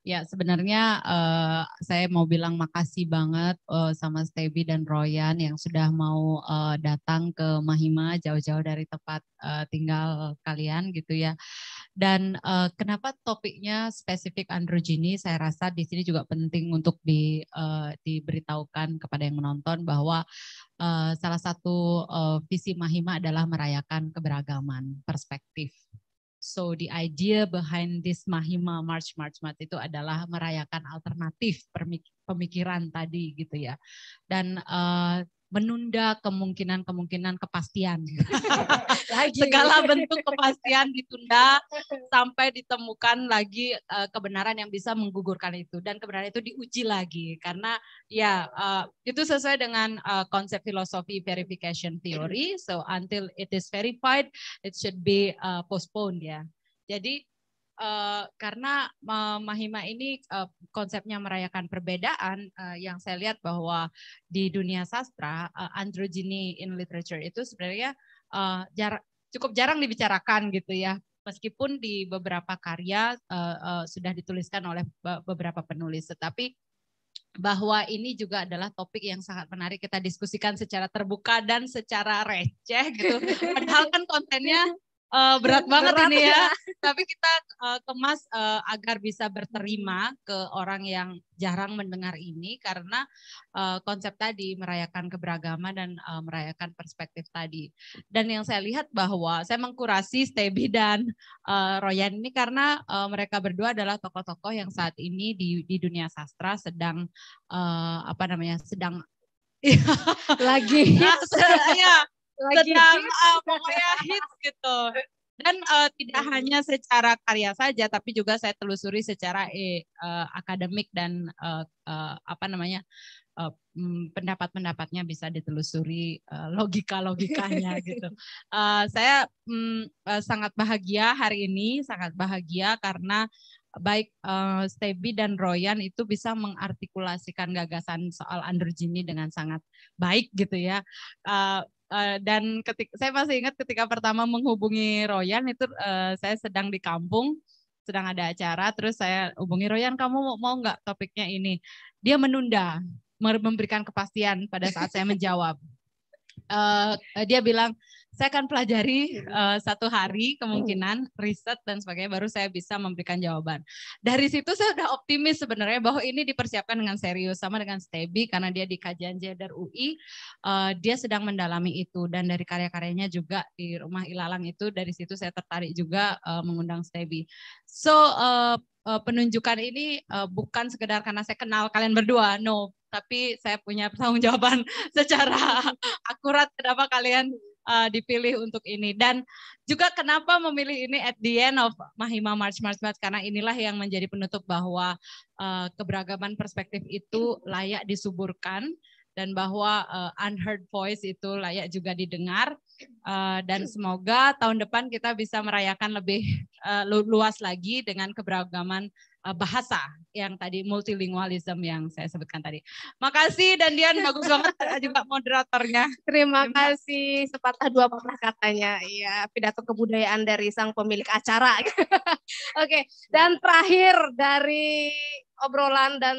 Ya, sebenarnya uh, saya mau bilang makasih banget uh, sama Stebi dan Royan yang sudah mau uh, datang ke Mahima jauh-jauh dari tempat uh, tinggal kalian gitu ya. Dan uh, kenapa topiknya spesifik androgini? Saya rasa di sini juga penting untuk di uh, diberitahukan kepada yang menonton bahwa uh, salah satu uh, visi Mahima adalah merayakan keberagaman perspektif So the idea behind this Mahima March March March itu adalah merayakan alternatif pemikiran tadi gitu ya. Dan uh, menunda kemungkinan-kemungkinan kepastian. Segala bentuk kepastian ditunda sampai ditemukan lagi eh, kebenaran yang bisa menggugurkan itu dan kebenaran itu diuji lagi karena ya uh, itu sesuai dengan uh, konsep filosofi verification theory. So until it is verified, it should be uh, postponed ya. Jadi uh, karena uh, Mahima ini uh, konsepnya merayakan perbedaan uh, yang saya lihat bahwa di dunia sastra uh, androgyny in literature itu sebenarnya uh, jar cukup jarang dibicarakan gitu ya meskipun di beberapa karya uh, uh, sudah dituliskan oleh beberapa penulis tetapi bahwa ini juga adalah topik yang sangat menarik kita diskusikan secara terbuka dan secara receh gitu. Padahal kan kontennya uh, berat banget berat ini ya. ya. Tapi kita uh, kemas uh, agar bisa berterima ke orang yang jarang mendengar ini karena uh, konsep tadi merayakan keberagaman dan uh, merayakan perspektif tadi. Dan yang saya lihat bahwa saya mengkurasi Stebi dan uh, Royan ini karena uh, mereka berdua adalah tokoh-tokoh yang saat ini di di dunia sastra sedang uh, apa namanya sedang lagi nah, ya lagi sedang Uh, pokoknya hits gitu dan uh, tidak iya. hanya secara karya saja tapi juga saya telusuri secara uh, akademik dan uh, uh, apa namanya uh, pendapat-pendapatnya bisa ditelusuri uh, logika-logikanya gitu. Uh, saya um, uh, sangat bahagia hari ini, sangat bahagia karena baik uh, Stebi dan Royan itu bisa mengartikulasikan gagasan soal androgini dengan sangat baik gitu ya. Uh, Eh, dan ketika saya masih ingat ketika pertama menghubungi Royan itu uh, saya sedang di kampung sedang ada acara terus saya hubungi Royan kamu mau nggak topiknya ini dia menunda memberikan kepastian pada saat saya menjawab uh, dia bilang saya akan pelajari uh, satu hari iya. kemungkinan riset dan sebagainya baru saya bisa memberikan jawaban. Dari situ saya sudah optimis sebenarnya bahwa ini dipersiapkan dengan serius sama dengan Stebi karena dia di kajian gender UI uh, eh, dia sedang mendalami itu dan dari karya-karyanya juga di Rumah Ilalang itu dari situ saya tertarik juga uh, mengundang Stebi. So uh, penunjukan ini uh, bukan sekedar karena saya kenal kalian berdua, no, tapi saya punya pertanggung jawaban secara akurat kenapa kalian uh, dipilih untuk ini dan juga kenapa memilih ini at the end of Mahima March March March karena inilah yang menjadi penutup bahwa uh, keberagaman perspektif itu layak disuburkan dan bahwa uh, unheard voice itu layak juga didengar uh, dan semoga tahun depan kita bisa merayakan lebih uh, luas lagi dengan keberagaman Eh, bahasa yang tadi multilingualism yang saya sebutkan tadi. Makasih dan Dian bagus banget juga moderatornya. Terima, Terima kasih sepatah dua patah katanya. Iya, pidato kebudayaan dari sang pemilik acara. Oke, dan terakhir dari obrolan dan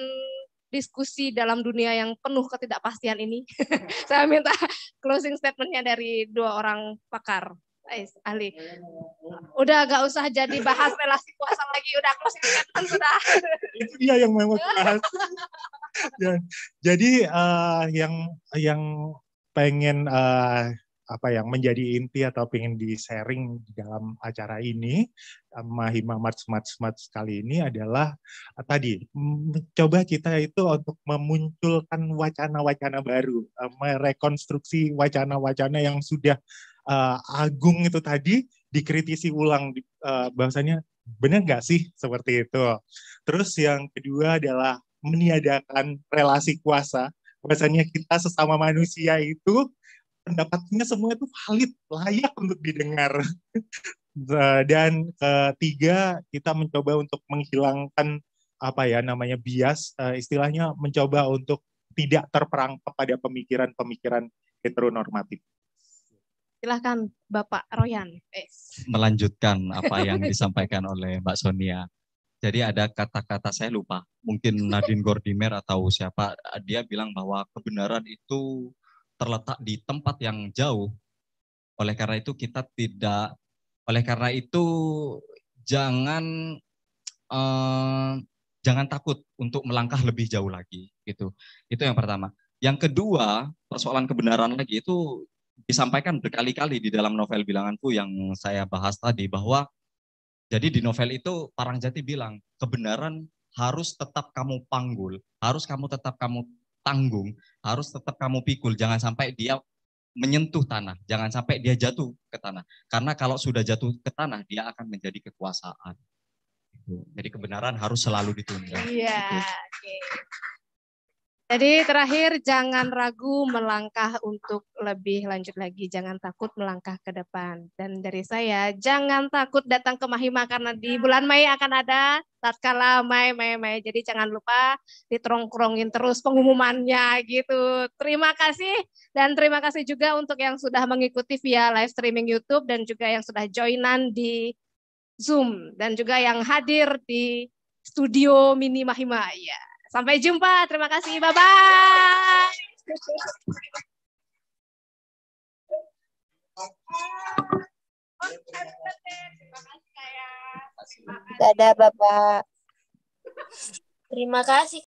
diskusi dalam dunia yang penuh ketidakpastian ini. Saya minta closing statementnya dari dua orang pakar. Eh, ahli. Udah gak usah jadi bahas relasi kuasa lagi, udah closing statement sudah. Itu dia yang mau bahas. ya. Jadi uh, yang yang pengen uh, apa yang menjadi inti atau pengen di sharing dalam acara ini sama Hima Mart Smart Smart kali ini adalah eh, tadi coba kita itu untuk memunculkan wacana-wacana baru, merekonstruksi wacana-wacana yang sudah uh, Agung itu tadi dikritisi ulang uh, eh, bahasanya benar nggak sih seperti itu. Terus yang kedua adalah meniadakan relasi kuasa. Bahasanya kita sesama manusia itu pendapatnya semua itu valid, layak untuk didengar. Nah, dan ketiga, kita mencoba untuk menghilangkan apa ya namanya bias, eh, istilahnya mencoba untuk tidak terperangkap pada pemikiran-pemikiran heteronormatif. Silahkan Bapak Royan. Eh. Melanjutkan apa yang disampaikan oleh Mbak Sonia. Jadi ada kata-kata saya lupa, mungkin Nadine Gordimer atau siapa, dia bilang bahwa kebenaran itu terletak di tempat yang jauh. Oleh karena itu kita tidak, oleh karena itu jangan eh, jangan takut untuk melangkah lebih jauh lagi gitu. Itu yang pertama. Yang kedua, persoalan kebenaran lagi itu disampaikan berkali-kali di dalam novel bilanganku yang saya bahas tadi bahwa jadi di novel itu Parangjati bilang kebenaran harus tetap kamu panggul, harus kamu tetap kamu tanggung, harus tetap kamu pikul, jangan sampai dia menyentuh tanah, jangan sampai dia jatuh ke tanah. Karena kalau sudah jatuh ke tanah, dia akan menjadi kekuasaan. Jadi kebenaran harus selalu ditunda. Yeah, gitu. okay. Jadi terakhir jangan ragu melangkah untuk lebih lanjut lagi, jangan takut melangkah ke depan. Dan dari saya jangan takut datang ke Mahima karena di bulan Mei akan ada tatkala Mei Mei Mei. Jadi jangan lupa ditrongkrongin terus pengumumannya gitu. Terima kasih dan terima kasih juga untuk yang sudah mengikuti via live streaming YouTube dan juga yang sudah joinan di Zoom dan juga yang hadir di studio Mini Mahima ya. Sampai jumpa. Terima kasih. Bye-bye. Dadah, Bapak. Terima kasih.